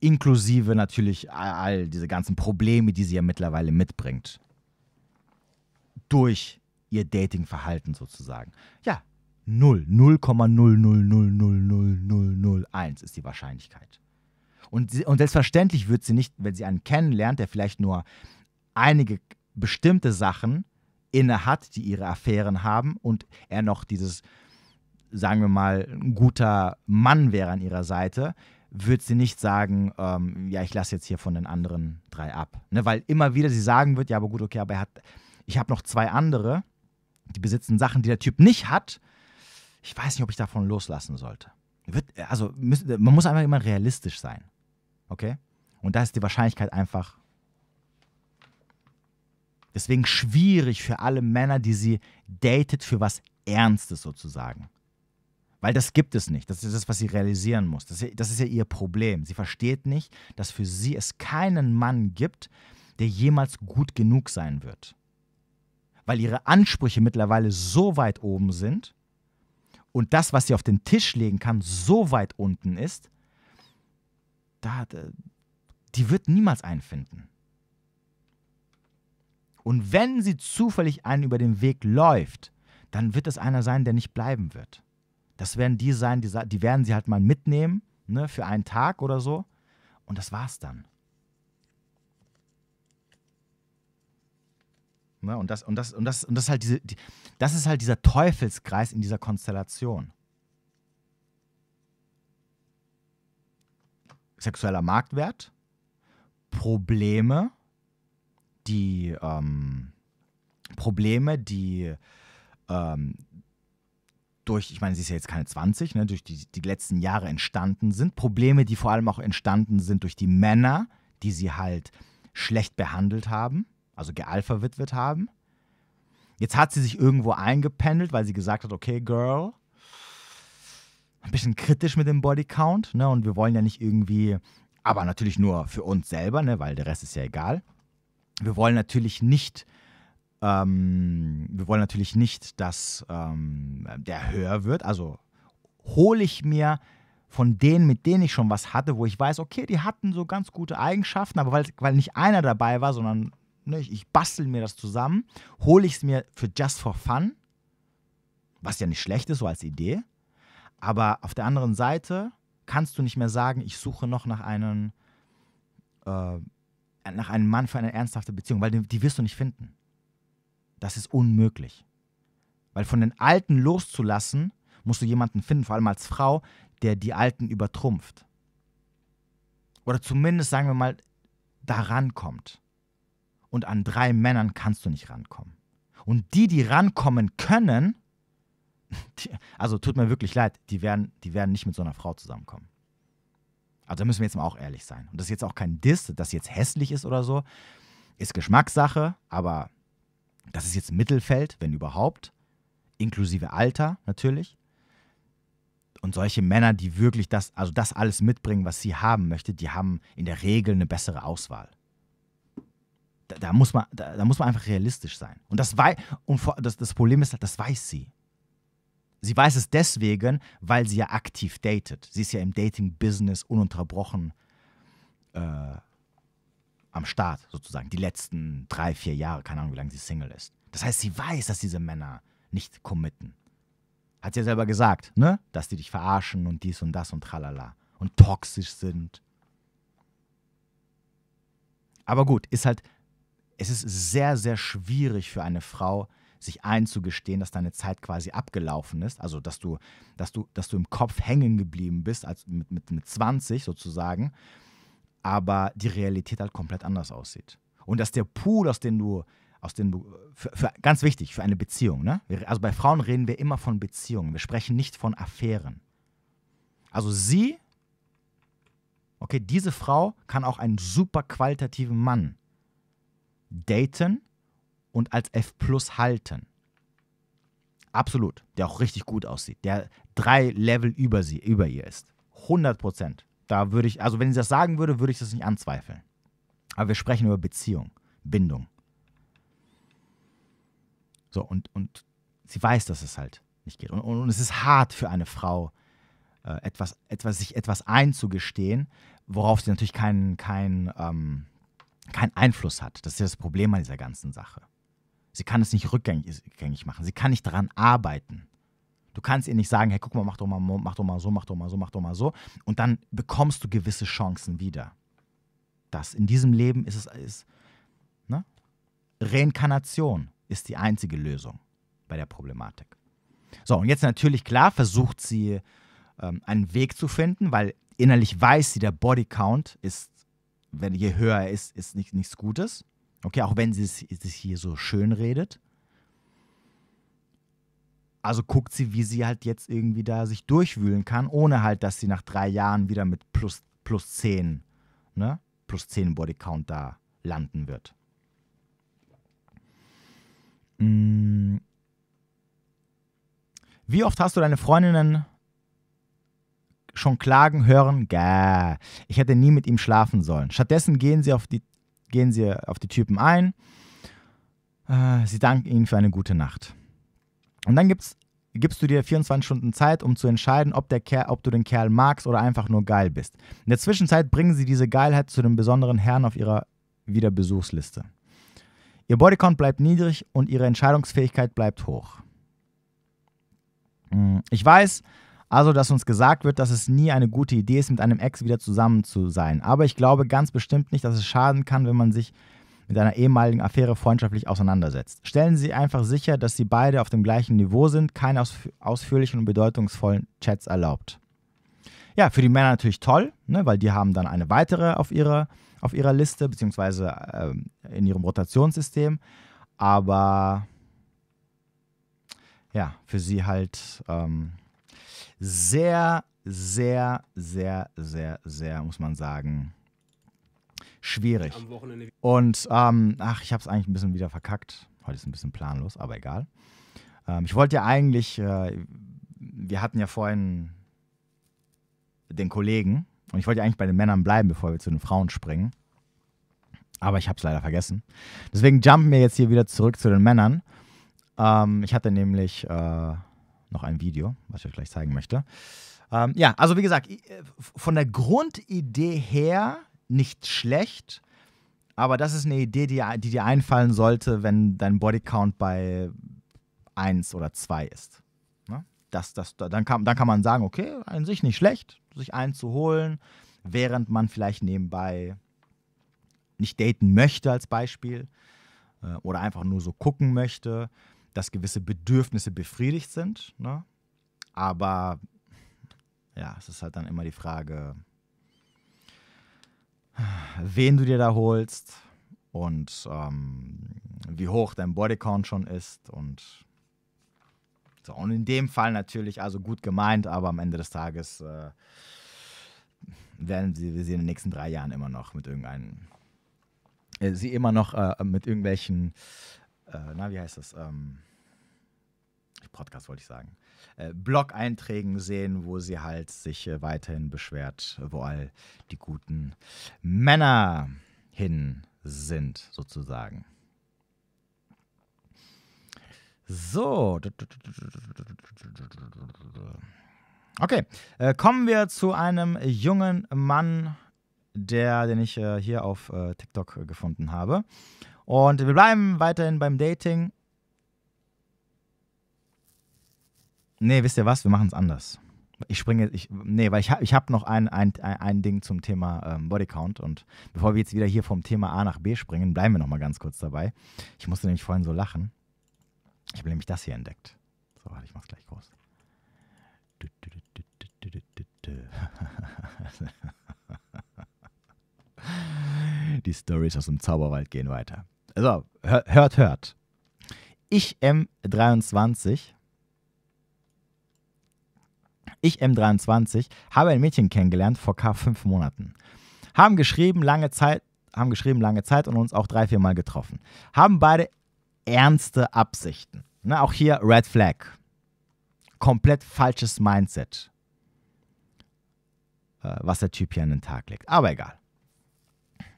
inklusive natürlich all, all diese ganzen Probleme, die sie ja mittlerweile mitbringt durch ihr Datingverhalten sozusagen. Ja, 0, 0,0000001 ist die Wahrscheinlichkeit. Und, sie, und selbstverständlich wird sie nicht, wenn sie einen kennenlernt, der vielleicht nur einige bestimmte Sachen inne hat, die ihre Affären haben und er noch dieses, sagen wir mal, ein guter Mann wäre an ihrer Seite, wird sie nicht sagen, ähm, ja, ich lasse jetzt hier von den anderen drei ab. Ne? Weil immer wieder sie sagen wird, ja, aber gut, okay, aber er hat, ich habe noch zwei andere, die besitzen Sachen, die der Typ nicht hat. Ich weiß nicht, ob ich davon loslassen sollte. Wird, also man muss einfach immer realistisch sein. Okay? Und da ist die Wahrscheinlichkeit einfach. Deswegen schwierig für alle Männer, die sie datet für was Ernstes sozusagen. Weil das gibt es nicht. Das ist das, was sie realisieren muss. Das, das ist ja ihr Problem. Sie versteht nicht, dass für sie es keinen Mann gibt, der jemals gut genug sein wird weil ihre Ansprüche mittlerweile so weit oben sind und das, was sie auf den Tisch legen kann, so weit unten ist, da, äh, die wird niemals einen finden. Und wenn sie zufällig einen über den Weg läuft, dann wird es einer sein, der nicht bleiben wird. Das werden die sein, die, die werden sie halt mal mitnehmen, ne, für einen Tag oder so. Und das war's dann. Ne? Und, das, und, das, und, das, und das, ist halt diese, die, das ist halt dieser Teufelskreis in dieser Konstellation. Sexueller Marktwert, Probleme, die ähm, Probleme, die ähm, durch, ich meine, sie ist ja jetzt keine 20, ne, durch die, die letzten Jahre entstanden sind. Probleme, die vor allem auch entstanden sind durch die Männer, die sie halt schlecht behandelt haben also Gerl verwitwet haben. Jetzt hat sie sich irgendwo eingependelt, weil sie gesagt hat, okay, Girl, ein bisschen kritisch mit dem Bodycount, ne? Und wir wollen ja nicht irgendwie, aber natürlich nur für uns selber, ne? Weil der Rest ist ja egal. Wir wollen natürlich nicht, ähm, wir wollen natürlich nicht, dass ähm, der höher wird. Also hole ich mir von denen, mit denen ich schon was hatte, wo ich weiß, okay, die hatten so ganz gute Eigenschaften, aber weil, weil nicht einer dabei war, sondern Ne, ich, ich bastel mir das zusammen, hole ich es mir für just for fun, was ja nicht schlecht ist, so als Idee. Aber auf der anderen Seite kannst du nicht mehr sagen, ich suche noch nach einem, äh, nach einem Mann für eine ernsthafte Beziehung, weil die, die wirst du nicht finden. Das ist unmöglich. Weil von den Alten loszulassen, musst du jemanden finden, vor allem als Frau, der die Alten übertrumpft. Oder zumindest, sagen wir mal, daran kommt und an drei Männern kannst du nicht rankommen. Und die, die rankommen können, die, also tut mir wirklich leid, die werden, die werden nicht mit so einer Frau zusammenkommen. Also da müssen wir jetzt mal auch ehrlich sein. Und das ist jetzt auch kein Diss, dass jetzt hässlich ist oder so. Ist Geschmackssache, aber das ist jetzt Mittelfeld, wenn überhaupt. Inklusive Alter natürlich. Und solche Männer, die wirklich das, also das alles mitbringen, was sie haben möchte, die haben in der Regel eine bessere Auswahl da, da muss man, da, da, muss man einfach realistisch sein. Und, das, wei und vor, das, das Problem ist halt, das weiß sie. Sie weiß es deswegen, weil sie ja aktiv datet. Sie ist ja im Dating-Business ununterbrochen äh, am Start, sozusagen. Die letzten drei, vier Jahre, keine Ahnung, wie lange sie Single ist. Das heißt, sie weiß, dass diese Männer nicht committen. Hat sie ja selber gesagt, ne? Dass die dich verarschen und dies und das und tralala. Und toxisch sind. Aber gut, ist halt, es ist sehr, sehr schwierig für eine Frau, sich einzugestehen, dass deine Zeit quasi abgelaufen ist, also dass du, dass du, dass du im Kopf hängen geblieben bist, als mit, mit, mit 20 sozusagen, aber die Realität halt komplett anders aussieht. Und dass der Pool, aus dem du, aus dem du, für, für, ganz wichtig, für eine Beziehung, ne? Also bei Frauen reden wir immer von Beziehungen, wir sprechen nicht von Affären. Also sie, okay, diese Frau kann auch einen super qualitativen Mann daten und als F plus halten. Absolut. Der auch richtig gut aussieht. Der drei Level über sie, über ihr ist. 100 Prozent. Da würde ich, also wenn sie das sagen würde, würde ich das nicht anzweifeln. Aber wir sprechen über Beziehung, Bindung. So, und, und sie weiß, dass es halt nicht geht. Und, und, und es ist hart für eine Frau, äh, etwas, etwas, sich etwas einzugestehen, worauf sie natürlich keinen, keinen, ähm, keinen Einfluss hat. Das ist ja das Problem an dieser ganzen Sache. Sie kann es nicht rückgängig machen. Sie kann nicht daran arbeiten. Du kannst ihr nicht sagen, hey, guck mal, mach doch mal, mach doch mal so, mach doch mal so, mach doch mal so. Und dann bekommst du gewisse Chancen wieder. Das in diesem Leben ist es. Ist, ne? Reinkarnation ist die einzige Lösung bei der Problematik. So, und jetzt natürlich klar, versucht sie ähm, einen Weg zu finden, weil innerlich weiß sie, der Bodycount ist wenn je höher er ist, ist nicht, nichts Gutes. Okay, auch wenn sie sich hier so schön redet. Also guckt sie, wie sie halt jetzt irgendwie da sich durchwühlen kann, ohne halt, dass sie nach drei Jahren wieder mit plus, plus 10, ne? Plus 10 Bodycount da landen wird. Mm. Wie oft hast du deine Freundinnen schon klagen hören, gäh, ich hätte nie mit ihm schlafen sollen. Stattdessen gehen sie auf die, gehen sie auf die Typen ein. Äh, sie danken ihnen für eine gute Nacht. Und dann gibt's, gibst du dir 24 Stunden Zeit, um zu entscheiden, ob, der Kerl, ob du den Kerl magst oder einfach nur geil bist. In der Zwischenzeit bringen sie diese Geilheit zu dem besonderen Herrn auf ihrer Wiederbesuchsliste. Ihr Bodycount bleibt niedrig und ihre Entscheidungsfähigkeit bleibt hoch. Hm, ich weiß, also, dass uns gesagt wird, dass es nie eine gute Idee ist, mit einem Ex wieder zusammen zu sein. Aber ich glaube ganz bestimmt nicht, dass es schaden kann, wenn man sich mit einer ehemaligen Affäre freundschaftlich auseinandersetzt. Stellen Sie einfach sicher, dass Sie beide auf dem gleichen Niveau sind, keine ausf ausführlichen und bedeutungsvollen Chats erlaubt. Ja, für die Männer natürlich toll, ne, weil die haben dann eine weitere auf ihrer, auf ihrer Liste, beziehungsweise äh, in ihrem Rotationssystem. Aber ja, für sie halt. Ähm sehr, sehr, sehr, sehr, sehr, muss man sagen, schwierig. Und ähm, ach, ich habe es eigentlich ein bisschen wieder verkackt. Heute ist ein bisschen planlos, aber egal. Ähm, ich wollte ja eigentlich, äh, wir hatten ja vorhin den Kollegen und ich wollte ja eigentlich bei den Männern bleiben, bevor wir zu den Frauen springen. Aber ich habe es leider vergessen. Deswegen jumpen wir jetzt hier wieder zurück zu den Männern. Ähm, ich hatte nämlich äh, noch ein Video, was ich euch gleich zeigen möchte. Ähm, ja, also wie gesagt, äh, von der Grundidee her nicht schlecht, aber das ist eine Idee, die, die dir einfallen sollte, wenn dein Bodycount bei 1 oder 2 ist. Ne? Das, das, dann, kann, dann kann man sagen, okay, an sich nicht schlecht, sich einen zu holen, während man vielleicht nebenbei nicht daten möchte als Beispiel äh, oder einfach nur so gucken möchte dass gewisse Bedürfnisse befriedigt sind. Ne? Aber ja, es ist halt dann immer die Frage, wen du dir da holst und ähm, wie hoch dein Bodycount schon ist und so. Und in dem Fall natürlich, also gut gemeint, aber am Ende des Tages äh, werden sie, wir sie in den nächsten drei Jahren immer noch mit irgendeinem, äh, sie immer noch äh, mit irgendwelchen äh, na, wie heißt das? Ähm, Podcast wollte ich sagen, äh, Blog-Einträgen sehen, wo sie halt sich äh, weiterhin beschwert, wo all die guten Männer hin sind, sozusagen. So. Okay, äh, kommen wir zu einem jungen Mann, der, den ich äh, hier auf äh, TikTok äh, gefunden habe. Und wir bleiben weiterhin beim Dating. Nee, wisst ihr was? Wir machen es anders. Ich springe, ich, nee, weil ich, ich habe noch ein, ein, ein Ding zum Thema ähm, Bodycount und bevor wir jetzt wieder hier vom Thema A nach B springen, bleiben wir nochmal ganz kurz dabei. Ich musste nämlich vorhin so lachen. Ich habe nämlich das hier entdeckt. So, warte, ich mach's gleich groß. Die Stories aus dem Zauberwald gehen weiter. So, hört, hört. Ich M23. Ich M23 habe ein Mädchen kennengelernt vor k fünf Monaten. Haben geschrieben lange Zeit, haben geschrieben lange Zeit und uns auch drei, vier Mal getroffen. Haben beide ernste Absichten. Ne, auch hier Red Flag. Komplett falsches Mindset, äh, was der Typ hier an den Tag legt. Aber egal.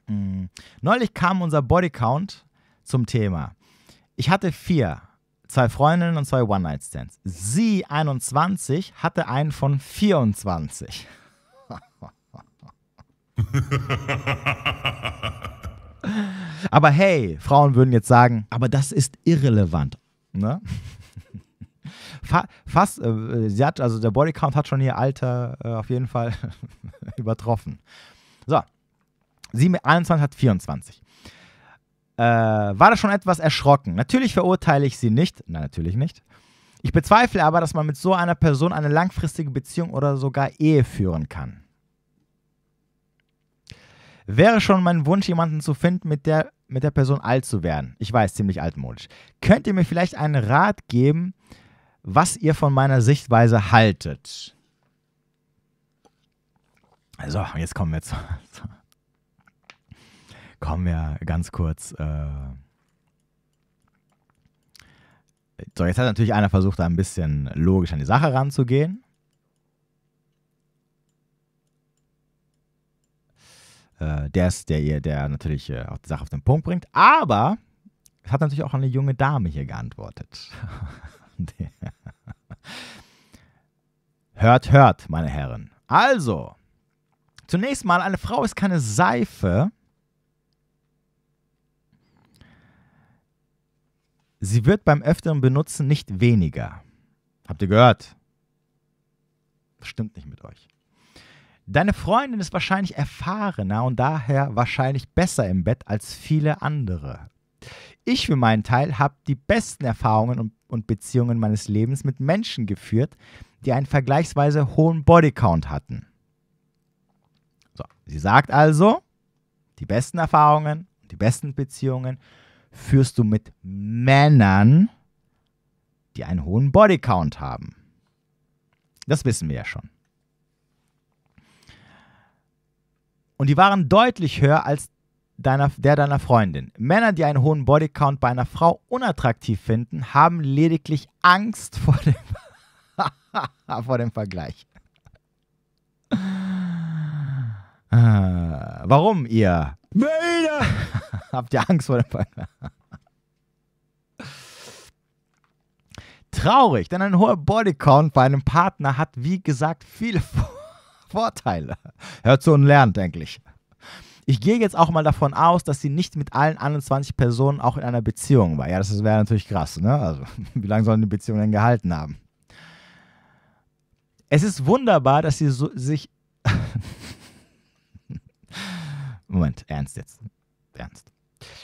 Mm. Neulich kam unser Bodycount zum Thema. Ich hatte vier, zwei Freundinnen und zwei One-Night-Stands. Sie, 21, hatte einen von 24. aber hey, Frauen würden jetzt sagen, aber das ist irrelevant. Ne? Fast, äh, sie hat, also der Bodycount hat schon ihr Alter äh, auf jeden Fall übertroffen. So, sie mit 21 hat 24 äh, war das schon etwas erschrocken. Natürlich verurteile ich sie nicht. Nein, natürlich nicht. Ich bezweifle aber, dass man mit so einer Person eine langfristige Beziehung oder sogar Ehe führen kann. Wäre schon mein Wunsch, jemanden zu finden, mit der, mit der Person alt zu werden. Ich weiß, ziemlich altmodisch. Könnt ihr mir vielleicht einen Rat geben, was ihr von meiner Sichtweise haltet? So, jetzt kommen wir zu, kommen wir ganz kurz. Äh so, jetzt hat natürlich einer versucht, da ein bisschen logisch an die Sache ranzugehen. Äh, der ist der, der, der natürlich äh, auch die Sache auf den Punkt bringt. Aber es hat natürlich auch eine junge Dame hier geantwortet. hört, hört, meine Herren. Also, zunächst mal, eine Frau ist keine Seife. Sie wird beim öfteren Benutzen nicht weniger. Habt ihr gehört? Das stimmt nicht mit euch. Deine Freundin ist wahrscheinlich erfahrener und daher wahrscheinlich besser im Bett als viele andere. Ich für meinen Teil habe die besten Erfahrungen und, Beziehungen meines Lebens mit Menschen geführt, die einen vergleichsweise hohen Bodycount hatten. So, sie sagt also, die besten Erfahrungen, und die besten Beziehungen führst du mit Männern, die einen hohen Bodycount haben. Das wissen wir ja schon. Und die waren deutlich höher als deiner, der deiner Freundin. Männer, die einen hohen Bodycount bei einer Frau unattraktiv finden, haben lediglich Angst vor dem, vor dem Vergleich. Ah, warum ihr Vader! Habt ihr Angst vor dem Pangolin? Traurig, denn ein hoher Bodycount bei einem Partner hat, wie gesagt, viele Vorteile. Hört zu und lernt, denke ich. Ich gehe jetzt auch mal davon aus, dass sie nicht mit allen 21 Personen auch in einer Beziehung war. Ja, das wäre natürlich krass, ne? Also, wie lange sollen die Beziehungen denn gehalten haben? Es ist wunderbar, dass sie so, sich Moment, ernst jetzt. Ernst.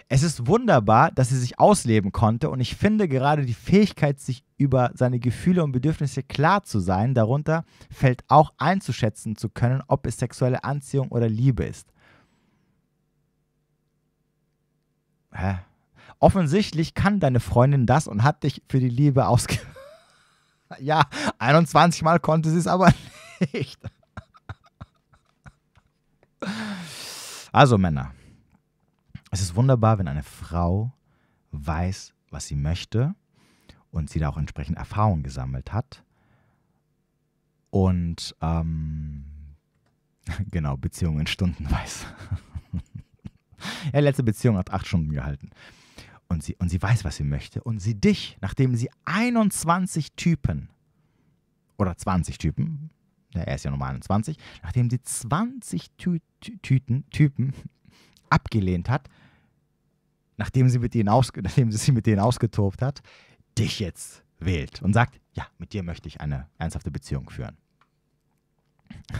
Es ist wunderbar, dass sie sich ausleben konnte und ich finde gerade die Fähigkeit, sich über seine Gefühle und Bedürfnisse klar zu sein, darunter fällt auch einzuschätzen zu können, ob es sexuelle Anziehung oder Liebe ist. Hä? Offensichtlich kann deine Freundin das und hat dich für die Liebe ausge... ja, 21 Mal konnte sie es aber nicht. Also Männer, es ist wunderbar, wenn eine Frau weiß, was sie möchte und sie da auch entsprechend Erfahrung gesammelt hat. Und ähm, genau, Beziehungen stundenweise. ja, letzte Beziehung hat acht Stunden gehalten. Und sie, und sie weiß, was sie möchte. Und sie dich, nachdem sie 21 Typen oder 20 Typen, er ist ja normal 21, nachdem sie 20 Tü Tü Tüten, Typen abgelehnt hat, nachdem sie, mit denen nachdem sie sich mit denen ausgetobt hat, dich jetzt wählt und sagt, ja, mit dir möchte ich eine ernsthafte Beziehung führen.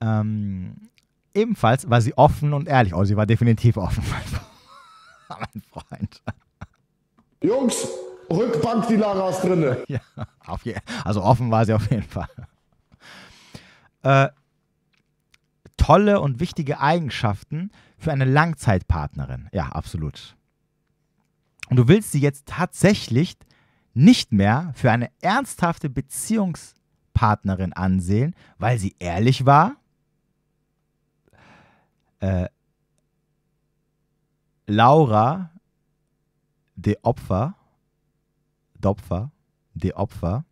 ähm, ebenfalls war sie offen und ehrlich. Oh, sie war definitiv offen, mein Freund. Jungs, Rückbank, die Lara ist drinne. Ja, je, also offen war sie auf jeden Fall. Äh, tolle und wichtige Eigenschaften für eine Langzeitpartnerin. Ja, absolut. Und du willst sie jetzt tatsächlich nicht mehr für eine ernsthafte Beziehungspartnerin ansehen, weil sie ehrlich war, äh, Laura, die Opfer, Opfer, die Opfer.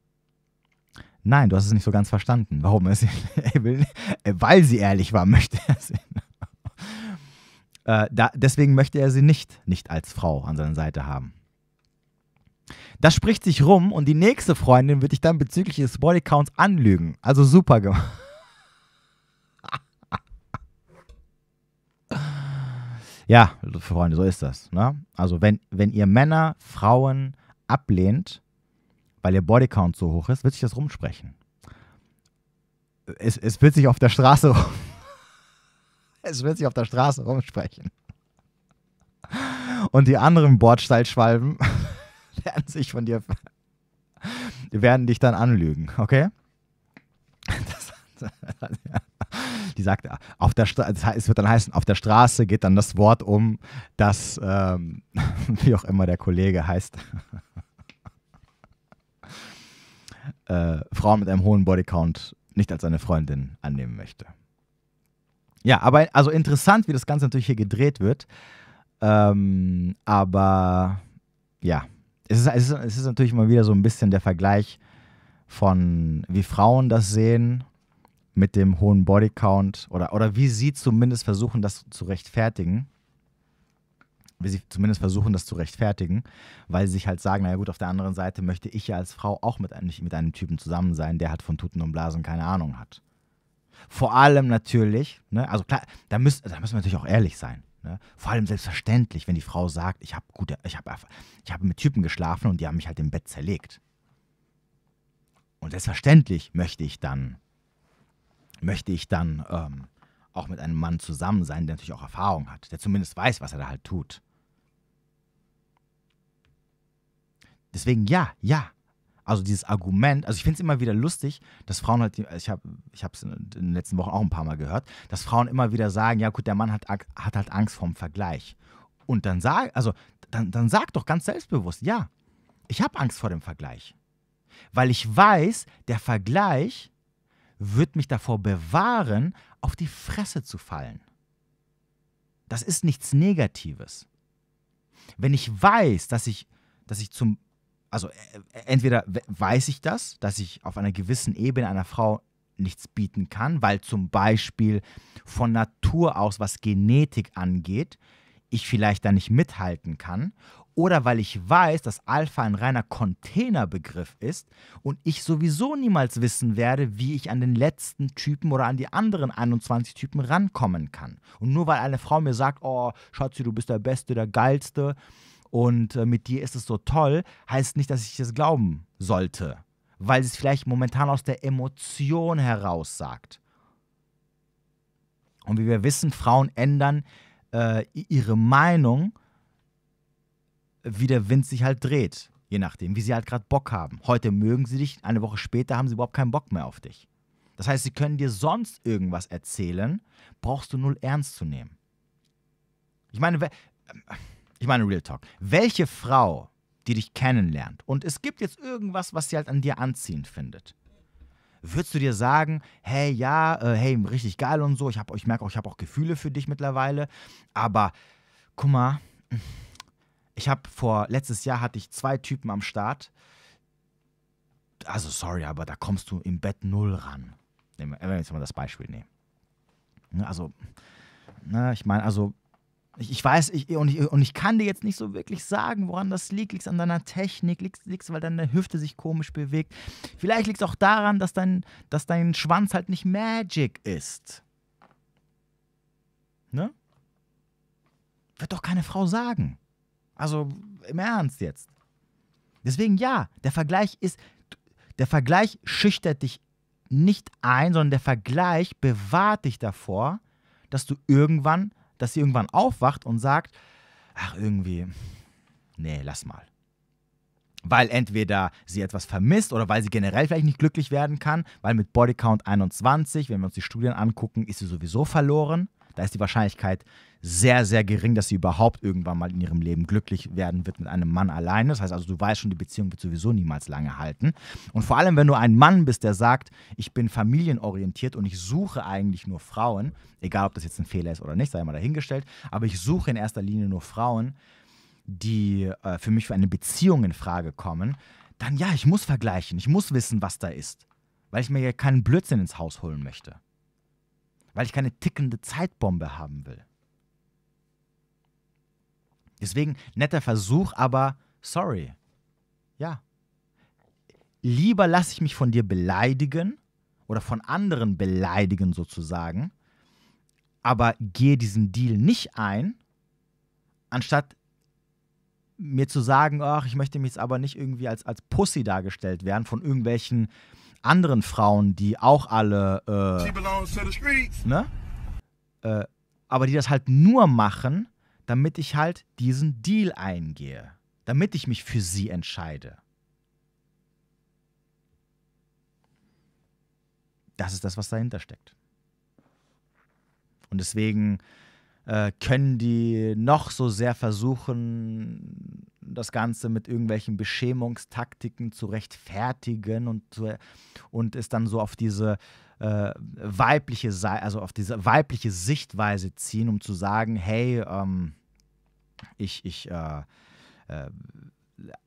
Nein, du hast es nicht so ganz verstanden. Warum? Er will, weil sie ehrlich war, möchte er sie. Äh, da, deswegen möchte er sie nicht, nicht als Frau an seiner Seite haben. Das spricht sich rum und die nächste Freundin wird dich dann bezüglich des Bodycounts anlügen. Also super gemacht. ja, Freunde, so ist das. Ne? Also wenn, wenn ihr Männer, Frauen ablehnt, weil ihr Bodycount so hoch ist, wird sich das rumsprechen. Es, es wird sich auf der Straße rum. es wird sich auf der Straße rumsprechen. Und die anderen Bordsteilschwalben werden sich von dir. werden dich dann anlügen, okay? Das, die sagt, auf der es wird dann heißen, auf der Straße geht dann das Wort um, das, ähm, wie auch immer der Kollege heißt äh, Frauen mit einem hohen Bodycount nicht als seine Freundin annehmen möchte. Ja, aber also interessant, wie das Ganze natürlich hier gedreht wird. Ähm, aber ja, es ist, es, ist, es ist natürlich mal wieder so ein bisschen der Vergleich von, wie Frauen das sehen mit dem hohen Bodycount oder, oder wie sie zumindest versuchen, das zu rechtfertigen wie sie zumindest versuchen, das zu rechtfertigen, weil sie sich halt sagen, naja gut, auf der anderen Seite möchte ich ja als Frau auch mit einem, nicht mit einem Typen zusammen sein, der halt von Tuten und Blasen keine Ahnung hat. Vor allem natürlich, ne, also klar, da, müsst, da müssen wir natürlich auch ehrlich sein. Ne? Vor allem selbstverständlich, wenn die Frau sagt, ich habe ich habe ich hab mit Typen geschlafen und die haben mich halt im Bett zerlegt. Und selbstverständlich möchte ich dann, möchte ich dann ähm, auch mit einem Mann zusammen sein, der natürlich auch Erfahrung hat, der zumindest weiß, was er da halt tut. Deswegen ja, ja. Also dieses Argument, also ich finde es immer wieder lustig, dass Frauen halt, ich habe es in den letzten Wochen auch ein paar Mal gehört, dass Frauen immer wieder sagen, ja gut, der Mann hat, hat halt Angst vorm Vergleich. Und dann sag, also dann, dann sag doch ganz selbstbewusst, ja, ich habe Angst vor dem Vergleich. Weil ich weiß, der Vergleich wird mich davor bewahren, auf die Fresse zu fallen. Das ist nichts Negatives. Wenn ich weiß, dass ich, dass ich zum, also äh, äh, entweder weiß ich das, dass ich auf einer gewissen Ebene einer Frau nichts bieten kann, weil zum Beispiel von Natur aus, was Genetik angeht, ich vielleicht da nicht mithalten kann oder weil ich weiß, dass Alpha ein reiner Containerbegriff ist und ich sowieso niemals wissen werde, wie ich an den letzten Typen oder an die anderen 21 Typen rankommen kann. Und nur weil eine Frau mir sagt, oh, Schatzi, du bist der Beste, der Geilste und äh, mit dir ist es so toll, heißt nicht, dass ich das glauben sollte, weil sie es vielleicht momentan aus der Emotion heraus sagt. Und wie wir wissen, Frauen ändern äh, ihre Meinung, wie der Wind sich halt dreht. Je nachdem, wie sie halt gerade Bock haben. Heute mögen sie dich, eine Woche später haben sie überhaupt keinen Bock mehr auf dich. Das heißt, sie können dir sonst irgendwas erzählen, brauchst du null ernst zu nehmen. Ich meine, ich meine Real Talk. Welche Frau, die dich kennenlernt und es gibt jetzt irgendwas, was sie halt an dir anziehend findet, würdest du dir sagen, hey, ja, äh, hey, richtig geil und so, ich, ich merke auch, ich habe auch Gefühle für dich mittlerweile, aber guck mal, ich habe vor, letztes Jahr hatte ich zwei Typen am Start. Also sorry, aber da kommst du im Bett null ran. Wenn wir jetzt mal das Beispiel nehmen. Ne, also, na, ne, ich meine, also ich, ich, weiß, ich, und, ich, und ich kann dir jetzt nicht so wirklich sagen, woran das liegt. Liegt es an deiner Technik? Liegt es, weil deine Hüfte sich komisch bewegt? Vielleicht liegt es auch daran, dass dein, dass dein Schwanz halt nicht Magic ist. Ne? Wird doch keine Frau sagen. Also im Ernst jetzt. Deswegen ja, der Vergleich ist, der Vergleich schüchtert dich nicht ein, sondern der Vergleich bewahrt dich davor, dass du irgendwann, dass sie irgendwann aufwacht und sagt, ach irgendwie, nee, lass mal. Weil entweder sie etwas vermisst oder weil sie generell vielleicht nicht glücklich werden kann, weil mit Bodycount 21, wenn wir uns die Studien angucken, ist sie sowieso verloren da ist die Wahrscheinlichkeit sehr, sehr gering, dass sie überhaupt irgendwann mal in ihrem Leben glücklich werden wird mit einem Mann alleine. Das heißt also, du weißt schon, die Beziehung wird sowieso niemals lange halten. Und vor allem, wenn du ein Mann bist, der sagt, ich bin familienorientiert und ich suche eigentlich nur Frauen, egal ob das jetzt ein Fehler ist oder nicht, sei mal dahingestellt, aber ich suche in erster Linie nur Frauen, die äh, für mich für eine Beziehung in Frage kommen, dann ja, ich muss vergleichen, ich muss wissen, was da ist, weil ich mir ja keinen Blödsinn ins Haus holen möchte weil ich keine tickende Zeitbombe haben will. Deswegen netter Versuch, aber sorry. Ja. Lieber lasse ich mich von dir beleidigen oder von anderen beleidigen sozusagen, aber gehe diesen Deal nicht ein, anstatt mir zu sagen, ach, ich möchte mich jetzt aber nicht irgendwie als, als Pussy dargestellt werden von irgendwelchen anderen Frauen, die auch alle. Äh, ne? Äh, aber die das halt nur machen, damit ich halt diesen Deal eingehe. Damit ich mich für sie entscheide. Das ist das, was dahinter steckt. Und deswegen äh, können die noch so sehr versuchen, das Ganze mit irgendwelchen Beschämungstaktiken zu rechtfertigen und, zu, und ist dann so auf diese äh, weibliche also auf diese weibliche Sichtweise ziehen, um zu sagen, hey, ähm, ich, ich, äh, äh,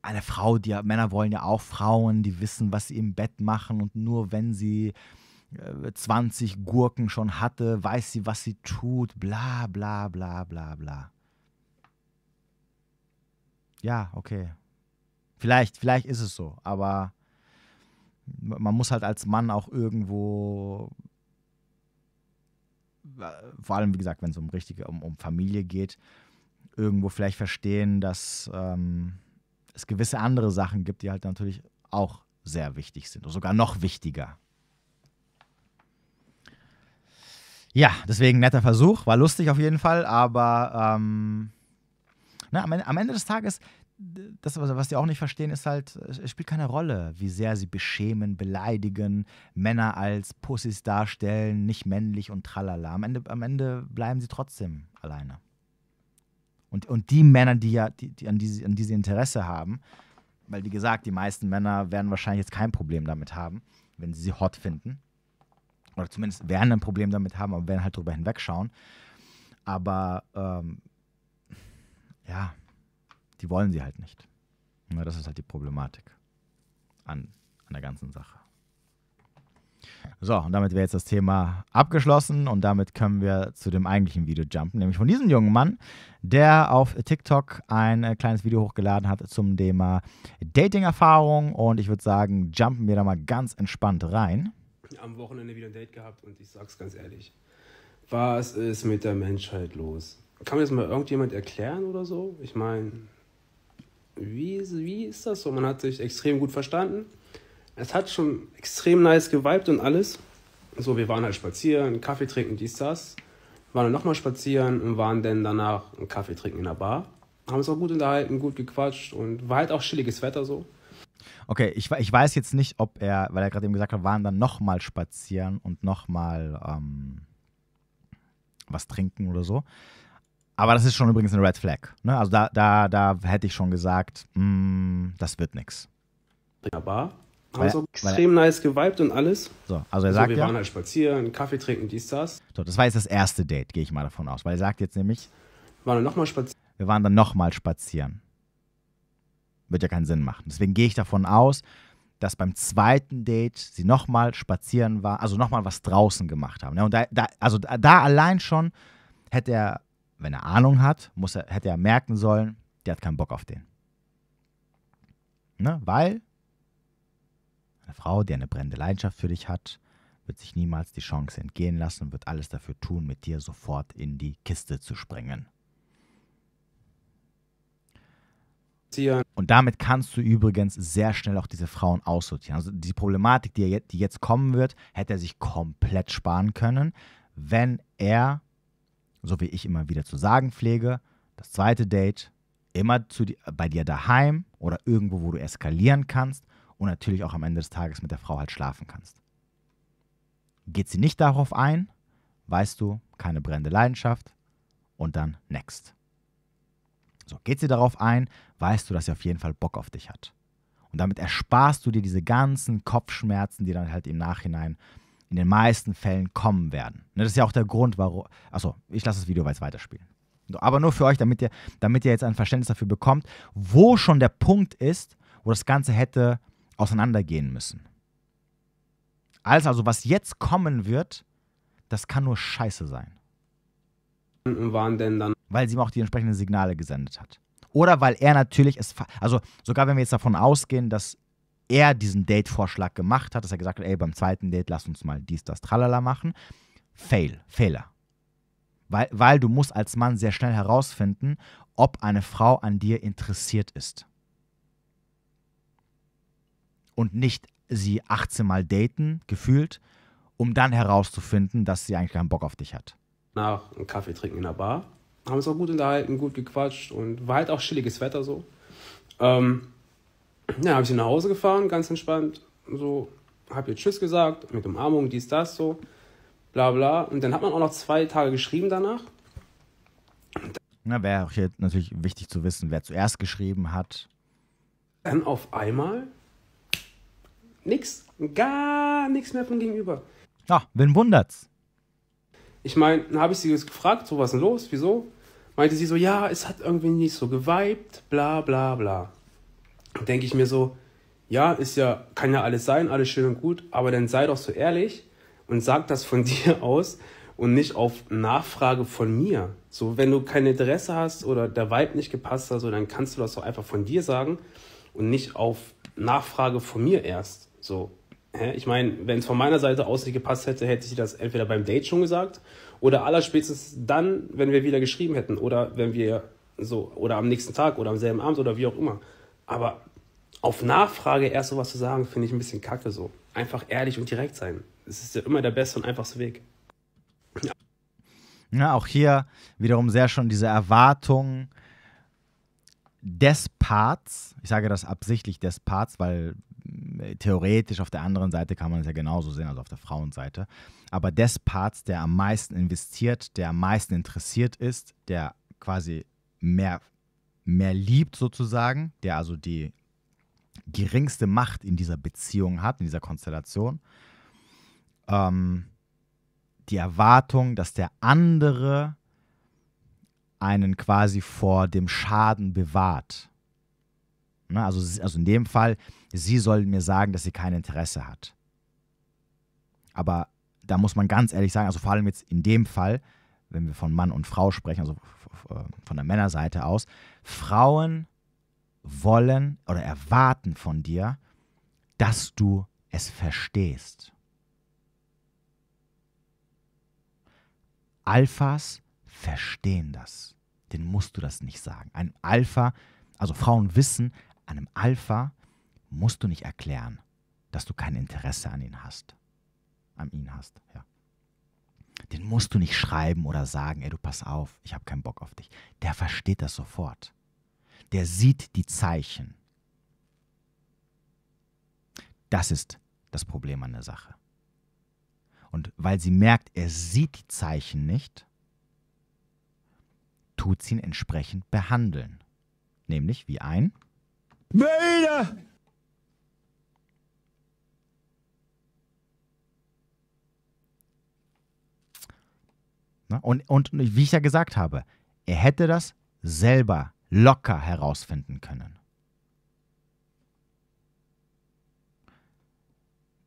eine Frau, die Männer wollen ja auch Frauen, die wissen, was sie im Bett machen und nur wenn sie 20 äh, Gurken schon hatte, weiß sie, was sie tut, bla bla bla bla bla ja, okay. Vielleicht, vielleicht ist es so, aber man muss halt als Mann auch irgendwo, äh, vor allem wie gesagt, wenn es um richtige, um, um Familie geht, irgendwo vielleicht verstehen, dass ähm, es gewisse andere Sachen gibt, die halt natürlich auch sehr wichtig sind, oder sogar noch wichtiger. Ja, deswegen netter Versuch, war lustig auf jeden Fall, aber ähm, Ne, am, Ende, am Ende des Tages, das, was die auch nicht verstehen, ist halt, es spielt keine Rolle, wie sehr sie beschämen, beleidigen, Männer als Pussys darstellen, nicht männlich und tralala. Am Ende, am Ende bleiben sie trotzdem alleine. Und, und die Männer, die ja, die, die, an, die, sie, an die sie Interesse haben, weil wie gesagt, die meisten Männer werden wahrscheinlich jetzt kein Problem damit haben, wenn sie sie hot finden. Oder zumindest werden ein Problem damit haben, aber werden halt drüber hinwegschauen. Aber ähm, ja, die wollen sie halt nicht. Na, das ist halt die Problematik an, an der ganzen Sache. So, und damit wäre jetzt das Thema abgeschlossen und damit können wir zu dem eigentlichen Video jumpen, nämlich von diesem jungen Mann, der auf TikTok ein äh, kleines Video hochgeladen hat zum Thema Dating-Erfahrung und ich würde sagen, jumpen wir da mal ganz entspannt rein. Am Wochenende wieder ein Date gehabt und ich sag's ganz ehrlich, was ist mit der Menschheit los? kann mir das mal irgendjemand erklären oder so? Ich meine, wie, wie ist das so? Man hat sich extrem gut verstanden. Es hat schon extrem nice geweibt und alles. So, wir waren halt spazieren, Kaffee trinken, dies, das. Waren dann nochmal spazieren und waren dann danach einen Kaffee trinken in der Bar. Haben uns auch gut unterhalten, gut gequatscht und war halt auch chilliges Wetter so. Okay, ich, ich weiß jetzt nicht, ob er, weil er gerade eben gesagt hat, waren dann nochmal spazieren und nochmal ähm, was trinken oder so. Aber das ist schon übrigens eine Red Flag. Ne? Also da, da, da hätte ich schon gesagt, mh, hm, das wird nichts. Wunderbar. Haben also extrem nice gewiped und alles. So, also er also sagt also wir ja. waren halt spazieren, Kaffee trinken, dies, das. So, das war jetzt das erste Date, gehe ich mal davon aus. Weil er sagt jetzt nämlich. Wir waren dann nochmal spazieren. Wir waren dann nochmal spazieren. Wird ja keinen Sinn machen. Deswegen gehe ich davon aus, dass beim zweiten Date sie nochmal spazieren war, also nochmal was draußen gemacht haben. Und da, da, also da allein schon hätte er wenn er Ahnung hat, muss er, hätte er merken sollen, der hat keinen Bock auf den. Ne? Weil eine Frau, die eine brennende Leidenschaft für dich hat, wird sich niemals die Chance entgehen lassen und wird alles dafür tun, mit dir sofort in die Kiste zu springen. Und damit kannst du übrigens sehr schnell auch diese Frauen aussortieren. Also die Problematik, die, jetzt kommen wird, hätte er sich komplett sparen können, wenn er so wie ich immer wieder zu sagen pflege, das zweite Date immer zu, bei dir daheim oder irgendwo, wo du eskalieren kannst und natürlich auch am Ende des Tages mit der Frau halt schlafen kannst. Geht sie nicht darauf ein, weißt du, keine brennende Leidenschaft und dann next. So, geht sie darauf ein, weißt du, dass sie auf jeden Fall Bock auf dich hat. Und damit ersparst du dir diese ganzen Kopfschmerzen, die dann halt im Nachhinein in den meisten Fällen kommen werden. Ne, das ist ja auch der Grund, warum. Achso, ich lasse das Video jetzt weiterspielen. Aber nur für euch, damit ihr, damit ihr jetzt ein Verständnis dafür bekommt, wo schon der Punkt ist, wo das Ganze hätte auseinandergehen müssen. Alles also, was jetzt kommen wird, das kann nur scheiße sein. Waren denn dann weil sie ihm auch die entsprechenden Signale gesendet hat. Oder weil er natürlich es. Also, sogar wenn wir jetzt davon ausgehen, dass er diesen Date-Vorschlag gemacht hat, dass er gesagt hat, ey, beim zweiten Date lass uns mal dies, das, tralala machen. Fail, Fehler. Weil, weil du musst als Mann sehr schnell herausfinden, ob eine Frau an dir interessiert ist. Und nicht sie 18 Mal daten, gefühlt, um dann herauszufinden, dass sie eigentlich keinen Bock auf dich hat. Nach einem Kaffee trinken in der Bar. Haben uns auch gut unterhalten, gut gequatscht und war halt auch chilliges Wetter so. Ähm, ja, habe ich sie nach Hause gefahren, ganz entspannt. So, habe ihr Tschüss gesagt, mit Umarmung, dies, das, so. Bla, bla. Und dann hat man auch noch zwei Tage geschrieben danach. Na, wäre auch jetzt natürlich wichtig zu wissen, wer zuerst geschrieben hat. Dann auf einmal nix, gar nichts mehr von Gegenüber. Ach, wen wundert's? Ich meine, dann habe ich sie gefragt, so was ist denn los, wieso? Meinte sie so, ja, es hat irgendwie nicht so geweibt, bla bla bla denke ich mir so, ja, ist ja, kann ja alles sein, alles schön und gut, aber dann sei doch so ehrlich und sag das von dir aus und nicht auf Nachfrage von mir. So, wenn du kein Interesse hast oder der Vibe nicht gepasst hat, so, dann kannst du das doch einfach von dir sagen und nicht auf Nachfrage von mir erst. So, hä? ich meine, wenn es von meiner Seite aus nicht gepasst hätte, hätte ich das entweder beim Date schon gesagt oder allerspätestens dann, wenn wir wieder geschrieben hätten oder wenn wir so oder am nächsten Tag oder am selben Abend oder wie auch immer. Aber auf Nachfrage erst sowas zu sagen, finde ich ein bisschen kacke so. Einfach ehrlich und direkt sein. Es ist ja immer der beste und einfachste Weg. Ja. ja, auch hier wiederum sehr schon diese Erwartung des Parts. Ich sage das absichtlich des Parts, weil äh, theoretisch auf der anderen Seite kann man es ja genauso sehen, also auf der Frauenseite. Aber des Parts, der am meisten investiert, der am meisten interessiert ist, der quasi mehr, mehr liebt sozusagen, der also die geringste Macht in dieser Beziehung hat, in dieser Konstellation, ähm, die Erwartung, dass der andere einen quasi vor dem Schaden bewahrt. Ne? Also, also in dem Fall, sie soll mir sagen, dass sie kein Interesse hat. Aber da muss man ganz ehrlich sagen, also vor allem jetzt in dem Fall, wenn wir von Mann und Frau sprechen, also äh, von der Männerseite aus, Frauen wollen oder erwarten von dir, dass du es verstehst. Alphas verstehen das. Den musst du das nicht sagen. Ein Alpha, also Frauen wissen, einem Alpha musst du nicht erklären, dass du kein Interesse an ihn hast. An ihn hast, ja. Den musst du nicht schreiben oder sagen, ey, du pass auf, ich habe keinen Bock auf dich. Der versteht das sofort der sieht die Zeichen. Das ist das Problem an der Sache. Und weil sie merkt, er sieht die Zeichen nicht, tut sie ihn entsprechend behandeln. Nämlich wie ein Mörder! Und, und wie ich ja gesagt habe, er hätte das selber locker herausfinden können.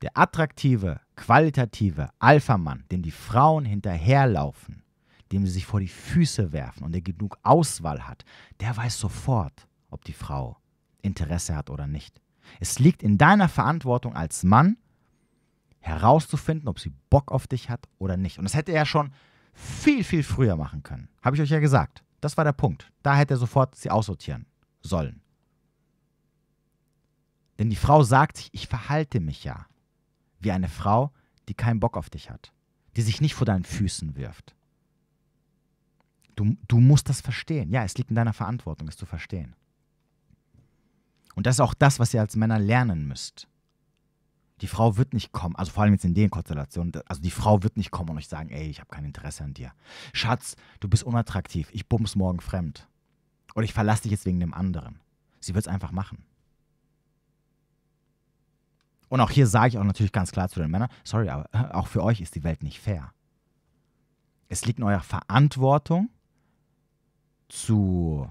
Der attraktive, qualitative Alpha-Mann, dem die Frauen hinterherlaufen, dem sie sich vor die Füße werfen und der genug Auswahl hat, der weiß sofort, ob die Frau Interesse hat oder nicht. Es liegt in deiner Verantwortung als Mann, herauszufinden, ob sie Bock auf dich hat oder nicht. Und das hätte er schon viel, viel früher machen können. Habe ich euch ja gesagt. Das war der Punkt. Da hätte er sofort sie aussortieren sollen. Denn die Frau sagt sich, ich verhalte mich ja wie eine Frau, die keinen Bock auf dich hat, die sich nicht vor deinen Füßen wirft. Du, du musst das verstehen. Ja, es liegt in deiner Verantwortung, es zu verstehen. Und das ist auch das, was ihr als Männer lernen müsst die Frau wird nicht kommen, also vor allem jetzt in den Konstellationen, also die Frau wird nicht kommen und euch sagen, ey, ich habe kein Interesse an dir. Schatz, du bist unattraktiv, ich bumm's morgen fremd. Oder ich verlasse dich jetzt wegen dem anderen. Sie wird es einfach machen. Und auch hier sage ich auch natürlich ganz klar zu den Männern, sorry, aber äh, auch für euch ist die Welt nicht fair. Es liegt in eurer Verantwortung zu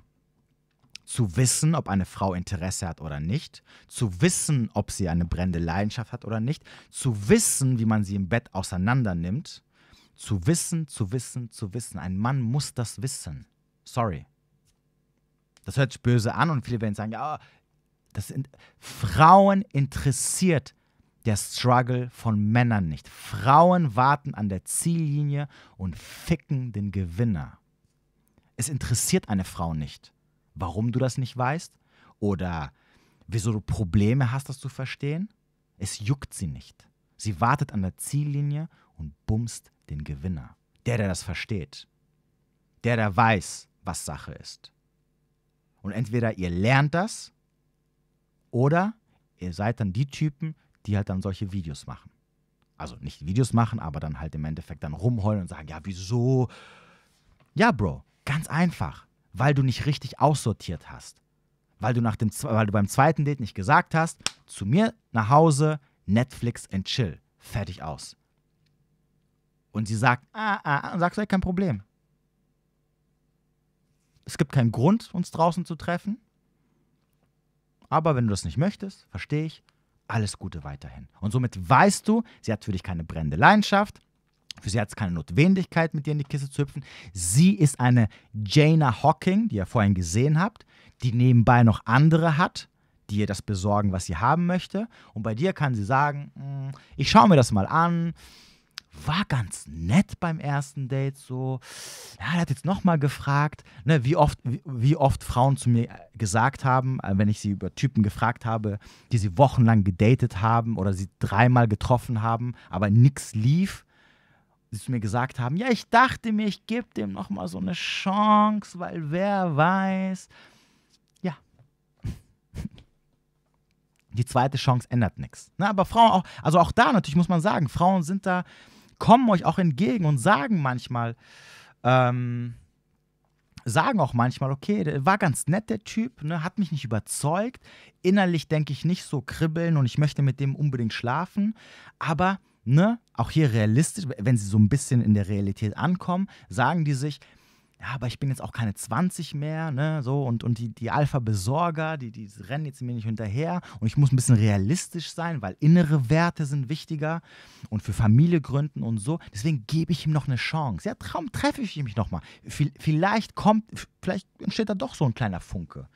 zu wissen, ob eine Frau Interesse hat oder nicht, zu wissen, ob sie eine brennende Leidenschaft hat oder nicht, zu wissen, wie man sie im Bett auseinandernimmt, zu wissen, zu wissen, zu wissen. Ein Mann muss das wissen. Sorry. Das hört sich böse an und viele werden sagen, ja, das sind Frauen interessiert der Struggle von Männern nicht. Frauen warten an der Ziellinie und ficken den Gewinner. Es interessiert eine Frau nicht warum du das nicht weißt oder wieso du Probleme hast, das zu verstehen. Es juckt sie nicht. Sie wartet an der Ziellinie und bumst den Gewinner. Der, der das versteht. Der, der weiß, was Sache ist. Und entweder ihr lernt das oder ihr seid dann die Typen, die halt dann solche Videos machen. Also nicht Videos machen, aber dann halt im Endeffekt dann rumheulen und sagen, ja, wieso? Ja, Bro, ganz einfach weil du nicht richtig aussortiert hast. Weil du, nach dem, weil du beim zweiten Date nicht gesagt hast, zu mir nach Hause, Netflix and chill. Fertig aus. Und sie sagt, ah, ah, und ah, sagst, ey, kein Problem. Es gibt keinen Grund, uns draußen zu treffen. Aber wenn du das nicht möchtest, verstehe ich, alles Gute weiterhin. Und somit weißt du, sie hat für dich keine brennende Leidenschaft, für sie hat es keine Notwendigkeit, mit dir in die Kiste zu hüpfen. Sie ist eine Jana Hawking, die ihr vorhin gesehen habt, die nebenbei noch andere hat, die ihr das besorgen, was sie haben möchte. Und bei dir kann sie sagen, hm, ich schaue mir das mal an. War ganz nett beim ersten Date so. Ja, er hat jetzt nochmal gefragt, ne, wie, oft, wie, wie oft Frauen zu mir gesagt haben, äh, wenn ich sie über Typen gefragt habe, die sie wochenlang gedatet haben oder sie dreimal getroffen haben, aber nichts lief die zu mir gesagt haben, ja, ich dachte mir, ich gebe dem nochmal so eine Chance, weil wer weiß. Ja. Die zweite Chance ändert nichts. Ne? Aber Frauen auch, also auch da natürlich muss man sagen, Frauen sind da, kommen euch auch entgegen und sagen manchmal, ähm, sagen auch manchmal, okay, der war ganz nett, der Typ, ne, hat mich nicht überzeugt. Innerlich denke ich nicht so kribbeln und ich möchte mit dem unbedingt schlafen. Aber ne, auch hier realistisch, wenn sie so ein bisschen in der Realität ankommen, sagen die sich, ja, aber ich bin jetzt auch keine 20 mehr, ne, so, und, und die, die Alpha-Besorger, die, die rennen jetzt mir nicht hinterher und ich muss ein bisschen realistisch sein, weil innere Werte sind wichtiger und für Familie gründen und so, deswegen gebe ich ihm noch eine Chance, ja, kaum treffe ich mich nochmal, vielleicht kommt, vielleicht entsteht da doch so ein kleiner Funke,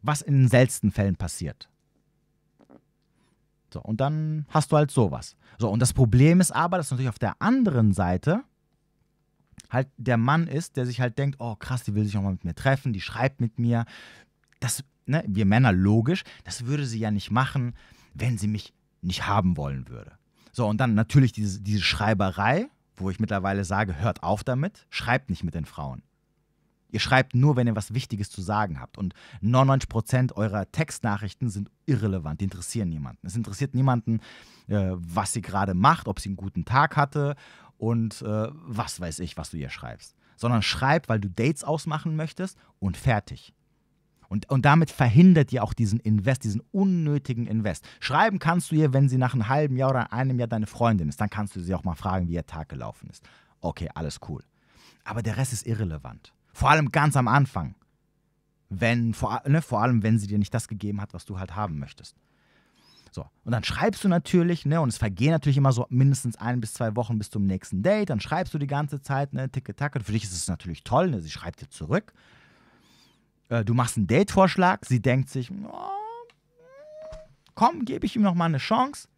was in den seltensten Fällen passiert. So, und dann hast du halt sowas. So, und das Problem ist aber, dass natürlich auf der anderen Seite halt der Mann ist, der sich halt denkt, oh krass, die will sich auch mal mit mir treffen, die schreibt mit mir. Das, ne, wir Männer logisch, das würde sie ja nicht machen, wenn sie mich nicht haben wollen würde. So, und dann natürlich diese, diese Schreiberei, wo ich mittlerweile sage, hört auf damit, schreibt nicht mit den Frauen. Ihr schreibt nur, wenn ihr was Wichtiges zu sagen habt. Und 99% eurer Textnachrichten sind irrelevant, die interessieren niemanden. Es interessiert niemanden, äh, was sie gerade macht, ob sie einen guten Tag hatte und äh, was weiß ich, was du ihr schreibst. Sondern schreib, weil du Dates ausmachen möchtest und fertig. Und, und damit verhindert ihr auch diesen Invest, diesen unnötigen Invest. Schreiben kannst du ihr, wenn sie nach einem halben Jahr oder einem Jahr deine Freundin ist. Dann kannst du sie auch mal fragen, wie ihr Tag gelaufen ist. Okay, alles cool. Aber der Rest ist irrelevant. Vor allem ganz am Anfang. Wenn, vor, ne, vor allem, wenn sie dir nicht das gegeben hat, was du halt haben möchtest. So, und dann schreibst du natürlich, ne, und es vergehen natürlich immer so mindestens ein bis zwei Wochen bis zum nächsten Date, dann schreibst du die ganze Zeit, ne, ticke tacke. Für dich ist es natürlich toll, ne, sie schreibt dir zurück. Äh, du machst einen Date-Vorschlag, sie denkt sich, oh, komm, gebe ich ihm nochmal eine Chance.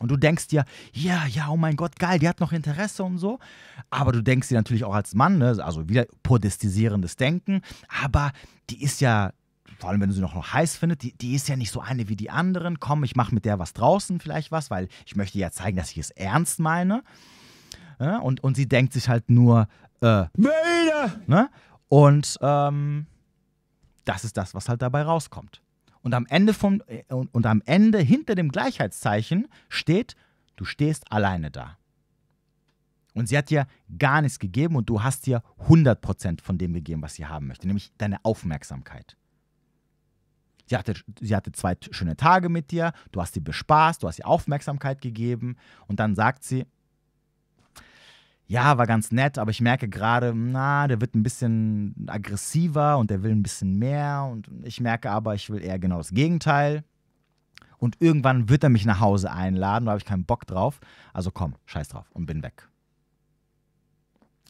Und du denkst dir, ja, ja, oh mein Gott, geil, die hat noch Interesse und so. Aber du denkst dir natürlich auch als Mann, ne, also wieder podestisierendes Denken, aber die ist ja, vor allem wenn du sie noch, noch heiß findest, die, die ist ja nicht so eine wie die anderen. Komm, ich mache mit der was draußen vielleicht was, weil ich möchte ja zeigen, dass ich es ernst meine. Ja, und, und sie denkt sich halt nur, äh, Ne? Und ähm, das ist das, was halt dabei rauskommt. Und am Ende von, äh, und, und am Ende hinter dem Gleichheitszeichen steht, du stehst alleine da. Und sie hat dir gar nichts gegeben und du hast dir 100% von dem gegeben, was sie haben möchte, nämlich deine Aufmerksamkeit. Sie hatte, sie hatte zwei schöne Tage mit dir, du hast sie bespaßt, du hast ihr Aufmerksamkeit gegeben und dann sagt sie, ja, war ganz nett, aber ich merke gerade, na, der wird ein bisschen aggressiver und der will ein bisschen mehr und ich merke aber, ich will eher genau das Gegenteil. Und irgendwann wird er mich nach Hause einladen, da habe ich keinen Bock drauf. Also komm, scheiß drauf und bin weg.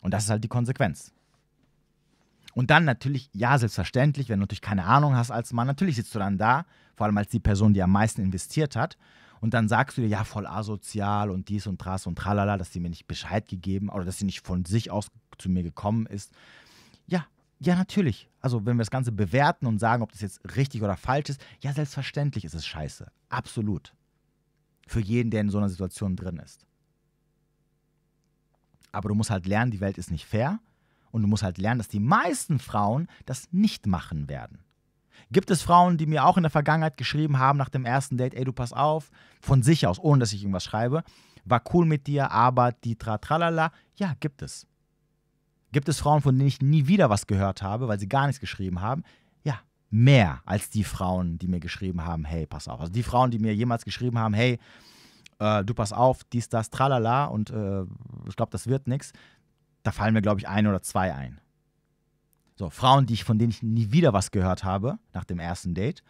Und das ist halt die Konsequenz. Und dann natürlich, ja, selbstverständlich, wenn du natürlich keine Ahnung hast als Mann, natürlich sitzt du dann da, vor allem als die Person, die am meisten investiert hat und dann sagst du dir, ja, voll asozial und dies und das und tralala, dass sie mir nicht Bescheid gegeben oder dass sie nicht von sich aus zu mir gekommen ist. Ja, ja, natürlich. Also, wenn wir das Ganze bewerten und sagen, ob das jetzt richtig oder falsch ist, ja, selbstverständlich ist es scheiße. Absolut. Für jeden, der in so einer Situation drin ist. Aber du musst halt lernen, die Welt ist nicht fair. Und du musst halt lernen, dass die meisten Frauen das nicht machen werden. Gibt es Frauen, die mir auch in der Vergangenheit geschrieben haben nach dem ersten Date, ey, du pass auf, von sich aus, ohne dass ich irgendwas schreibe, war cool mit dir, aber die tra tralala. Ja, gibt es. Gibt es Frauen, von denen ich nie wieder was gehört habe, weil sie gar nichts geschrieben haben? Ja, mehr als die Frauen, die mir geschrieben haben, hey, pass auf. Also die Frauen, die mir jemals geschrieben haben, hey, äh, du pass auf, dies, das, tralala und äh, ich glaube, das wird nichts. Da fallen mir, glaube ich, ein oder zwei ein. So, Frauen, die ich, von denen ich nie wieder was gehört habe nach dem ersten Date,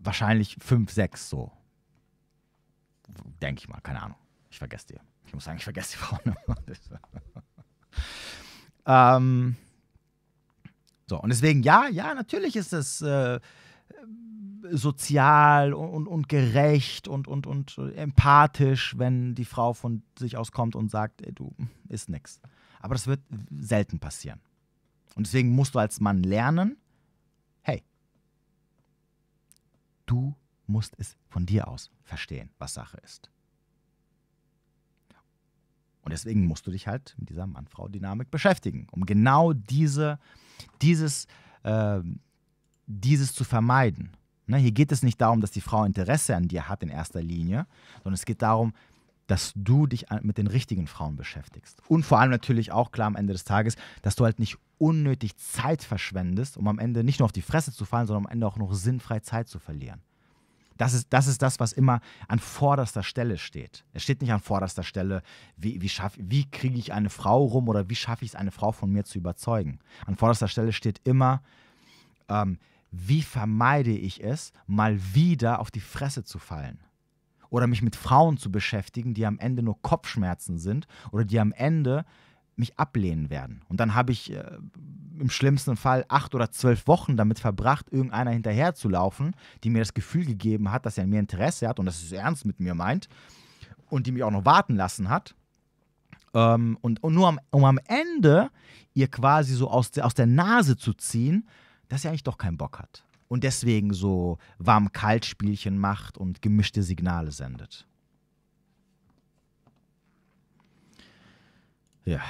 wahrscheinlich fünf, sechs so. Denke ich mal, keine Ahnung. Ich vergesse die. Ich muss sagen, ich vergesse die Frauen. ähm, so, und deswegen, ja, ja, natürlich ist es äh, sozial und, und, und, gerecht und, und, und empathisch, wenn die Frau von sich aus kommt und sagt, ey, du, ist nix. Aber das wird selten passieren. Und deswegen musst du als Mann lernen, hey, du musst es von dir aus verstehen, was Sache ist. Und deswegen musst du dich halt mit dieser Mann-Frau-Dynamik beschäftigen, um genau diese, dieses, äh, dieses zu vermeiden. Ne? Hier geht es nicht darum, dass die Frau Interesse an dir hat in erster Linie, sondern es geht darum, dass du dich mit den richtigen Frauen beschäftigst. Und vor allem natürlich auch klar am Ende des Tages, dass du halt nicht unnötig Zeit verschwendest, um am Ende nicht nur auf die Fresse zu fallen, sondern am Ende auch noch sinnfrei Zeit zu verlieren. Das ist, das ist das, was immer an vorderster Stelle steht. Es steht nicht an vorderster Stelle, wie, wie, schaff, wie kriege ich eine Frau rum oder wie schaffe ich es, eine Frau von mir zu überzeugen. An vorderster Stelle steht immer, ähm, wie vermeide ich es, mal wieder auf die Fresse zu fallen oder mich mit Frauen zu beschäftigen, die am Ende nur Kopfschmerzen sind oder die am Ende mich ablehnen werden. Und dann habe ich äh, im schlimmsten Fall acht oder zwölf Wochen damit verbracht, irgendeiner hinterherzulaufen, die mir das Gefühl gegeben hat, dass er an mir Interesse hat und dass es ernst mit mir meint und die mich auch noch warten lassen hat. Ähm, und, und nur am, um am Ende ihr quasi so aus der, aus der Nase zu ziehen, dass er eigentlich doch keinen Bock hat und deswegen so Warm-Kalt-Spielchen macht und gemischte Signale sendet. Ja.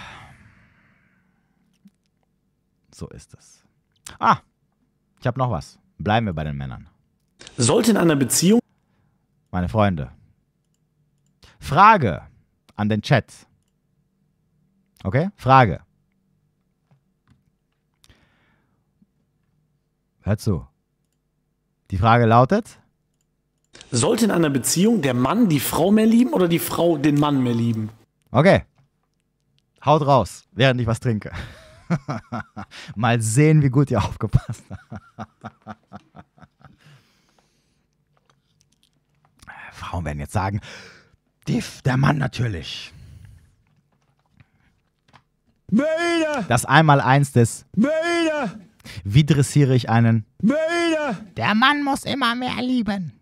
So ist es. Ah, ich habe noch was. Bleiben wir bei den Männern. Sollte in einer Beziehung. Meine Freunde. Frage an den Chat. Okay? Frage. Hör zu. Die Frage lautet: Sollte in einer Beziehung der Mann die Frau mehr lieben oder die Frau den Mann mehr lieben? Okay. Haut raus, während ich was trinke. Mal sehen, wie gut ihr aufgepasst habt. Frauen werden jetzt sagen, die, der Mann natürlich. Das Einmaleins des Bilder. Wie dressiere ich einen? Müde! Der Mann muss immer mehr lieben.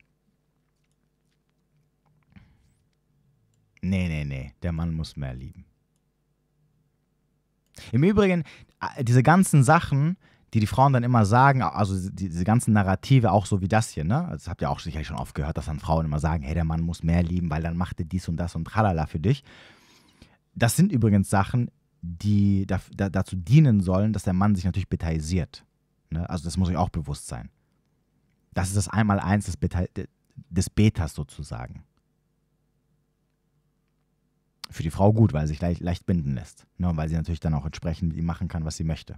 Nee, nee, nee. Der Mann muss mehr lieben. Im Übrigen, äh, diese ganzen Sachen, die die Frauen dann immer sagen, also diese ganzen Narrative, auch so wie das hier, ne? Das habt ihr auch sicherlich schon oft gehört, dass dann Frauen immer sagen, hey, der Mann muss mehr lieben, weil dann macht er dies und das und tralala für dich. Das sind übrigens Sachen, die da, da, dazu dienen sollen, dass der Mann sich natürlich betaisiert. Ne? Also das muss euch auch bewusst sein. Das ist das Einmaleins des, Beta, des Betas sozusagen. Für die Frau gut, weil sie sich leicht, leicht binden lässt. Ne? Weil sie natürlich dann auch entsprechend mit ihm machen kann, was sie möchte.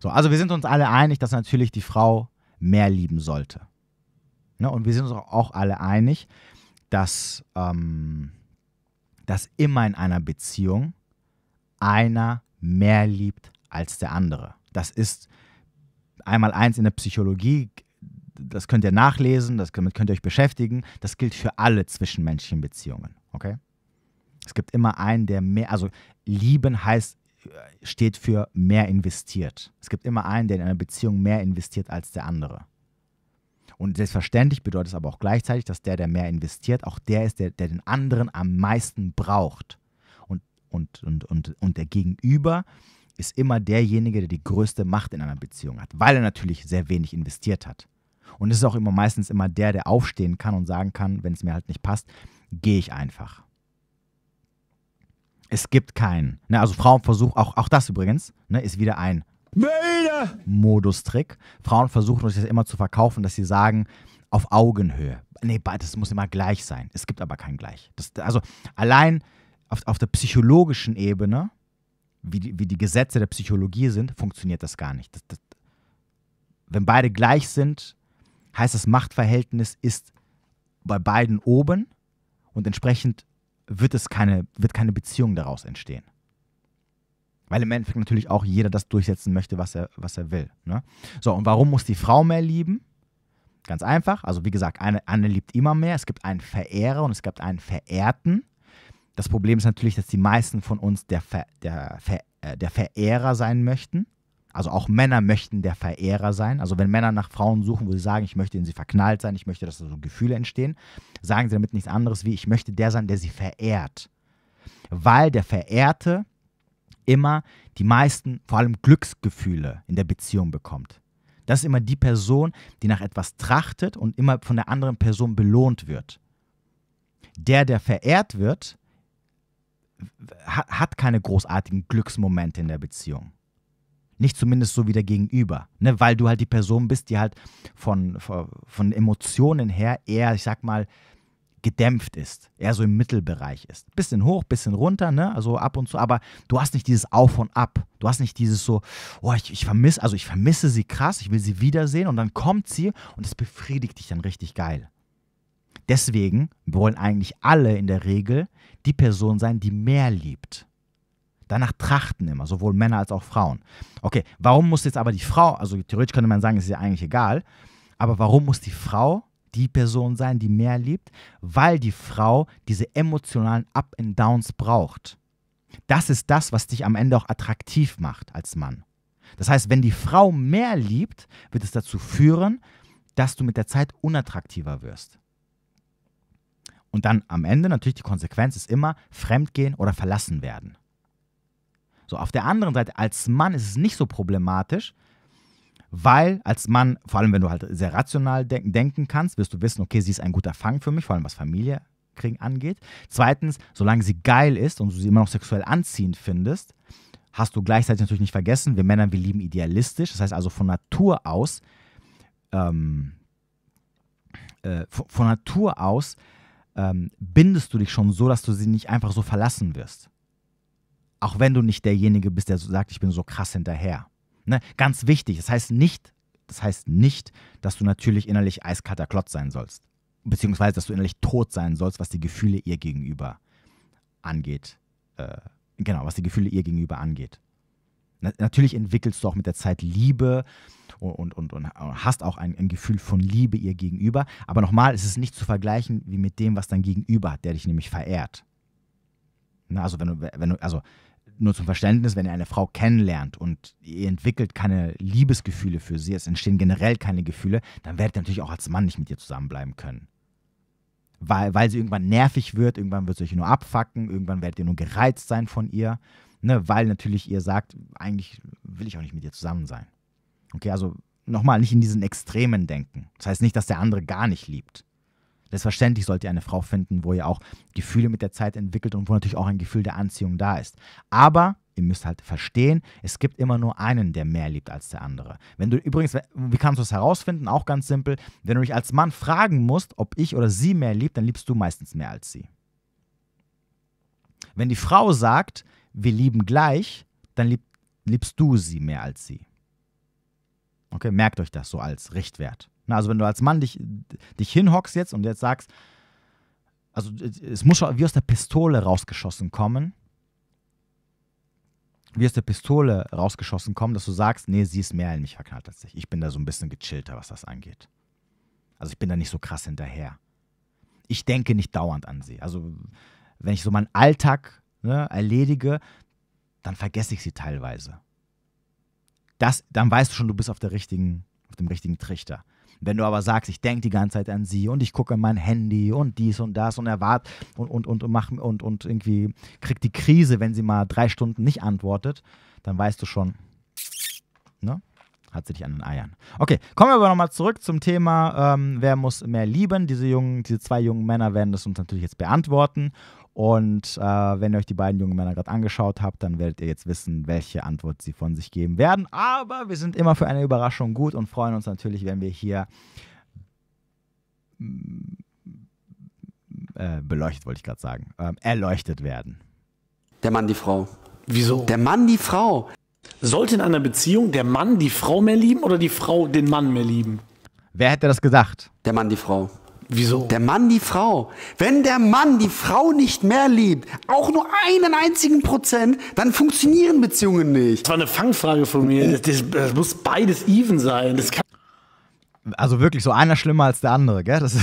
So, also wir sind uns alle einig, dass natürlich die Frau mehr lieben sollte. Ne? Und wir sind uns auch alle einig, dass ähm, dass immer in einer Beziehung einer mehr liebt als der andere. Das ist einmal eins in der Psychologie, das könnt ihr nachlesen, das, damit könnt ihr euch beschäftigen. Das gilt für alle zwischenmenschlichen Beziehungen, okay? Es gibt immer einen, der mehr, also lieben heißt, steht für mehr investiert. Es gibt immer einen, der in einer Beziehung mehr investiert als der andere. Und selbstverständlich bedeutet es aber auch gleichzeitig, dass der, der mehr investiert, auch der ist, der, der den anderen am meisten braucht. Und, und, und, und, und der Gegenüber ist immer derjenige, der die größte Macht in einer Beziehung hat, weil er natürlich sehr wenig investiert hat. Und es ist auch immer meistens immer der, der aufstehen kann und sagen kann, wenn es mir halt nicht passt, gehe ich einfach. Es gibt keinen. Ne, also Frauenversuch, auch, auch das übrigens, ne, ist wieder ein Modus-Trick. Frauen versuchen euch das immer zu verkaufen, dass sie sagen, auf Augenhöhe. Nee, beides muss immer gleich sein. Es gibt aber kein Gleich. Das, also allein auf, auf der psychologischen Ebene, wie die, wie die Gesetze der Psychologie sind, funktioniert das gar nicht. Das, das, wenn beide gleich sind, heißt das Machtverhältnis ist bei beiden oben und entsprechend wird es keine, wird keine Beziehung daraus entstehen weil im Endeffekt natürlich auch jeder das durchsetzen möchte, was er, was er will. Ne? So, und warum muss die Frau mehr lieben? Ganz einfach. Also, wie gesagt, eine, eine liebt immer mehr. Es gibt einen Verehrer und es gibt einen Verehrten. Das Problem ist natürlich, dass die meisten von uns der, Ver, der, Ver, äh, der Verehrer sein möchten. Also auch Männer möchten der Verehrer sein. Also wenn Männer nach Frauen suchen, wo sie sagen, ich möchte in sie verknallt sein, ich möchte, dass da so Gefühle entstehen, sagen sie damit nichts anderes wie, ich möchte der sein, der sie verehrt. Weil der Verehrte immer die meisten, vor allem Glücksgefühle in der Beziehung bekommt. Das ist immer die Person, die nach etwas trachtet und immer von der anderen Person belohnt wird. Der, der verehrt wird, hat keine großartigen Glücksmomente in der Beziehung. Nicht zumindest so wie der Gegenüber, ne? weil du halt die Person bist, die halt von, von Emotionen her eher, ich sag mal, gedämpft ist, eher so im Mittelbereich ist. Bisschen hoch, bisschen runter, ne? Also ab und zu, aber du hast nicht dieses Auf und Ab. Du hast nicht dieses so, oh, ich, ich vermisse, also ich vermisse sie krass, ich will sie wiedersehen und dann kommt sie und es befriedigt dich dann richtig geil. Deswegen wollen eigentlich alle in der Regel die Person sein, die mehr liebt. Danach trachten immer, sowohl Männer als auch Frauen. Okay, warum muss jetzt aber die Frau, also theoretisch könnte man sagen, es ist ja eigentlich egal, aber warum muss die Frau die Person sein, die mehr liebt, weil die Frau diese emotionalen Up-and-Downs braucht. Das ist das, was dich am Ende auch attraktiv macht als Mann. Das heißt, wenn die Frau mehr liebt, wird es dazu führen, dass du mit der Zeit unattraktiver wirst. Und dann am Ende natürlich die Konsequenz ist immer Fremdgehen oder verlassen werden. So, auf der anderen Seite, als Mann ist es nicht so problematisch, weil als Mann, vor allem wenn du halt sehr rational denk denken kannst, wirst du wissen, okay, sie ist ein guter Fang für mich, vor allem was Familie kriegen angeht. Zweitens, solange sie geil ist und du sie immer noch sexuell anziehend findest, hast du gleichzeitig natürlich nicht vergessen, wir Männer, wir lieben idealistisch. Das heißt also von Natur aus, ähm, äh, von, von, Natur aus ähm, bindest du dich schon so, dass du sie nicht einfach so verlassen wirst. Auch wenn du nicht derjenige bist, der so sagt, ich bin so krass hinterher. Ne? Ganz wichtig, das heißt nicht, das heißt nicht, dass du natürlich innerlich eiskalter Klotz sein sollst. Beziehungsweise, dass du innerlich tot sein sollst, was die Gefühle ihr gegenüber angeht. Äh, genau, was die Gefühle ihr gegenüber angeht. Na, natürlich entwickelst du auch mit der Zeit Liebe und, und, und, hast auch ein, ein Gefühl von Liebe ihr gegenüber. Aber nochmal, es ist nicht zu vergleichen wie mit dem, was dein Gegenüber hat, der dich nämlich verehrt. Na, also wenn du, wenn du, also nur zum Verständnis, wenn ihr eine Frau kennenlernt und ihr entwickelt keine Liebesgefühle für sie, es entstehen generell keine Gefühle, dann werdet ihr natürlich auch als Mann nicht mit ihr zusammenbleiben können. Weil, weil sie irgendwann nervig wird, irgendwann wird sie euch nur abfacken, irgendwann werdet ihr nur gereizt sein von ihr, ne, weil natürlich ihr sagt, eigentlich will ich auch nicht mit ihr zusammen sein. Okay, also nochmal nicht in diesen Extremen denken. Das heißt nicht, dass der andere gar nicht liebt. Selbstverständlich sollt ihr eine Frau finden, wo ihr auch Gefühle mit der Zeit entwickelt und wo natürlich auch ein Gefühl der Anziehung da ist. Aber ihr müsst halt verstehen, es gibt immer nur einen, der mehr liebt als der andere. Wenn du übrigens, wie kannst du es herausfinden? Auch ganz simpel. Wenn du dich als Mann fragen musst, ob ich oder sie mehr liebt, dann liebst du meistens mehr als sie. Wenn die Frau sagt, wir lieben gleich, dann lieb, liebst du sie mehr als sie. Okay, merkt euch das so als Richtwert. Na, also wenn du als Mann dich, dich hinhockst jetzt und jetzt sagst, also äh, es muss schon wie aus der Pistole rausgeschossen kommen, wie aus der Pistole rausgeschossen kommen, dass du sagst, nee, sie ist mehr in mich verknallt als ich. Ich bin da so ein bisschen gechillter, was das angeht. Also ich bin da nicht so krass hinterher. Ich denke nicht dauernd an sie. Also wenn ich so meinen Alltag ne, erledige, dann vergesse ich sie teilweise. Das, dann weißt du schon, du bist auf, der richtigen, auf dem richtigen Trichter. Wenn du aber sagst, ich denke die ganze Zeit an sie und ich gucke in mein Handy und dies und das und erwarte und, und, und, und, mach, und, und irgendwie kriegt die Krise, wenn sie mal drei Stunden nicht antwortet, dann weißt du schon, ne? hat sie dich an den Eiern. Okay, kommen wir aber nochmal zurück zum Thema, ähm, wer muss mehr lieben? Diese, jungen, diese zwei jungen Männer werden das uns natürlich jetzt beantworten. Und äh, wenn ihr euch die beiden jungen Männer gerade angeschaut habt, dann werdet ihr jetzt wissen, welche Antwort sie von sich geben werden. Aber wir sind immer für eine Überraschung gut und freuen uns natürlich, wenn wir hier mm, äh, beleuchtet, wollte ich gerade sagen, ähm, erleuchtet werden. Der Mann, die Frau. Wieso? Der Mann, die Frau. Sollte in einer Beziehung der Mann die Frau mehr lieben oder die Frau den Mann mehr lieben? Wer hätte das gedacht? Der Mann, die Frau. Wieso? Der Mann die Frau. Wenn der Mann die Frau nicht mehr liebt, auch nur einen einzigen Prozent, dann funktionieren Beziehungen nicht. Das war eine Fangfrage von mir. Das, das, das muss beides even sein. also wirklich, so einer schlimmer als der andere, gell? Das ist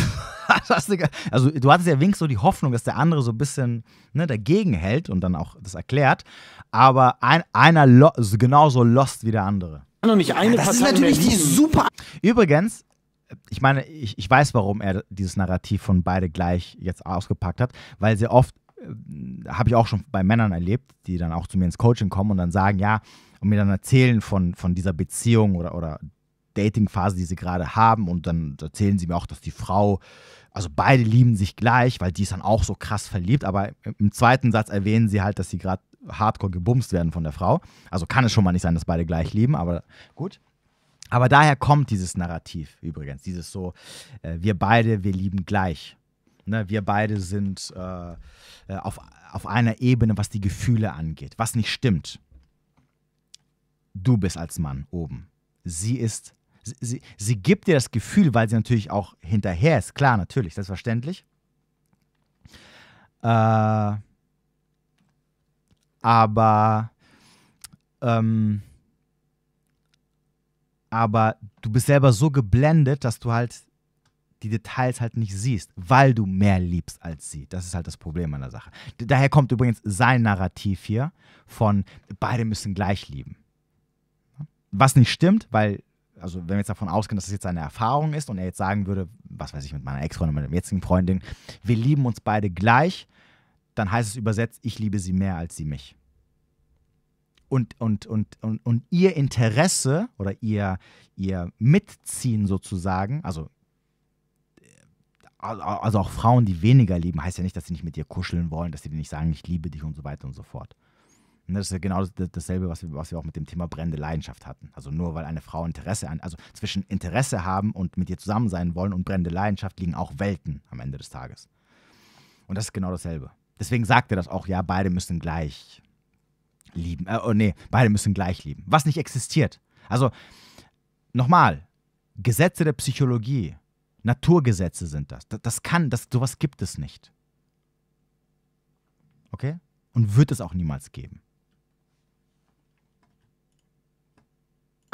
also du hattest ja wenigstens so die Hoffnung, dass der andere so ein bisschen ne, dagegen hält und dann auch das erklärt. Aber ein, einer lo also genauso lost wie der andere. Noch nicht eine ja, das Partei ist natürlich die super. Übrigens, ich meine, ich, ich weiß, warum er dieses Narrativ von beide gleich jetzt ausgepackt hat, weil sehr oft äh, habe ich auch schon bei Männern erlebt, die dann auch zu mir ins Coaching kommen und dann sagen, ja, und mir dann erzählen von, von dieser Beziehung oder, oder Dating-Phase, die sie gerade haben. Und dann erzählen sie mir auch, dass die Frau, also beide lieben sich gleich, weil die ist dann auch so krass verliebt. Aber im zweiten Satz erwähnen sie halt, dass sie gerade hardcore gebumst werden von der Frau. Also kann es schon mal nicht sein, dass beide gleich lieben, aber gut. Aber daher kommt dieses Narrativ übrigens, dieses so, äh, wir beide, wir lieben gleich. Ne, wir beide sind äh, äh, auf, auf einer Ebene, was die Gefühle angeht, was nicht stimmt. Du bist als Mann oben. Sie ist, sie, sie, sie gibt dir das Gefühl, weil sie natürlich auch hinterher ist. Klar, natürlich, selbstverständlich. Äh, aber ähm, aber du bist selber so geblendet, dass du halt die Details halt nicht siehst, weil du mehr liebst als sie. Das ist halt das Problem an der Sache. Daher kommt übrigens sein Narrativ hier von beide müssen gleich lieben. Was nicht stimmt, weil, also wenn wir jetzt davon ausgehen, dass es das jetzt seine Erfahrung ist und er jetzt sagen würde, was weiß ich, mit meiner Ex-Freundin, mit meiner jetzigen Freundin, wir lieben uns beide gleich, dann heißt es übersetzt, ich liebe sie mehr als sie mich und, und, und, und, und ihr Interesse oder ihr, ihr Mitziehen sozusagen, also äh, also auch Frauen, die weniger lieben, heißt ja nicht, dass sie nicht mit dir kuscheln wollen, dass sie dir nicht sagen, ich liebe dich und so weiter und so fort. Und das ist ja genau dasselbe, was wir, was wir auch mit dem Thema brennende Leidenschaft hatten. Also nur weil eine Frau Interesse an, also zwischen Interesse haben und mit dir zusammen sein wollen und brennende Leidenschaft liegen auch Welten am Ende des Tages. Und das ist genau dasselbe. Deswegen sagt er das auch, ja, beide müssen gleich lieben. Äh, oh nee, beide müssen gleich lieben. Was nicht existiert. Also, nochmal, Gesetze der Psychologie, Naturgesetze sind das. Das, das kann, das, sowas gibt es nicht. Okay? Und wird es auch niemals geben.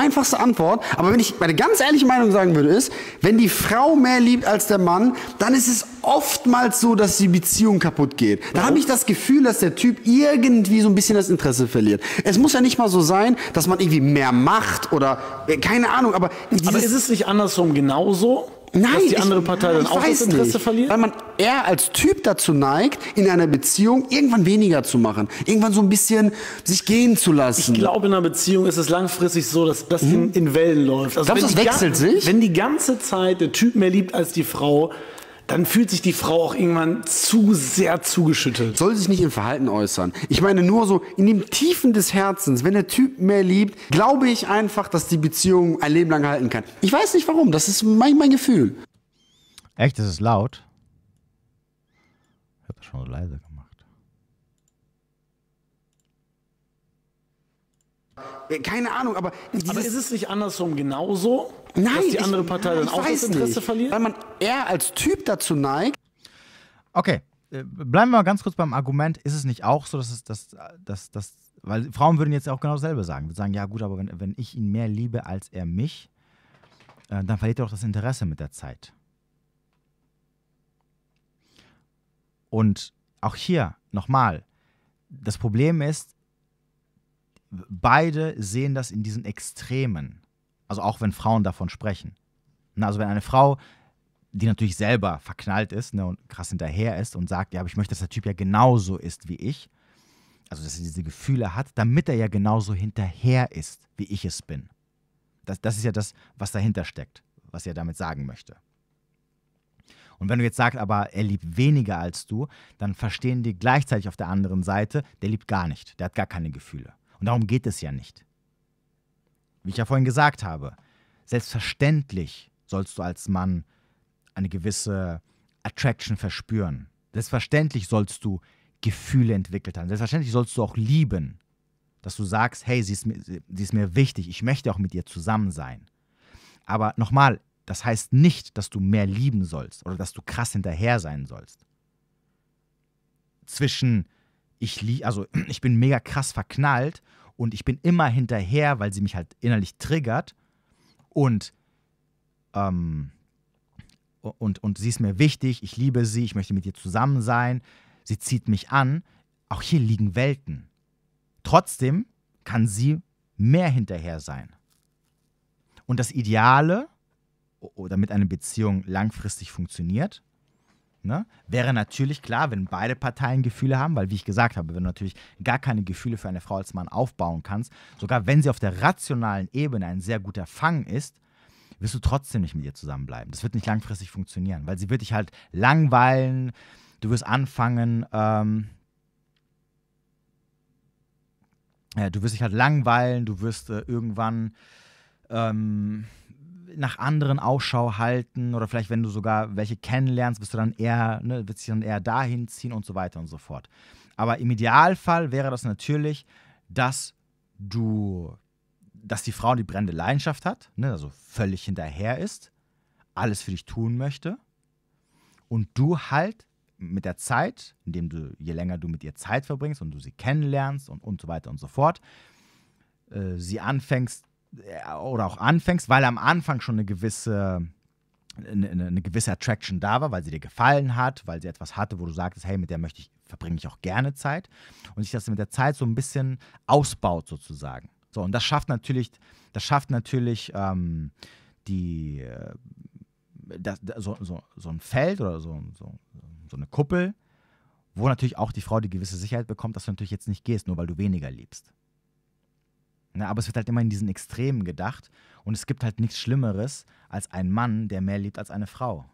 Einfachste Antwort. Aber wenn ich meine ganz ehrliche Meinung sagen würde, ist, wenn die Frau mehr liebt als der Mann, dann ist es oftmals so, dass die Beziehung kaputt geht. Da habe ich das Gefühl, dass der Typ irgendwie so ein bisschen das Interesse verliert. Es muss ja nicht mal so sein, dass man irgendwie mehr macht oder äh, keine Ahnung, aber. Aber ist es nicht andersrum genauso? Nein, dass die andere ich, Partei dann auch das Interesse nicht, verliert? Weil man eher als Typ dazu neigt, in einer Beziehung irgendwann weniger zu machen. Irgendwann so ein bisschen sich gehen zu lassen. Ich glaube, in einer Beziehung ist es langfristig so, dass das mhm. in, in, Wellen läuft. Also Glaubst du, das wechselt sich? Wenn die ganze Zeit der Typ mehr liebt als die Frau, dann fühlt sich die Frau auch irgendwann zu sehr zugeschüttet. Soll sich nicht im Verhalten äußern. Ich meine nur so in dem Tiefen des Herzens, wenn der Typ mehr liebt, glaube ich einfach, dass die Beziehung ein Leben lang halten kann. Ich weiß nicht warum, das ist mein, mein Gefühl. Echt, das ist laut. Ich habe das schon leise gemacht. keine Ahnung, aber. Aber ist es nicht andersrum genauso? Nein, dass die andere ich, Partei dann auch das Interesse nicht, verliert? Weil man eher als Typ dazu neigt. Okay, äh, bleiben wir mal ganz kurz beim Argument. Ist es nicht auch so, dass es das, das, das, weil Frauen würden jetzt auch genau dasselbe sagen. Würden sagen, ja gut, aber wenn, wenn ich ihn mehr liebe als er mich, äh, dann verliert er auch das Interesse mit der Zeit. Und auch hier nochmal, das Problem ist, beide sehen das in diesen Extremen. Also auch wenn Frauen davon sprechen. Na, also wenn eine Frau, die natürlich selber verknallt ist ne, und krass hinterher ist und sagt, ja, aber ich möchte, dass der Typ ja genauso ist wie ich, also dass er diese Gefühle hat, damit er ja genauso hinterher ist, wie ich es bin. Das, das ist ja das, was dahinter steckt, was er damit sagen möchte. Und wenn du jetzt sagst, aber er liebt weniger als du, dann verstehen die gleichzeitig auf der anderen Seite, der liebt gar nicht, der hat gar keine Gefühle. Und darum geht es ja nicht. Wie ich ja vorhin gesagt habe, selbstverständlich sollst du als Mann eine gewisse Attraction verspüren. Selbstverständlich sollst du Gefühle entwickelt haben. Selbstverständlich sollst du auch lieben, dass du sagst, hey, sie ist, mir, sie ist mir wichtig, ich möchte auch mit ihr zusammen sein. Aber nochmal, das heißt nicht, dass du mehr lieben sollst oder dass du krass hinterher sein sollst. Zwischen ich lieb, also ich bin mega krass verknallt und ich bin immer hinterher, weil sie mich halt innerlich triggert und ähm, und, und sie ist mir wichtig, ich liebe sie, ich möchte mit ihr zusammen sein, sie zieht mich an. Auch hier liegen Welten. Trotzdem kann sie mehr hinterher sein. Und das Ideale, damit eine Beziehung langfristig funktioniert, Ne? Wäre natürlich klar, wenn beide Parteien Gefühle haben, weil wie ich gesagt habe, wenn du natürlich gar keine Gefühle für eine Frau als Mann aufbauen kannst, sogar wenn sie auf der rationalen Ebene ein sehr guter Fang ist, wirst du trotzdem nicht mit ihr zusammenbleiben. Das wird nicht langfristig funktionieren, weil sie wird dich halt langweilen, du wirst anfangen, ähm, ja, du wirst dich halt langweilen, du wirst äh, irgendwann ähm, nach anderen Ausschau halten oder vielleicht, wenn du sogar welche kennenlernst, wirst du dann eher, ne, wirst dann eher dahin ziehen und so weiter und so fort. Aber im Idealfall wäre das natürlich, dass du, dass die Frau die brennende Leidenschaft hat, ne, also völlig hinterher ist, alles für dich tun möchte und du halt mit der Zeit, indem du, je länger du mit ihr Zeit verbringst und du sie kennenlernst und, und so weiter und so fort, äh, sie anfängst äh, oder auch anfängst, weil am Anfang schon eine gewisse eine, eine, gewisse Attraction da war, weil sie dir gefallen hat, weil sie etwas hatte, wo du sagtest, hey, mit der möchte ich, verbringe ich auch gerne Zeit und sich das mit der Zeit so ein bisschen ausbaut sozusagen. So, und das schafft natürlich, das schafft natürlich ähm, die, äh, das, so, so, so ein Feld oder so, so, so eine Kuppel, wo natürlich auch die Frau die gewisse Sicherheit bekommt, dass du natürlich jetzt nicht gehst, nur weil du weniger liebst. Ne? Aber es wird halt immer in diesen Extremen gedacht. Und es gibt halt nichts Schlimmeres als ein Mann, der mehr liebt als eine Frau.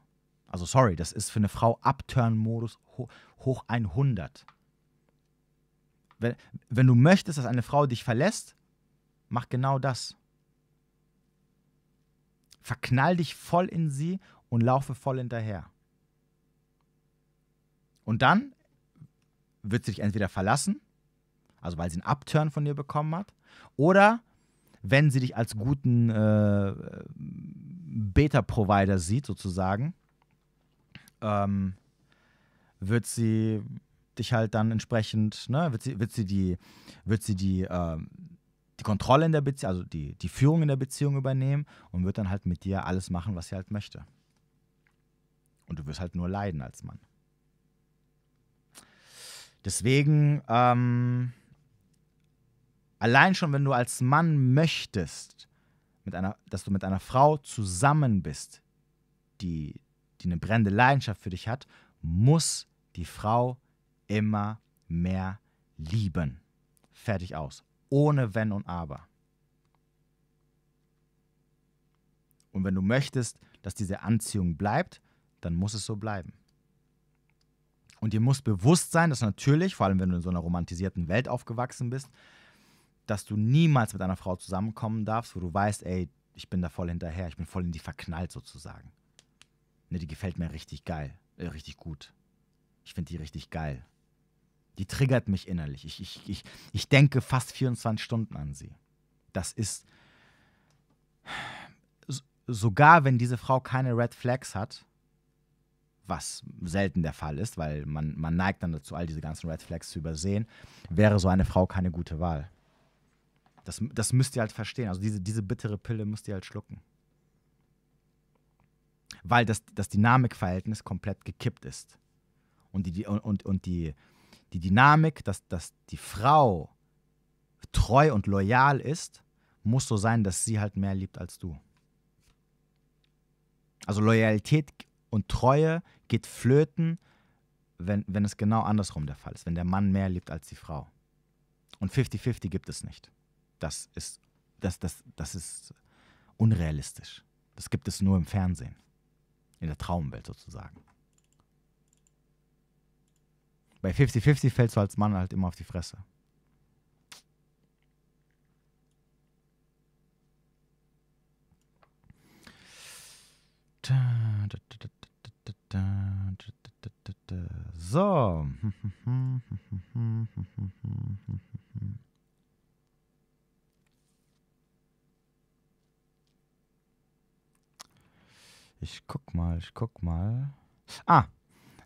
Also sorry, das ist für eine Frau Upturn-Modus hoch, hoch 100. Wenn, wenn du möchtest, dass eine Frau dich verlässt, mach genau das. Verknall dich voll in sie und laufe voll hinterher. Und dann wird sie dich entweder verlassen, also weil sie einen Upturn von dir bekommen hat, oder wenn sie dich als guten äh, Beta-Provider sieht, sozusagen, ähm, wird sie dich halt dann entsprechend, ne, wird sie, wird sie die, wird sie die, äh, die Kontrolle in der Beziehung, also die, die Führung in der Beziehung übernehmen und wird dann halt mit dir alles machen, was sie halt möchte. Und du wirst halt nur leiden als Mann. Deswegen, ähm, Allein schon, wenn du als Mann möchtest, mit einer, dass du mit einer Frau zusammen bist, die, die eine brennende Leidenschaft für dich hat, muss die Frau immer mehr lieben. Fertig aus. Ohne Wenn und Aber. Und wenn du möchtest, dass diese Anziehung bleibt, dann muss es so bleiben. Und dir muss bewusst sein, dass natürlich, vor allem wenn du in so einer romantisierten Welt aufgewachsen bist, dass du niemals mit einer Frau zusammenkommen darfst, wo du weißt, ey, ich bin da voll hinterher, ich bin voll in die verknallt sozusagen. Ne, die gefällt mir richtig geil, äh, richtig gut. Ich finde die richtig geil. Die triggert mich innerlich. Ich, ich, ich, ich denke fast 24 Stunden an sie. Das ist. Sogar wenn diese Frau keine Red Flags hat, was selten der Fall ist, weil man, man neigt dann dazu, all diese ganzen Red Flags zu übersehen, wäre so eine Frau keine gute Wahl. Das, das müsst ihr halt verstehen. Also diese, diese bittere Pille müsst ihr halt schlucken. Weil das, das Dynamikverhältnis komplett gekippt ist. Und die, und, und die, die Dynamik, dass, dass die Frau treu und loyal ist, muss so sein, dass sie halt mehr liebt als du. Also Loyalität und Treue geht flöten, wenn, wenn es genau andersrum der Fall ist, wenn der Mann mehr liebt als die Frau. Und 50-50 gibt es nicht das ist, das, das, das ist unrealistisch. Das gibt es nur im Fernsehen. In der Traumwelt sozusagen. Bei 50-50 fällst du als Mann halt immer auf die Fresse. So. Ich guck mal, ich guck mal. Ah,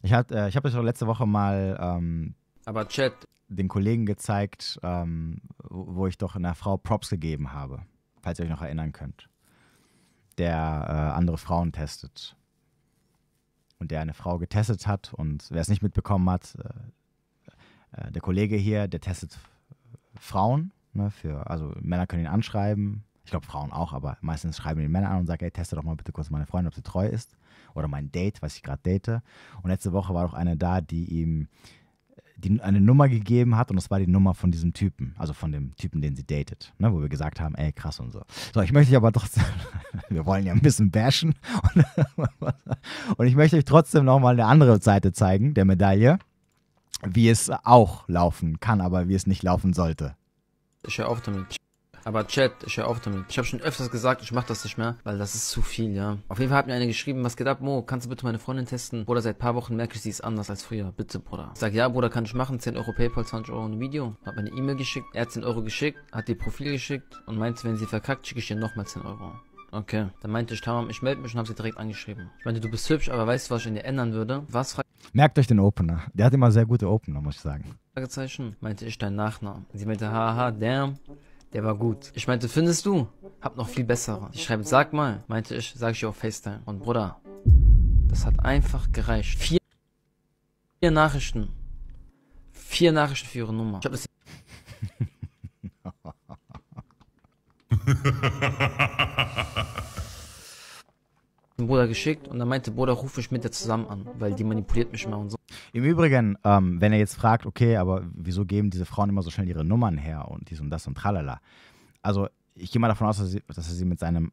ich äh, ich hab euch doch letzte Woche mal ähm, Aber Chat. den Kollegen gezeigt, ähm, wo ich doch einer Frau Props gegeben habe, falls ihr euch noch erinnern könnt. Der äh, andere Frauen testet. Und der eine Frau getestet hat und wer es nicht mitbekommen hat, äh, äh der Kollege hier, der testet Frauen. Ne, für, also Männer können ihn anschreiben, ich glaube Frauen auch, aber meistens schreiben die Männer an und sagen, ey, teste doch mal bitte kurz meine Freundin, ob sie treu ist oder mein Date, was ich gerade date. Und letzte Woche war doch eine da, die ihm äh, die eine Nummer gegeben hat und das war die Nummer von diesem Typen, also von dem Typen, den sie datet, ne, wo wir gesagt haben, ey, krass und so. So, ich möchte euch aber trotzdem, wir wollen ja ein bisschen bashen und, und ich möchte euch trotzdem nochmal eine andere Seite zeigen, der Medaille, wie es auch laufen kann, aber wie es nicht laufen sollte. Ich höre auf damit. Aber Chat, ich höre auf damit. Ich habe schon öfters gesagt, ich mache das nicht mehr, weil das ist zu viel, ja. Auf jeden Fall hat mir einer geschrieben, was geht ab, Mo, kannst du bitte meine Freundin testen? Bruder, seit paar Wochen merke ich, sie ist anders als früher. Bitte, Bruder. Ich sag, ja, Bruder, kann ich machen. 10 Euro Paypal, 20 Euro ein Video. Hab meine E-Mail geschickt, er hat 10 Euro geschickt, hat ihr Profil geschickt und meinte, wenn sie verkackt, schicke ich ihr nochmal 10 Euro. Okay. Dann meinte ich, Tamam, ich melde mich und habe sie direkt angeschrieben. Ich meinte, du bist hübsch, aber weißt du, was ich in dir ändern würde? Was? Merkt euch den Opener. Der hat immer sehr gute Opener, muss ich sagen. Fragezeichen. Meinte ich dein Nachnamen. Sie meinte, haha, damn. Der war gut. Ich meinte, findest du? Hab noch viel bessere. Ich schreibe, sag mal. Meinte ich, sag ich auf FaceTime. Und Bruder, das hat einfach gereicht. Vier, vier Nachrichten. Vier Nachrichten für ihre Nummer. Ich hab das... den Bruder geschickt und dann meinte Bruder, ruf mich mit dir zusammen an, weil die manipuliert mich mal und so. Im Übrigen, ähm, wenn er jetzt fragt, okay, aber wieso geben diese Frauen immer so schnell ihre Nummern her und dies und das und tralala. Also ich gehe mal davon aus, dass, sie, dass er sie mit seinem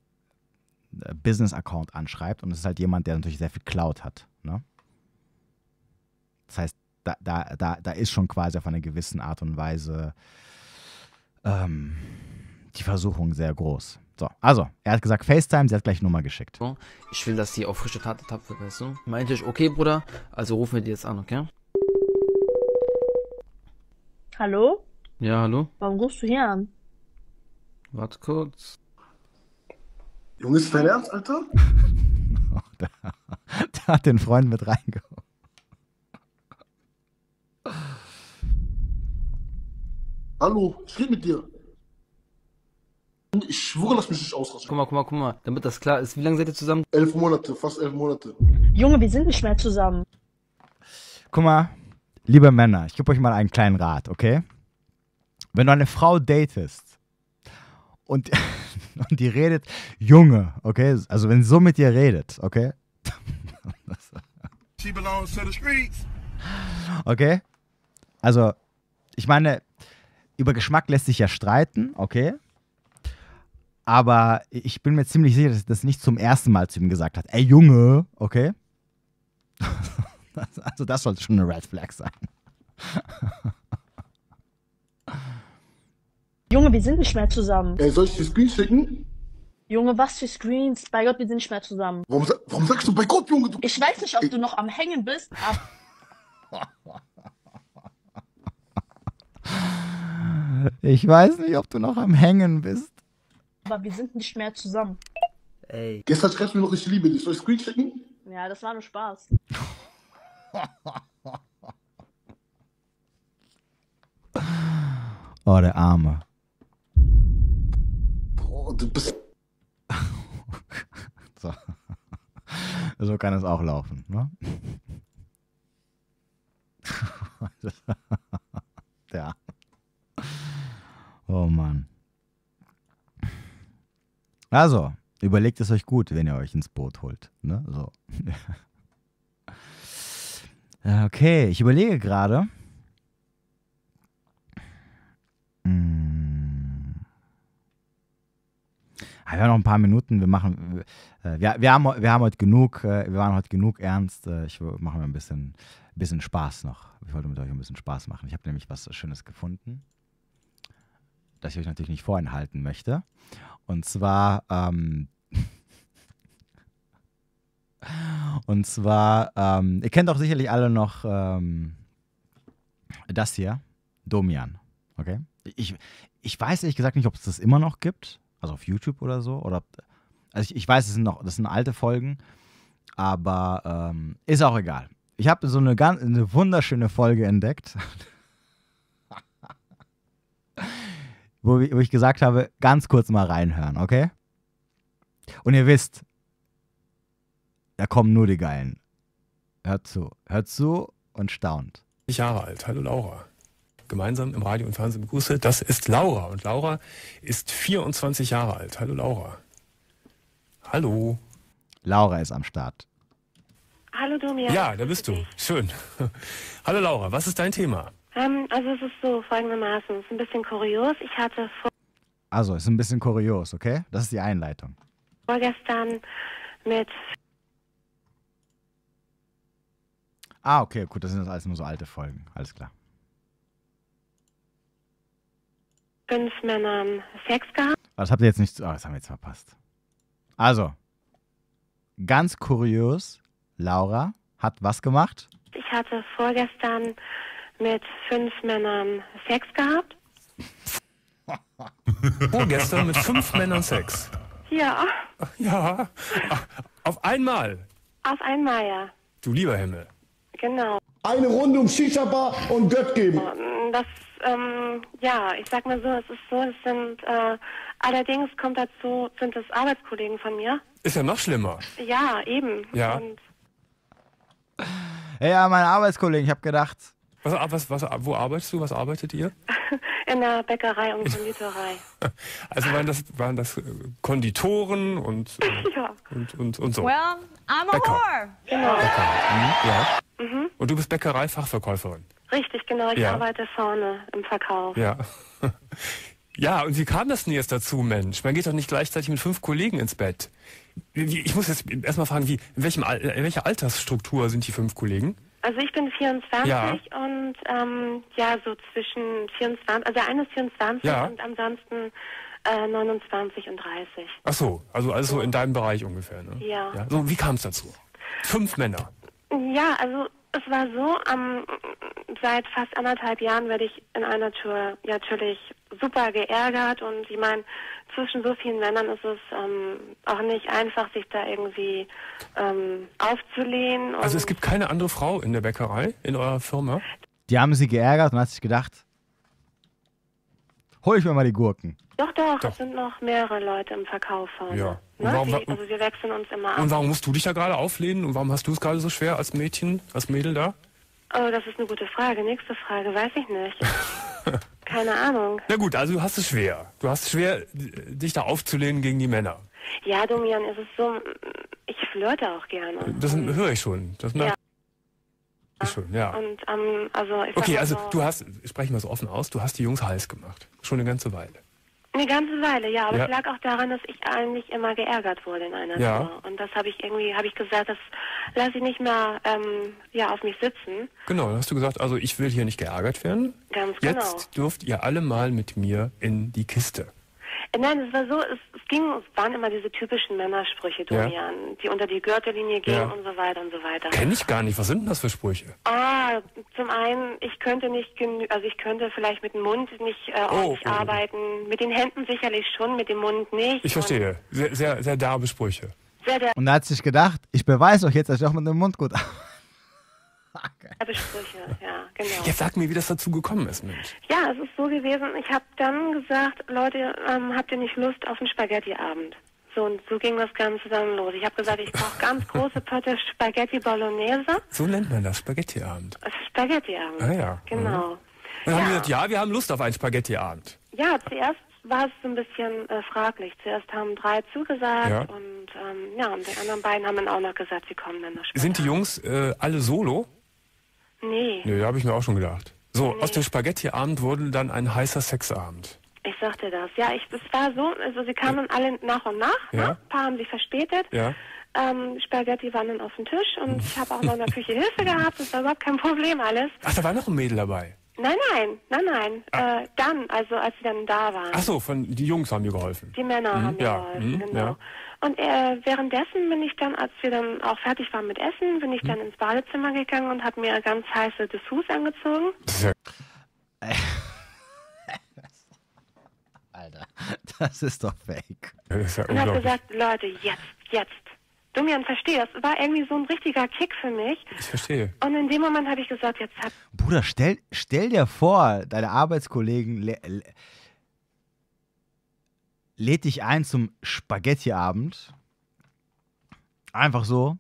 äh, Business-Account anschreibt und es ist halt jemand, der natürlich sehr viel Cloud hat. Ne? Das heißt, da, da, da, da ist schon quasi auf eine gewisse Art und Weise ähm, die Versuchung sehr groß. So, also, er hat gesagt FaceTime, sie hat gleich Nummer geschickt. So, Ich will, dass sie auf frische Tat tapfer, wird, weißt du? Meinte ich, okay, Bruder, also rufen wir die jetzt an, okay? Hallo? Ja, hallo? Warum rufst du hier an? Warte kurz. Junge, ist dein Ernst, Alter? oh, der hat den Freund mit reingeholt. Hallo, ich rede mit dir. Ich schwöre, lass mich nicht ausrasten. Guck mal, guck mal, guck mal. Damit das klar ist. Wie lange seid ihr zusammen? Elf Monate, fast elf Monate. Junge, wir sind nicht mehr zusammen. Guck mal, liebe Männer, ich gebe euch mal einen kleinen Rat, okay? Wenn du eine Frau datest und, und die redet, Junge, okay? Also wenn sie so mit dir redet, okay? She belongs to the streets. Okay? Also, ich meine, über Geschmack lässt sich ja streiten, okay? aber ich bin mir ziemlich sicher, dass ich das nicht zum ersten Mal zu ihm gesagt hat. Ey, Junge, okay? Das, also das sollte schon eine Red Flag sein. Junge, wir sind nicht mehr zusammen. Ey, soll ich dir Screens schicken? Junge, was für Screens? Bei Gott, wir sind nicht mehr zusammen. Warum, warum sagst du bei Gott, Junge? Du ich weiß nicht, ob ich du noch am Hängen bist, aber... Ich weiß nicht, ob du noch am Hängen bist, aber wir sind nicht mehr zusammen. Ey. Gestern schreibst du mir noch, ich liebe dich. Soll ich Screen schicken? Ja, das war nur Spaß. oh, der Arme. Boah, du bist... so. so kann es auch laufen, ne? der Arme. Oh Mann. Also, überlegt es euch gut, wenn ihr euch ins Boot holt. Ne? So. okay, ich überlege gerade. Hm. Ah, wir haben noch ein paar Minuten. Wir machen, äh, wir, wir, haben, wir haben heute genug, äh, wir waren heute genug ernst. Äh, ich mache mir ein bisschen, bisschen Spaß noch. Ich wollte mit euch ein bisschen Spaß machen. Ich habe nämlich was Schönes gefunden das ich euch natürlich nicht vorenthalten möchte. Und zwar, ähm, und zwar, ähm, ihr kennt auch sicherlich alle noch ähm, das hier, Domian. Okay? Ich, ich weiß ehrlich gesagt nicht, ob es das immer noch gibt, also auf YouTube oder so. Oder, also ich, ich weiß, es sind noch, das sind alte Folgen, aber ähm, ist auch egal. Ich habe so eine, ganz, eine wunderschöne Folge entdeckt. wo, wo ich gesagt habe, ganz kurz mal reinhören, okay? Und ihr wisst, da kommen nur die Geilen. Hört zu, hört zu und staunt. Ich Jahre alt, hallo Laura. Gemeinsam im Radio und Fernsehen begrüße, das ist Laura. Und Laura ist 24 Jahre alt. Hallo Laura. Hallo. Laura ist am Start. Hallo Domian. Ja, da bist du. Schön. Hallo Laura, was ist dein Thema? Ähm, also es ist so folgendermaßen, es ist ein bisschen kurios. Ich hatte vor also es ist ein bisschen kurios, okay? Das ist die Einleitung. Vorgestern mit Ah, okay, gut, das sind das alles nur so alte Folgen, alles klar. Fünf Männern Sex gehabt. Das habt ihr jetzt nicht. Oh, das haben wir jetzt verpasst. Also, ganz kurios, Laura hat was gemacht? Ich hatte vorgestern mit fünf Männern Sex gehabt. oh, gestern mit fünf Männern Sex. Ja. Ja. Auf einmal. Auf einmal, ja. Du lieber Himmel. Genau. Eine Runde um Shisha-Bar und Gött geben. Ähm, das, ähm, ja, ich sag mal so, es ist so, es sind, äh, allerdings kommt dazu, sind es Arbeitskollegen von mir. Ist ja noch schlimmer. Ja, eben. Ja. Und ja, mein Arbeitskollegen, ich hab gedacht, was, ah, was, was, wo arbeitest du? Was arbeitet ihr? In der Bäckerei und Konditorei. Also waren das, waren das äh, Konditoren und, äh, ja. und, und, und so. Well, I'm a Bäcker. whore. Genau. Bäcker. Mhm, ja. Mhm. Und du bist Bäckereifachverkäuferin. Richtig, genau. Ich ja. arbeite vorne im Verkauf. Ja. Ja, und wie kam das denn jetzt dazu, Mensch? Man geht doch nicht gleichzeitig mit fünf Kollegen ins Bett. Ich muss jetzt erstmal fragen, wie, in, welchem, in welcher Altersstruktur sind die fünf Kollegen? Also ich bin 24 ja. und ähm, ja, so zwischen 24, also eine ist 24 ja. und ansonsten äh, 29 und 30. Ach so, also, alles so in deinem Bereich ungefähr, ne? Ja. ja. So, wie kam es dazu? Fünf Männer. Ja, also es war so, ähm, seit fast anderthalb Jahren werde ich in einer Tour natürlich super geärgert und ich meine, zwischen so vielen Männern ist es ähm, auch nicht einfach, sich da irgendwie ähm, aufzulehnen. also es gibt keine andere Frau in der Bäckerei, in eurer Firma? Die haben sie geärgert und hat sich gedacht, hol ich mir mal die Gurken. Doch, doch, doch. es sind noch mehrere Leute im Verkauf. Vorne. Ja. Ne? Warum, die, also wir wechseln uns immer ab. Und warum musst du dich da gerade auflehnen und warum hast du es gerade so schwer als Mädchen, als Mädel da? Oh, das ist eine gute Frage. Nächste Frage, weiß ich nicht. Keine Ahnung. Na gut, also du hast es schwer. Du hast es schwer, dich da aufzulehnen gegen die Männer. Ja, Domian, es ist so, ich flirte auch gerne. Das höre ich schon. Das merkt ja. ich schon, ja. Und, ähm, also, ich okay, also so, du hast, ich spreche mal so offen aus, du hast die Jungs heiß gemacht. Schon eine ganze Weile. Eine ganze Weile, ja, aber ja. es lag auch daran, dass ich eigentlich immer geärgert wurde in einer ja. Sache. Und das habe ich irgendwie, habe ich gesagt, das lasse ich nicht mehr ähm, ja, auf mich sitzen. Genau, dann hast du gesagt, also ich will hier nicht geärgert werden. Ganz genau. Jetzt dürft ihr alle mal mit mir in die Kiste. Nein, es war so, es, es ging, es waren immer diese typischen Männersprüche, Domian, ja. die unter die Gürtellinie gehen ja. und so weiter und so weiter. Kenn ich gar nicht. Was sind denn das für Sprüche? Ah, zum einen, ich könnte nicht also ich könnte vielleicht mit dem Mund nicht äh, oh, ordentlich oh, oh, arbeiten, mit den Händen sicherlich schon, mit dem Mund nicht. Ich verstehe. Sehr, sehr, sehr derbe Sprüche. Sehr derbe. Und da hat sich gedacht, ich beweise euch jetzt, dass ich auch mit dem Mund gut arbeite. Frage. Also Sprüche, ja, genau. Jetzt sag mir, wie das dazu gekommen ist, Mensch. Ja, es ist so gewesen, ich habe dann gesagt, Leute, ähm, habt ihr nicht Lust auf einen Spaghettiabend? So, und so ging das Ganze dann los. Ich habe gesagt, ich brauche ganz große Pötte Spaghetti Bolognese. So nennt man das, Spaghettiabend. Spaghettiabend. Ah ja. Genau. Mhm. Dann ja. haben wir gesagt, ja, wir haben Lust auf einen Spaghettiabend. Ja, zuerst war es so ein bisschen äh, fraglich. Zuerst haben drei zugesagt ja. und ähm, ja, und die anderen beiden haben dann auch noch gesagt, sie kommen dann noch später. Sind die Jungs äh, alle solo? Nee. Nee, habe ich mir auch schon gedacht. So, nee. aus dem spaghetti Spaghettiabend wurde dann ein heißer Sexabend. Ich sagte das. Ja, ich, es war so, also sie kamen ja. alle nach und nach. Ne? Ja. Ne? Ein paar haben sich verspätet. Ja. Ähm, Spaghetti waren dann auf dem Tisch und ich habe auch noch in der Küche Hilfe gehabt. Das war überhaupt kein Problem alles. Ach, da war noch ein Mädel dabei. Nein, nein, nein, nein. Ah. Äh, dann, also als sie dann da waren. Ach so, von, die Jungs haben mir geholfen. Die Männer mhm. haben mir ja. geholfen, mhm. genau. Ja. Und äh, währenddessen bin ich dann, als wir dann auch fertig waren mit Essen, bin ich mhm. dann ins Badezimmer gegangen und habe mir ganz heiße Dessous angezogen. Alter, das ist doch fake. ist ja und habe gesagt, Leute, jetzt, jetzt. Domian, verstehe, das war irgendwie so ein richtiger Kick für mich. Ich verstehe. Und in dem Moment habe ich gesagt, jetzt hat... Bruder, stell, stell dir vor, deine Arbeitskollegen lädt dich ein zum Spaghetti-Abend. Einfach so.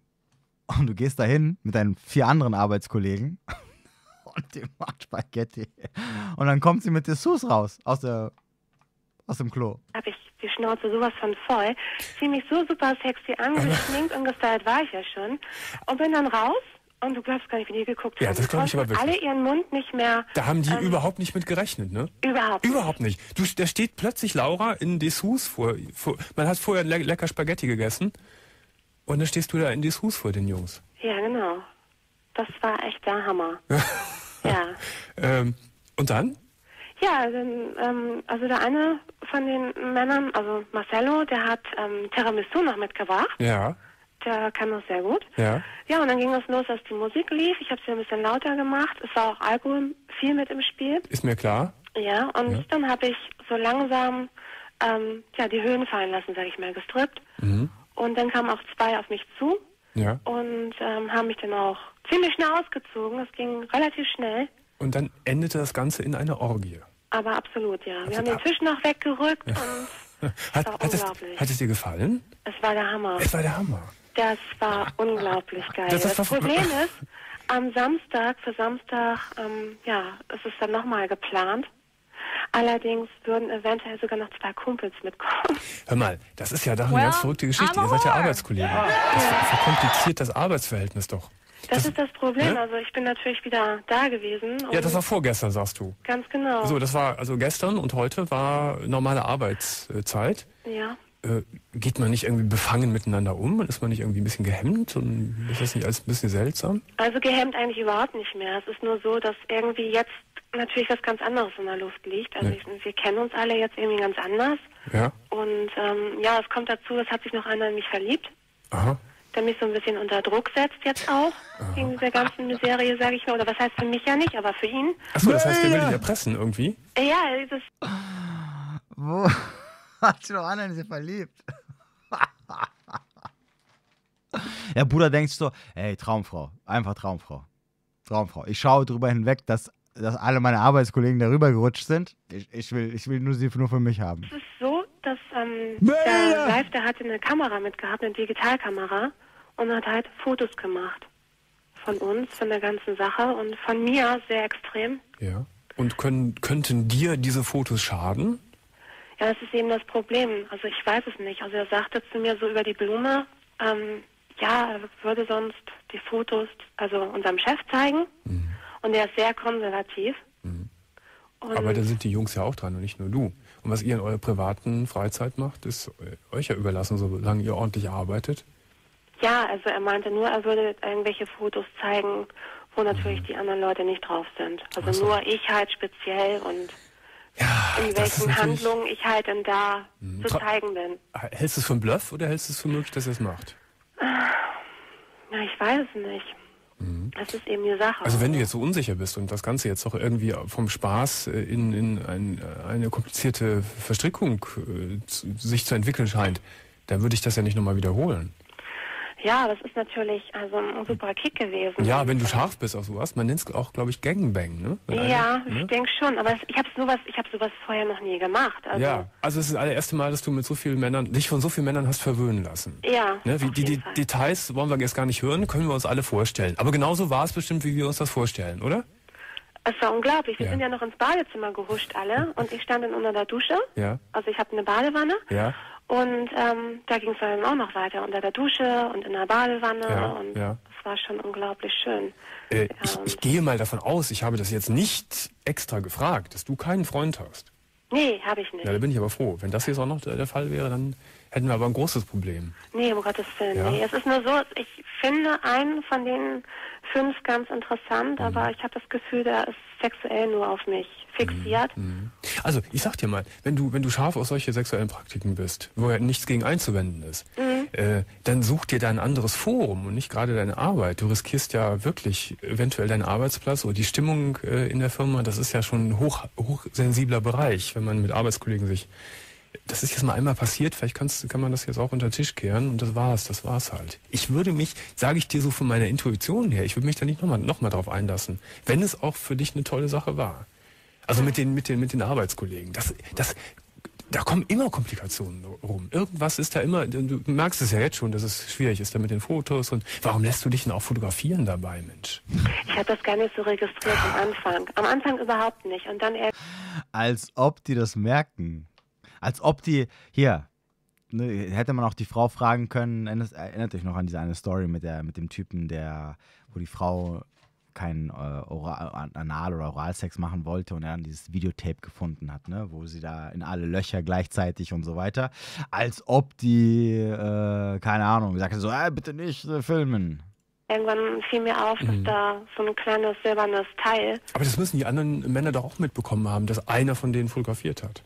Und du gehst dahin mit deinen vier anderen Arbeitskollegen und die macht Spaghetti. Und dann kommt sie mit Dessous raus aus der aus dem Klo. Hab ich die Schnauze sowas von voll. Ziemlich so super sexy angeschminkt und gestylt war ich ja schon. Und bin dann raus und du glaubst gar nicht, wie die geguckt haben. Ja, das glaube ich aber wirklich. Alle ihren Mund nicht mehr. Da haben die ähm, überhaupt nicht mit gerechnet, ne? Überhaupt. Überhaupt nicht. Du, da steht plötzlich Laura in Dessous vor, vor. man hat vorher le lecker Spaghetti gegessen. Und dann stehst du da in Dessous vor den Jungs. Ja, genau. Das war echt der Hammer. ja. Ähm, und dann? Ja, dann, ähm, also der eine von den Männern, also Marcello, der hat ähm, Tiramisu noch mitgebracht. Ja. Da kam das sehr gut. Ja. Ja, und dann ging es los, dass die Musik lief. Ich habe sie ein bisschen lauter gemacht. Es war auch Alkohol viel mit im Spiel. Ist mir klar. Ja, und ja. dann habe ich so langsam ähm, ja, die Höhen fallen lassen, sage ich mal, gestrippt. Mhm. Und dann kamen auch zwei auf mich zu ja. und ähm, haben mich dann auch ziemlich schnell ausgezogen. Es ging relativ schnell. Und dann endete das Ganze in einer Orgie. Aber absolut, ja. Also Wir haben den Tisch noch weggerückt ja. und hat, hat, es, hat es dir gefallen? Es war der Hammer. Es war der Hammer. Das war unglaublich geil. Das, das, Problem ist, am Samstag, für Samstag, ähm, ja, ist es dann nochmal geplant. Allerdings würden eventuell sogar noch zwei Kumpels mitkommen. Hör mal, das ist ja doch eine well, ganz verrückte Geschichte. Ihr seid ja Arbeitskollegen. Das verkompliziert das Arbeitsverhältnis doch. Das, das ist das Problem. Ne? Also ich bin natürlich wieder da gewesen. Ja, das war vorgestern, sagst du. Ganz genau. So, das war also gestern und heute war normale Arbeitszeit. Ja. Äh, geht man nicht irgendwie befangen miteinander um? Ist man nicht irgendwie ein bisschen gehemmt? Und ist das nicht alles ein bisschen seltsam? Also gehemmt eigentlich überhaupt nicht mehr. Es ist nur so, dass irgendwie jetzt natürlich was ganz anderes in der Luft liegt. Also nee. ich, wir kennen uns alle jetzt irgendwie ganz anders. Ja. Und ähm, ja, es kommt dazu, es hat sich noch einer in mich verliebt. Aha. Der mich so ein bisschen unter Druck setzt jetzt auch. Aha. Wegen dieser ganzen Miserie, sage ich mal. Oder was heißt für mich ja nicht, aber für ihn. Achso, das heißt, der will dich erpressen irgendwie? Ja, das... Hat sich doch an, ist ja verliebt. ja, Bruder, denkst du, ey, Traumfrau. Einfach Traumfrau. Traumfrau. Ich schaue drüber hinweg, dass, dass alle meine Arbeitskollegen darüber gerutscht sind. Ich, ich, will, ich will nur sie nur für mich haben. Es ist so, dass ähm, der Live, der hatte eine Kamera mitgehabt, eine Digitalkamera, und hat halt Fotos gemacht. Von uns, von der ganzen Sache und von mir sehr extrem. Ja. Und können, könnten dir diese Fotos schaden? Ja, das ist eben das Problem. Also ich weiß es nicht. Also er sagte zu mir so über die Blume, ähm, ja, er würde sonst die Fotos also unserem Chef zeigen. Mhm. Und er ist sehr konservativ. Mhm. Aber da sind die Jungs ja auch dran und nicht nur du. Und was ihr in eurer privaten Freizeit macht, ist äh, euch ja überlassen, solange ihr ordentlich arbeitet. Ja, also er meinte nur, er würde irgendwelche Fotos zeigen, wo natürlich mhm. die anderen Leute nicht drauf sind. Also so. nur ich halt speziell und ja, in welchen Handlungen ich halt denn da mhm. zu zeigen bin. Ah, hältst du es für einen Bluff oder hältst du es für möglich, dass er es macht? Na, ich weiß es nicht. Mhm. Das ist eben die Sache. Also wenn du jetzt so unsicher bist und das Ganze jetzt doch irgendwie vom Spaß äh, in, in ein, äh, eine komplizierte Verstrickung äh, zu, sich zu entwickeln scheint, dann würde ich das ja nicht nochmal wiederholen. Ja, das ist natürlich also ein super Kick gewesen. Ja, wenn du scharf bist auf sowas, man nennt es auch, glaube ich, Gangbang, ne? Wenn ja, eine, ne? ich denke schon, aber ich habe sowas, ich habe sowas vorher noch nie gemacht. Also ja, also es ist das allererste Mal, dass du mit so vielen Männern, dich von so vielen Männern hast verwöhnen lassen. Ja. Ne? Wie, die, die Details wollen wir jetzt gar nicht hören, können wir uns alle vorstellen. Aber genauso war es bestimmt, wie wir uns das vorstellen, oder? Es war unglaublich. Wir ja. sind ja noch ins Badezimmer gehuscht alle und ich stand in unter der Dusche. Ja. Also ich habe eine Badewanne. Ja. Und ähm, da ging es dann auch noch weiter unter der Dusche und in der Badewanne ja, und ja. das war schon unglaublich schön. Äh, ja, ich, ich, gehe mal davon aus, ich habe das jetzt nicht extra gefragt, dass du keinen Freund hast. Nee, habe ich nicht. Ja, da bin ich aber froh. Wenn das jetzt auch noch der, der, Fall wäre, dann hätten wir aber ein großes Problem. Nee, um Gottes Willen. Ja. Nee. Es ist nur so, ich finde einen von den fünf ganz interessant, mhm. aber ich habe das Gefühl, der ist sexuell nur auf mich fixiert. Mhm. Mhm. Also ich sag dir mal, wenn du, wenn du scharf auf solche sexuellen Praktiken bist, wo ja nichts gegen einzuwenden ist, mhm. äh, dann such dir da ein anderes Forum und nicht gerade deine Arbeit. Du riskierst ja wirklich eventuell deinen Arbeitsplatz oder die Stimmung äh, in der Firma. Das ist ja schon ein hoch, hochsensibler Bereich, wenn man mit Arbeitskollegen sich das ist jetzt mal einmal passiert, vielleicht kannst, kann man das jetzt auch unter den Tisch kehren und das war's, das war's halt. Ich würde mich, sage ich dir so von meiner Intuition her, ich würde mich da nicht nochmal noch mal drauf einlassen, wenn es auch für dich eine tolle Sache war. Also mit den, mit den, mit den Arbeitskollegen. Das, das, da kommen immer Komplikationen rum. Irgendwas ist da immer, du merkst es ja jetzt schon, dass es schwierig ist da mit den Fotos und warum lässt du dich denn auch fotografieren dabei, Mensch? Ich habe das gar nicht so registriert am Anfang. Am Anfang überhaupt nicht und dann eher Als ob die das merken. Als ob die, hier, ne, hätte man auch die Frau fragen können, erinnert euch noch an diese eine Story mit, der, mit dem Typen, der, wo die Frau keinen äh, Oral, Anal- oder Oralsex machen wollte und er dann dieses Videotape gefunden hat, ne? wo sie da in alle Löcher gleichzeitig und so weiter, als ob die, äh, keine Ahnung, gesagt hat, so, äh, bitte nicht äh, filmen. Irgendwann fiel mir auf, dass mhm. da so ein kleines silbernes Teil. Aber das müssen die anderen Männer doch auch mitbekommen haben, dass einer von denen fotografiert hat.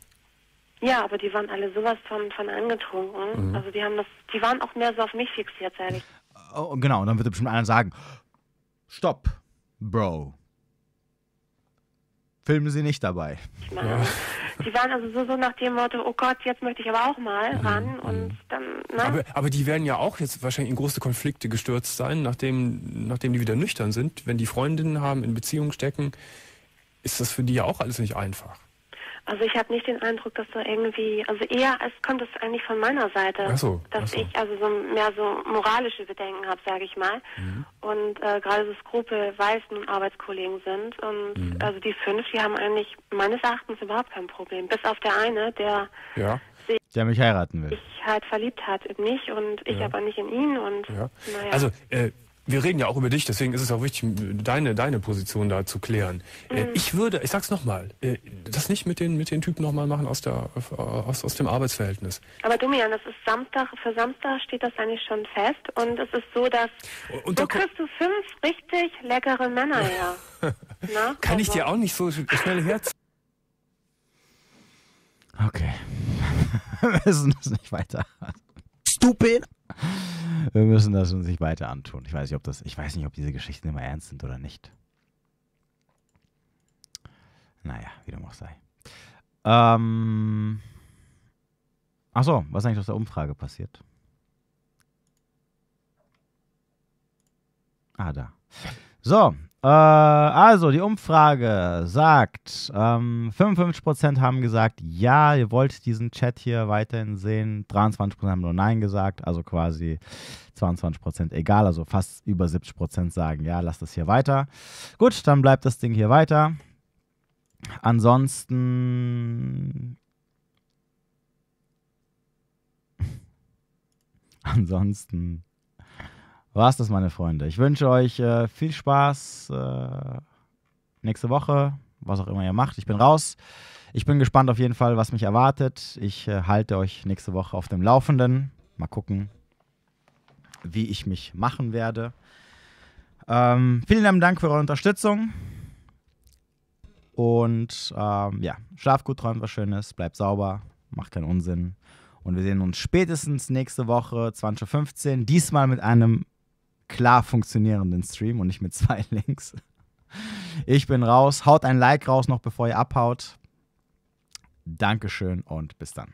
Ja, aber die waren alle sowas von, von angetrunken. Mhm. Also die haben das, die waren auch mehr so auf mich fixiert, ehrlich. Oh, oh genau, und dann würde bestimmt einer sagen, stopp, Bro. Filmen Sie nicht dabei. Ja. Die waren also so, so nach dem Motto, oh Gott, jetzt möchte ich aber auch mal mhm. ran mhm. und dann. Ne? Aber, aber die werden ja auch jetzt wahrscheinlich in große Konflikte gestürzt sein, nachdem, nachdem die wieder nüchtern sind. Wenn die Freundinnen haben, in Beziehungen stecken, ist das für die ja auch alles nicht einfach. Also ich habe nicht den Eindruck, dass da irgendwie, also eher, es kommt es eigentlich von meiner Seite, ach so, dass so. ich also so mehr so moralische Bedenken habe, sage ich mal. Mhm. Und äh, gerade das Gruppe weiß nun Arbeitskollegen sind und mhm. also die fünf, die haben eigentlich meines Erachtens überhaupt kein Problem, bis auf der eine, der ja. sich der mich heiraten will. Ich halt verliebt hat in mich und ich ja. aber nicht in ihn und ja. naja. Also äh, wir reden ja auch über dich, deswegen ist es auch wichtig, deine, deine Position da zu klären. Äh, mhm. Ich würde, ich sag's nochmal, äh, das nicht mit den, mit den Typen nochmal machen aus, der, aus, aus dem Arbeitsverhältnis. Aber Domian, das ist Samstag, für Samstag steht das eigentlich schon fest und es ist so, dass und da du kriegst du fünf richtig leckere Männer her. Na, ne? Kann also. ich dir auch nicht so schnell herz. Okay. Wir wissen das nicht weiter. Stupid! Wir müssen das uns nicht weiter antun. Ich weiß nicht, ob das, ich weiß nicht, ob diese Geschichten immer ernst sind oder nicht. Naja, wie dem auch sei. Ähm. Achso, was ist eigentlich aus der Umfrage passiert? Ah, da. So, äh, also, die Umfrage sagt, ähm, 55% haben gesagt, ja, ihr wollt diesen Chat hier weiterhin sehen. 23% haben nur Nein gesagt, also quasi 22% egal, also fast über 70% sagen, ja, lasst das hier weiter. Gut, dann bleibt das Ding hier weiter. Ansonsten Ansonsten war es das, meine Freunde. Ich wünsche euch äh, viel Spaß äh, nächste Woche, was auch immer ihr macht. Ich bin raus. Ich bin gespannt auf jeden Fall, was mich erwartet. Ich äh, halte euch nächste Woche auf dem Laufenden. Mal gucken, wie ich mich machen werde. Ähm, vielen Dank für eure Unterstützung. Und ähm, ja, schlaf gut, träumt was Schönes, bleibt sauber, macht keinen Unsinn. Und wir sehen uns spätestens nächste Woche, 20.15 Uhr, diesmal mit einem klar funktionierenden Stream und nicht mit zwei Links. Ich bin raus. Haut ein Like raus, noch bevor ihr abhaut. Dankeschön und bis dann.